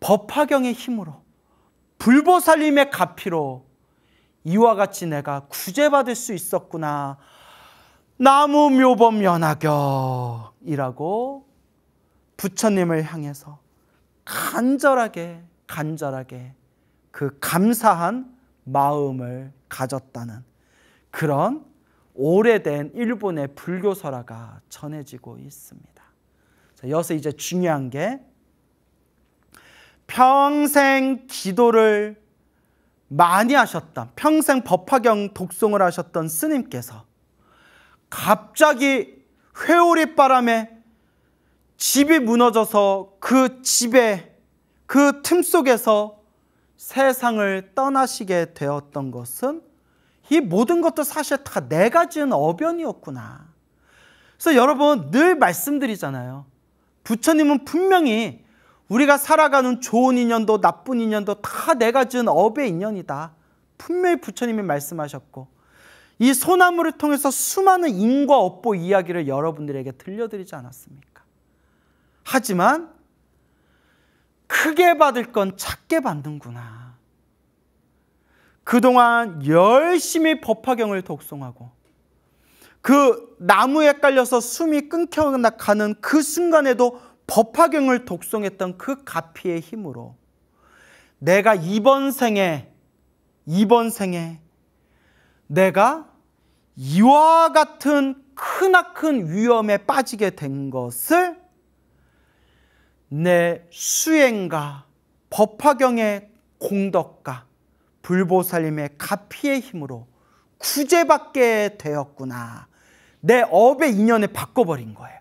법화경의 힘으로 불보살림의 가피로 이와 같이 내가 구제받을 수 있었구나. 나무 묘범 연하경이라고 부처님을 향해서 간절하게 간절하게 그 감사한 마음을 가졌다는 그런 오래된 일본의 불교 설화가 전해지고 있습니다. 여기서 이제 중요한 게 평생 기도를 많이 하셨던 평생 법화경 독송을 하셨던 스님께서 갑자기 회오리 바람에 집이 무너져서 그 집에 그 틈 속에서 세상을 떠나시게 되었던 것은 이 모든 것도 사실 다 내가 지은 어변이었구나. 그래서 여러분 늘 말씀드리잖아요. 부처님은 분명히 우리가 살아가는 좋은 인연도 나쁜 인연도 다 내가 지은 업의 인연이다. 분명히 부처님이 말씀하셨고 이 소나무를 통해서 수많은 인과 업보 이야기를 여러분들에게 들려드리지 않았습니까? 하지만 크게 받을 건 작게 받는구나. 그동안 열심히 법화경을 독송하고 그 나무에 깔려서 숨이 끊겨가는 그 순간에도 법화경을 독성했던그 가피의 힘으로 내가 이번 생에 이번 생에 내가 이와 같은 크나큰 위험에 빠지게 된 것을 내 수행과 법화경의 공덕과 불보살님의 가피의 힘으로 구제받게 되었구나. 내 업의 인연을 바꿔버린 거예요.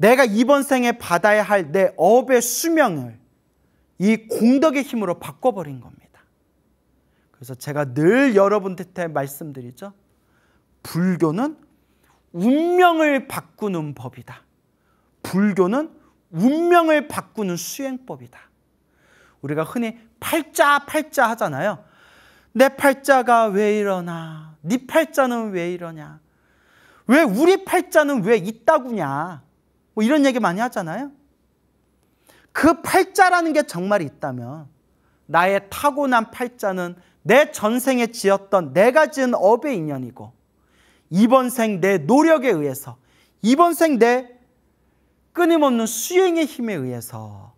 내가 이번 생에 받아야 할 내 업의 수명을 이 공덕의 힘으로 바꿔버린 겁니다. 그래서 제가 늘 여러분한테 말씀드리죠. 불교는 운명을 바꾸는 법이다. 불교는 운명을 바꾸는 수행법이다. 우리가 흔히 팔자 팔자 하잖아요. 내 팔자가 왜 이러나? 네 팔자는 왜 이러냐? 왜 우리 팔자는 왜 이따구냐? 뭐 이런 얘기 많이 하잖아요. 그 팔자라는 게 정말 있다면 나의 타고난 팔자는 내 전생에 지었던 내가 지은 업의 인연이고 이번 생 내 노력에 의해서 이번 생 내 끊임없는 수행의 힘에 의해서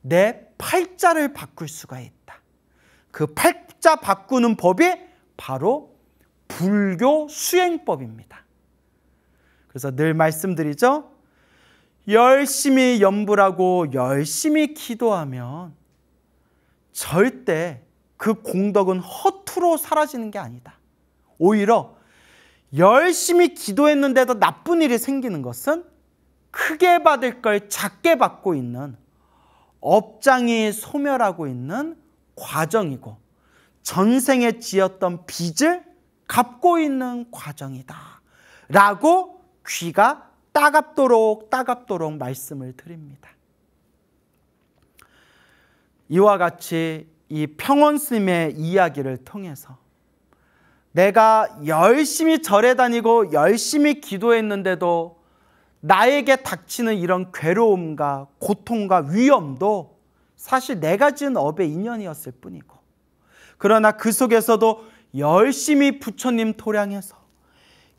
내 팔자를 바꿀 수가 있다. 그 팔자 바꾸는 법이 바로 불교 수행법입니다. 그래서 늘 말씀드리죠. 열심히 염불하고 열심히 기도하면 절대 그 공덕은 허투루 사라지는 게 아니다. 오히려 열심히 기도했는데도 나쁜 일이 생기는 것은 크게 받을 걸 작게 받고 있는 업장이 소멸하고 있는 과정이고 전생에 지었던 빚을 갚고 있는 과정이다. 라고 귀가 따갑도록 따갑도록 말씀을 드립니다. 이와 같이 이 평원스님의 이야기를 통해서 내가 열심히 절에 다니고 열심히 기도했는데도 나에게 닥치는 이런 괴로움과 고통과 위험도 사실 내가 지은 업의 인연이었을 뿐이고 그러나 그 속에서도 열심히 부처님 토량에서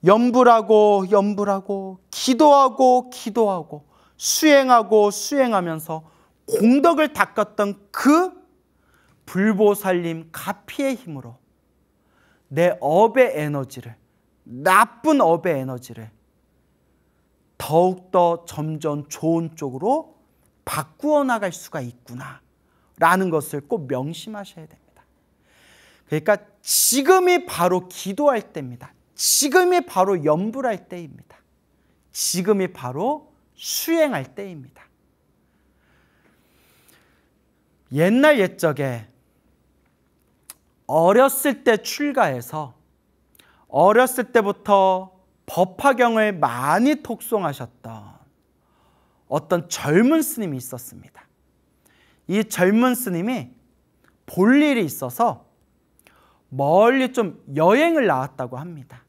염불하고 염불하고 기도하고 기도하고 수행하고 수행하면서 공덕을 닦았던 그불보살님 가피의 힘으로 내 업의 에너지를 나쁜 업의 에너지를 더욱더 점점 좋은 쪽으로 바꾸어 나갈 수가 있구나 라는 것을 꼭 명심하셔야 됩니다. 그러니까 지금이 바로 기도할 때입니다. 지금이 바로 염불할 때입니다. 지금이 바로 수행할 때입니다. 옛날 옛적에 어렸을 때 출가해서 어렸을 때부터 법화경을 많이 독송하셨던 어떤 젊은 스님이 있었습니다. 이 젊은 스님이 볼 일이 있어서 멀리 좀 여행을 나왔다고 합니다.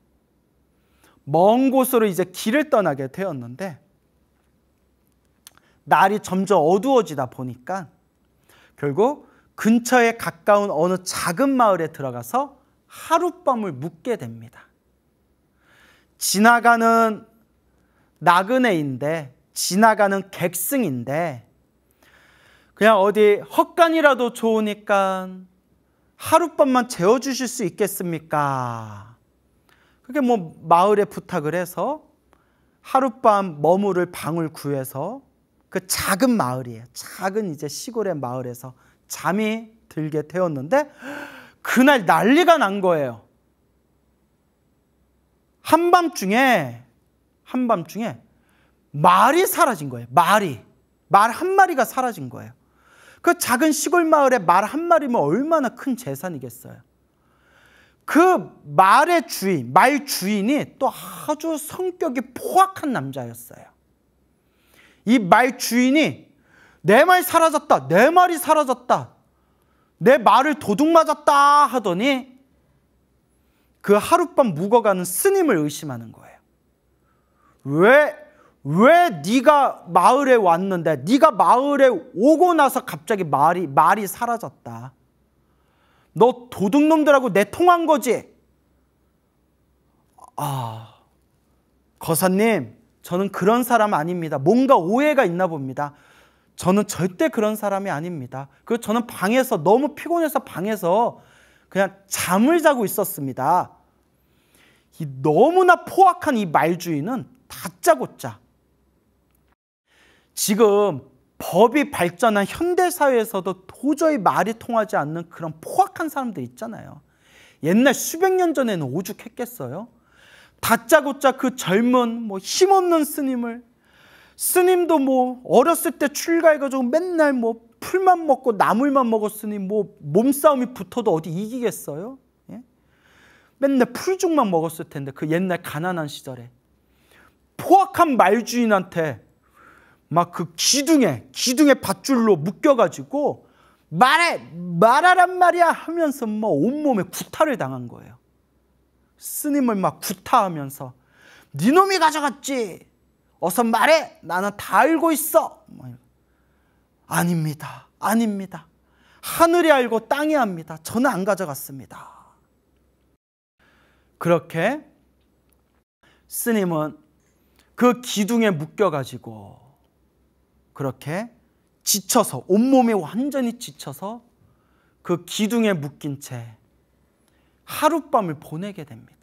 먼 곳으로 이제 길을 떠나게 되었는데 날이 점점 어두워지다 보니까 결국 근처에 가까운 어느 작은 마을에 들어가서 하룻밤을 묵게 됩니다. 지나가는 나그네인데 지나가는 객승인데 그냥 어디 헛간이라도 좋으니까 하룻밤만 재워주실 수 있겠습니까? 그게 뭐 마을에 부탁을 해서 하룻밤 머무를 방을 구해서 그 작은 마을이에요. 작은 이제 시골의 마을에서 잠이 들게 되었는데 그날 난리가 난 거예요. 한밤중에 한밤중에 말이 사라진 거예요. 말이 말 한 마리가 사라진 거예요. 그 작은 시골 마을에 말 한 마리면 얼마나 큰 재산이겠어요. 그 말의 주인, 말 주인이 또 아주 성격이 포악한 남자였어요. 이 말 주인이 내 말 사라졌다, 내 말이 사라졌다, 내 말을 도둑 맞았다 하더니 그 하룻밤 묵어가는 스님을 의심하는 거예요. 왜, 왜 네가 마을에 왔는데, 네가 마을에 오고 나서 갑자기 말이, 말이 사라졌다. 너 도둑놈들하고 내통한 거지? 아, 거사님, 저는 그런 사람 아닙니다. 뭔가 오해가 있나 봅니다. 저는 절대 그런 사람이 아닙니다. 그리고 저는 방에서 너무 피곤해서 방에서 그냥 잠을 자고 있었습니다. 이 너무나 포악한 이 말주인은 다짜고짜 지금 법이 발전한 현대사회에서도 도저히 말이 통하지 않는 그런 포악한 사람들 있잖아요. 옛날 수백 년 전에는 오죽했겠어요? 다짜고짜 그 젊은 뭐 힘없는 스님을 스님도 뭐 어렸을 때 출가해가지고 맨날 뭐 풀만 먹고 나물만 먹었으니 뭐 몸싸움이 붙어도 어디 이기겠어요? 예? 맨날 풀죽만 먹었을 텐데 그 옛날 가난한 시절에 포악한 말주인한테 막그 기둥에 기둥에 밧줄로 묶여가지고 말해 말하란 말이야 하면서 뭐 온몸에 구타를 당한 거예요. 스님을 막 구타하면서 니놈이 네 가져갔지. 어서 말해. 나는 다 알고 있어. 뭐 아닙니다. 아닙니다. 하늘이 알고 땅이 합니다. 저는 안 가져갔습니다. 그렇게 스님은 그 기둥에 묶여가지고 그렇게 지쳐서 온몸에 완전히 지쳐서 그 기둥에 묶인 채 하룻밤을 보내게 됩니다.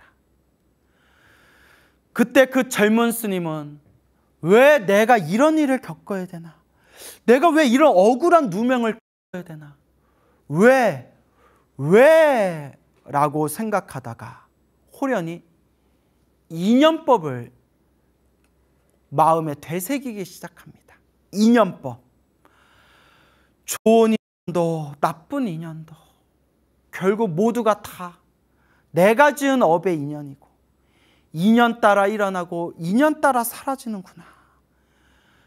그때 그 젊은 스님은 왜 내가 이런 일을 겪어야 되나? 내가 왜 이런 억울한 누명을 겪어야 되나? 왜? 왜? 라고 생각하다가 호련이 이념법을 마음에 되새기기 시작합니다. 인연법. 좋은 인연도 나쁜 인연도 결국 모두가 다 내가 지은 업의 인연이고 인연 따라 일어나고 인연 따라 사라지는구나.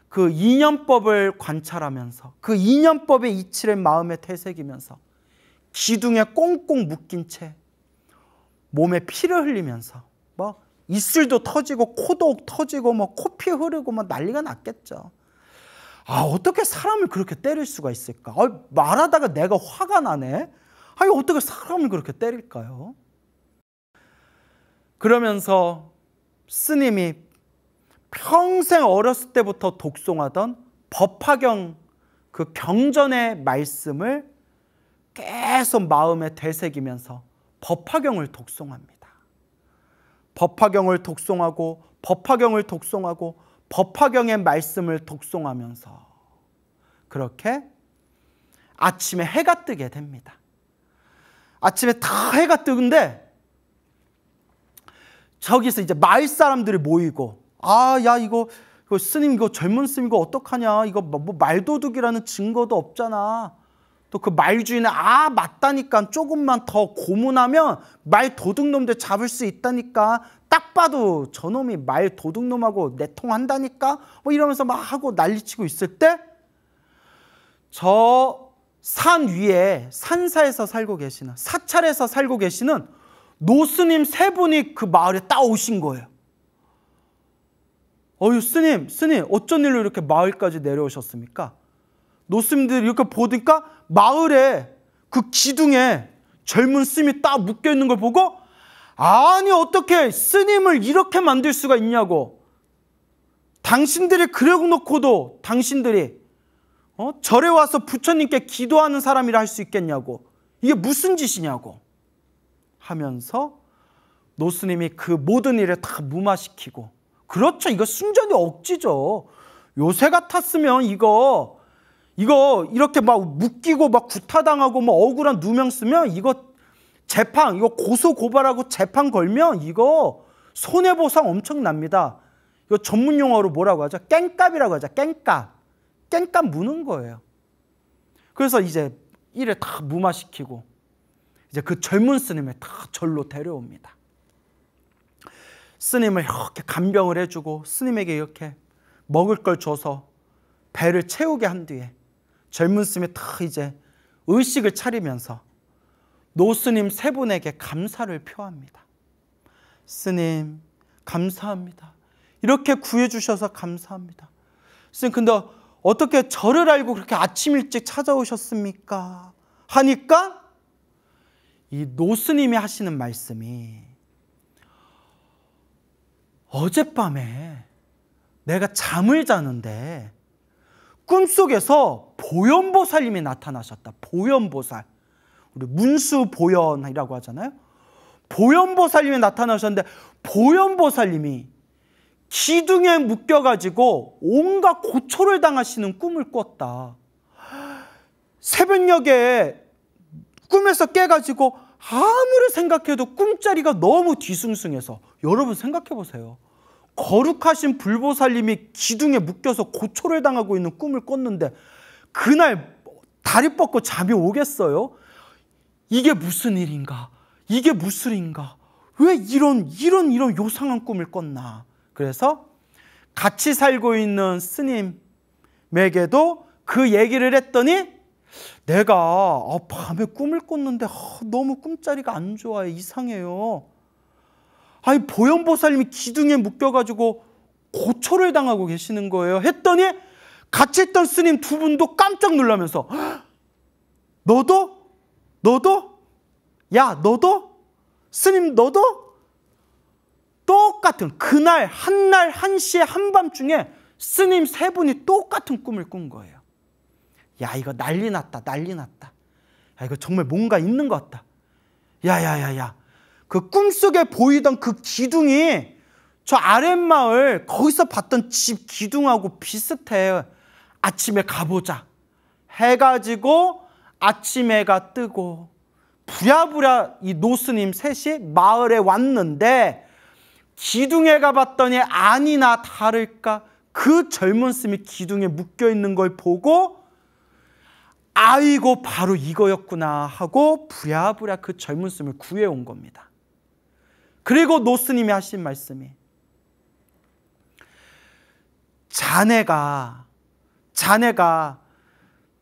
그 인연법을 관찰하면서 그 인연법의 이치를 마음에 되새기면서 기둥에 꽁꽁 묶인 채 몸에 피를 흘리면서 뭐 입술도 터지고 코도 터지고 뭐 코피 흐르고 뭐 난리가 났겠죠. 아 어떻게 사람을 그렇게 때릴 수가 있을까? 아, 말하다가 내가 화가 나네. 아니 어떻게 사람을 그렇게 때릴까요? 그러면서 스님이 평생 어렸을 때부터 독송하던 법화경 그 경전의 말씀을 계속 마음에 되새기면서 법화경을 독송합니다. 법화경을 독송하고 법화경을 독송하고 법화경의 말씀을 독송하면서 그렇게 아침에 해가 뜨게 됩니다. 아침에 다 해가 뜨는데 저기서 이제 마을 사람들이 모이고 아 야 이거, 이거 스님 이거 젊은 스님 이거 어떡하냐 이거 뭐, 뭐 말도둑이라는 증거도 없잖아 또 그 말주인은 아 맞다니까 조금만 더 고문하면 말 도둑놈들 잡을 수 있다니까 딱 봐도 저놈이 말 도둑놈하고 내통한다니까 뭐 이러면서 막 하고 난리치고 있을 때 저 산 위에 산사에서 살고 계시는 사찰에서 살고 계시는 노스님 세 분이 그 마을에 따오신 거예요. 어유 스님 스님 어쩐 일로 이렇게 마을까지 내려오셨습니까? 노스님들이 이렇게 보니까 마을에 그 기둥에 젊은 스님이 따 묶여 있는 걸 보고 아니 어떻게 스님을 이렇게 만들 수가 있냐고 당신들이 그려놓고도 당신들이 어? 절에 와서 부처님께 기도하는 사람이라 할 수 있겠냐고 이게 무슨 짓이냐고 하면서 노스님이 그 모든 일을다 무마시키고 그렇죠 이거 순전히 억지죠 요새 같았으면 이거 이거 이렇게 막 묶이고 막 구타당하고 뭐 억울한 누명 쓰면 이거 재판 이거 고소 고발하고 재판 걸면 이거 손해 보상 엄청납니다. 이거 전문 용어로 뭐라고 하죠? 깽값이라고 하죠. 깽값. 깽값 무는 거예요. 그래서 이제 일을 다 무마시키고 이제 그 젊은 스님을 다 절로 데려옵니다. 스님을 이렇게 간병을 해주고 스님에게 이렇게 먹을 걸 줘서 배를 채우게 한 뒤에 젊은 스님이 다 이제 의식을 차리면서 노스님 세 분에게 감사를 표합니다. 스님, 감사합니다. 이렇게 구해주셔서 감사합니다. 스님, 근데 어떻게 저를 알고 그렇게 아침 일찍 찾아오셨습니까? 하니까 이 노스님이 하시는 말씀이 어젯밤에 내가 잠을 자는데 꿈속에서 보현보살님이 나타나셨다. 보현보살. 우리 문수보현이라고 하잖아요. 보현보살님이 나타나셨는데 보현보살님이 기둥에 묶여가지고 온갖 고초를 당하시는 꿈을 꿨다. 새벽녘에 꿈에서 깨가지고 아무리 생각해도 꿈자리가 너무 뒤숭숭해서 여러분 생각해 보세요. 거룩하신 불보살님이 기둥에 묶여서 고초를 당하고 있는 꿈을 꿨는데 그날 다리 뻗고 잠이 오겠어요? 이게 무슨 일인가? 이게 무슨 일인가? 왜 이런 이런 이런 요상한 꿈을 꿨나? 그래서 같이 살고 있는 스님에게도 그 얘기를 했더니 내가 아, 밤에 꿈을 꿨는데 아, 너무 꿈자리가 안 좋아요. 이상해요. 아니 보현보살님이 기둥에 묶여가지고 고초를 당하고 계시는 거예요. 했더니 같이 있던 스님 두 분도 깜짝 놀라면서 너도 너도? 야, 너도? 스님, 너도? 똑같은 그날, 한 날, 한 시에, 한밤 중에 스님 세 분이 똑같은 꿈을 꾼 거예요. 야, 이거 난리 났다, 난리 났다. 야, 이거 정말 뭔가 있는 것 같다. 야, 야, 야, 야. 그 꿈속에 보이던 그 기둥이 저 아랫마을 거기서 봤던 집 기둥하고 비슷해. 아침에 가보자. 해가지고 아침에가 뜨고 부랴부랴 이 노스님 셋이 마을에 왔는데 기둥에 가봤더니 아니나 다를까 그 젊은 스이 기둥에 묶여 있는 걸 보고 아이고 바로 이거였구나 하고 부랴부랴 그 젊은 스미를 구해온 겁니다. 그리고 노스님이 하신 말씀이 자네가 자네가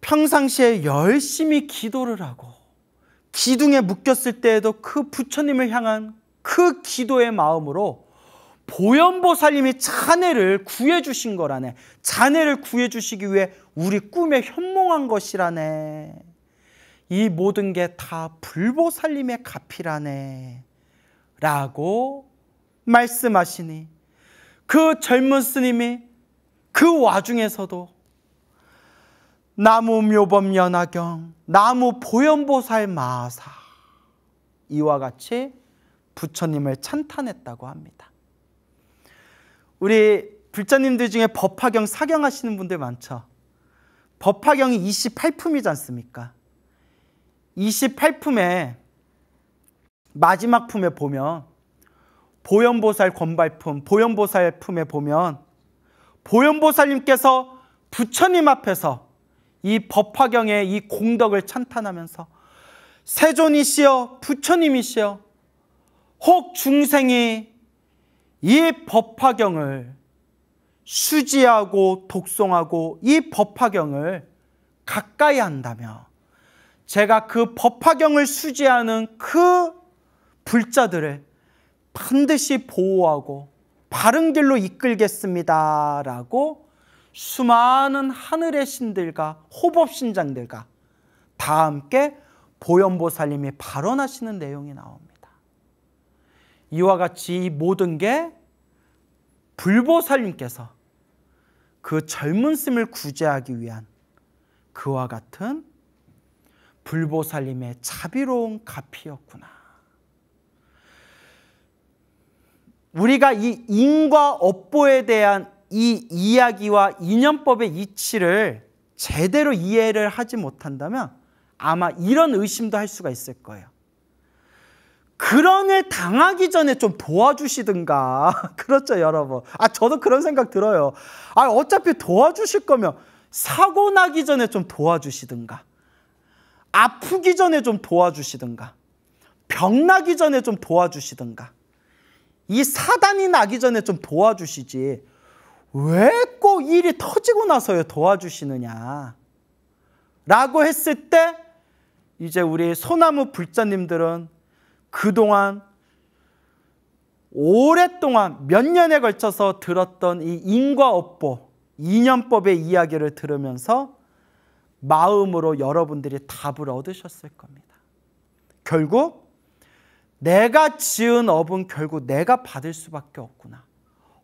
평상시에 열심히 기도를 하고 기둥에 묶였을 때에도 그 부처님을 향한 그 기도의 마음으로 보현보살님이 자네를 구해주신 거라네. 자네를 구해주시기 위해 우리 꿈에 현몽한 것이라네. 이 모든 게 다 불보살님의 값이라네. 라고 말씀하시니 그 젊은 스님이 그 와중에서도 나무묘범 연화경, 나무 보현보살 마사 이와 같이 부처님을 찬탄했다고 합니다. 우리 불자님들 중에 법화경 사경하시는 분들 많죠. 법화경이 28품이지 않습니까? 28품에 마지막 품에 보면 보현보살 권발품, 보현보살 품에 보면 보현보살님께서 부처님 앞에서 이 법화경의 이 공덕을 찬탄하면서 세존이시여 부처님이시여 혹 중생이 이 법화경을 수지하고 독송하고 이 법화경을 가까이 한다며 제가 그 법화경을 수지하는 그 불자들을 반드시 보호하고 바른 길로 이끌겠습니다라고 수많은 하늘의 신들과 호법신장들과 다 함께 보현보살님이 발언하시는 내용이 나옵니다. 이와 같이 이 모든 게 불보살님께서 그 젊은심을 구제하기 위한 그와 같은 불보살님의 자비로운 가피였구나. 우리가 이 인과 업보에 대한 이 이야기와 인연법의 이치를 제대로 이해를 하지 못한다면 아마 이런 의심도 할 수가 있을 거예요. 그런 일 당하기 전에 좀 도와주시든가. 그렇죠, 여러분. 아, 저도 그런 생각 들어요. 아, 어차피 도와주실 거면 사고 나기 전에 좀 도와주시든가. 아프기 전에 좀 도와주시든가. 병 나기 전에 좀 도와주시든가. 이 사단이 나기 전에 좀 도와주시지. 왜꼭 일이 터지고 나서야 도와주시느냐? 라고 했을 때 이제 우리 소나무 불자님들은 그동안 오랫동안 몇 년에 걸쳐서 들었던 이 인과업보, 인연법의 이야기를 들으면서 마음으로 여러분들이 답을 얻으셨을 겁니다. 결국 내가 지은 업은 결국 내가 받을 수밖에 없구나.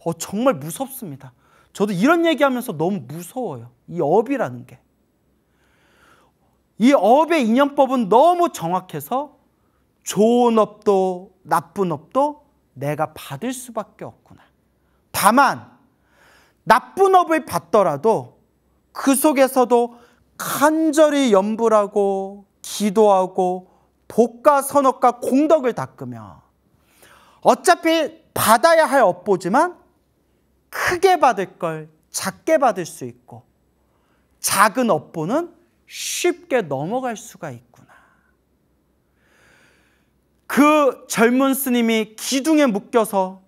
어, 정말 무섭습니다. 저도 이런 얘기하면서 너무 무서워요. 이 업이라는 게. 이 업의 인연법은 너무 정확해서 좋은 업도 나쁜 업도 내가 받을 수밖에 없구나. 다만 나쁜 업을 받더라도 그 속에서도 간절히 염불하고 기도하고 복과 선업과 공덕을 닦으며 어차피 받아야 할 업보지만 크게 받을 걸 작게 받을 수 있고 작은 업보는 쉽게 넘어갈 수가 있구나. 그 젊은 스님이 기둥에 묶여서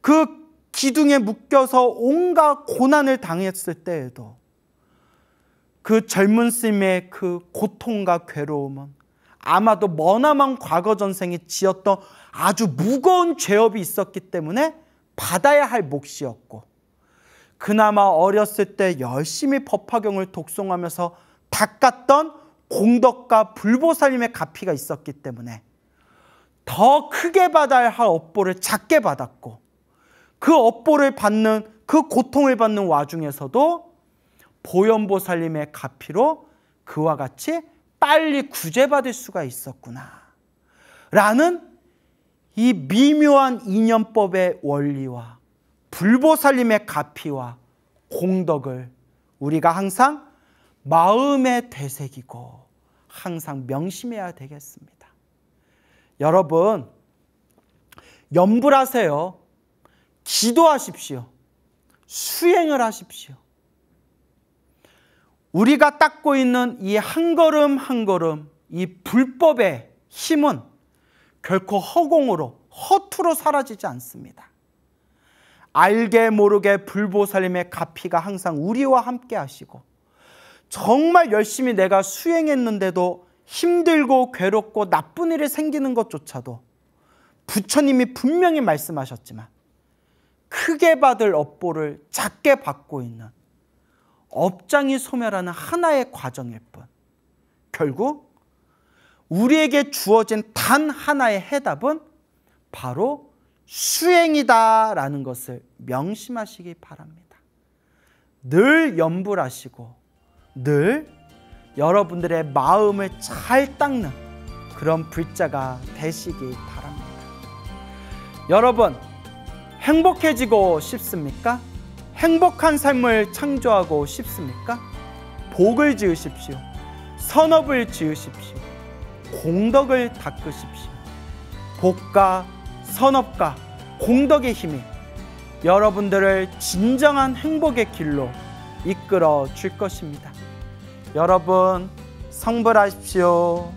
그 기둥에 묶여서 온갖 고난을 당했을 때에도 그 젊은 스님의 그 고통과 괴로움은 아마도 머나먼 과거 전생에 지었던 아주 무거운 죄업이 있었기 때문에 받아야 할 몫이었고 그나마 어렸을 때 열심히 법화경을 독송하면서 닦았던 공덕과 불보살님의 가피가 있었기 때문에 더 크게 받아야 할 업보를 작게 받았고 그 업보를 받는 그 고통을 받는 와중에서도 보현보살님의 가피로 그와 같이 빨리 구제받을 수가 있었구나 라는 이 미묘한 이념법의 원리와 불보살님의 가피와 공덕을 우리가 항상 마음에 되새기고 항상 명심해야 되겠습니다. 여러분, 염불하세요. 기도하십시오. 수행을 하십시오. 우리가 닦고 있는 이 한 걸음 한 걸음 이 불법의 힘은 결코 허공으로 허투로 사라지지 않습니다. 알게 모르게 불보살님의 가피가 항상 우리와 함께 하시고 정말 열심히 내가 수행했는데도 힘들고 괴롭고 나쁜 일이 생기는 것조차도 부처님이 분명히 말씀하셨지만 크게 받을 업보를 작게 받고 있는 업장이 소멸하는 하나의 과정일 뿐 결국 우리에게 주어진 단 하나의 해답은 바로 수행이다라는 것을 명심하시기 바랍니다. 늘 염불하시고 늘 여러분들의 마음을 잘 닦는 그런 불자가 되시기 바랍니다. 여러분, 행복해지고 싶습니까? 행복한 삶을 창조하고 싶습니까? 복을 지으십시오. 선업을 지으십시오. 공덕을 닦으십시오. 복과 선업과 공덕의 힘이 여러분들을 진정한 행복의 길로 이끌어 줄 것입니다. 여러분, 성불하십시오.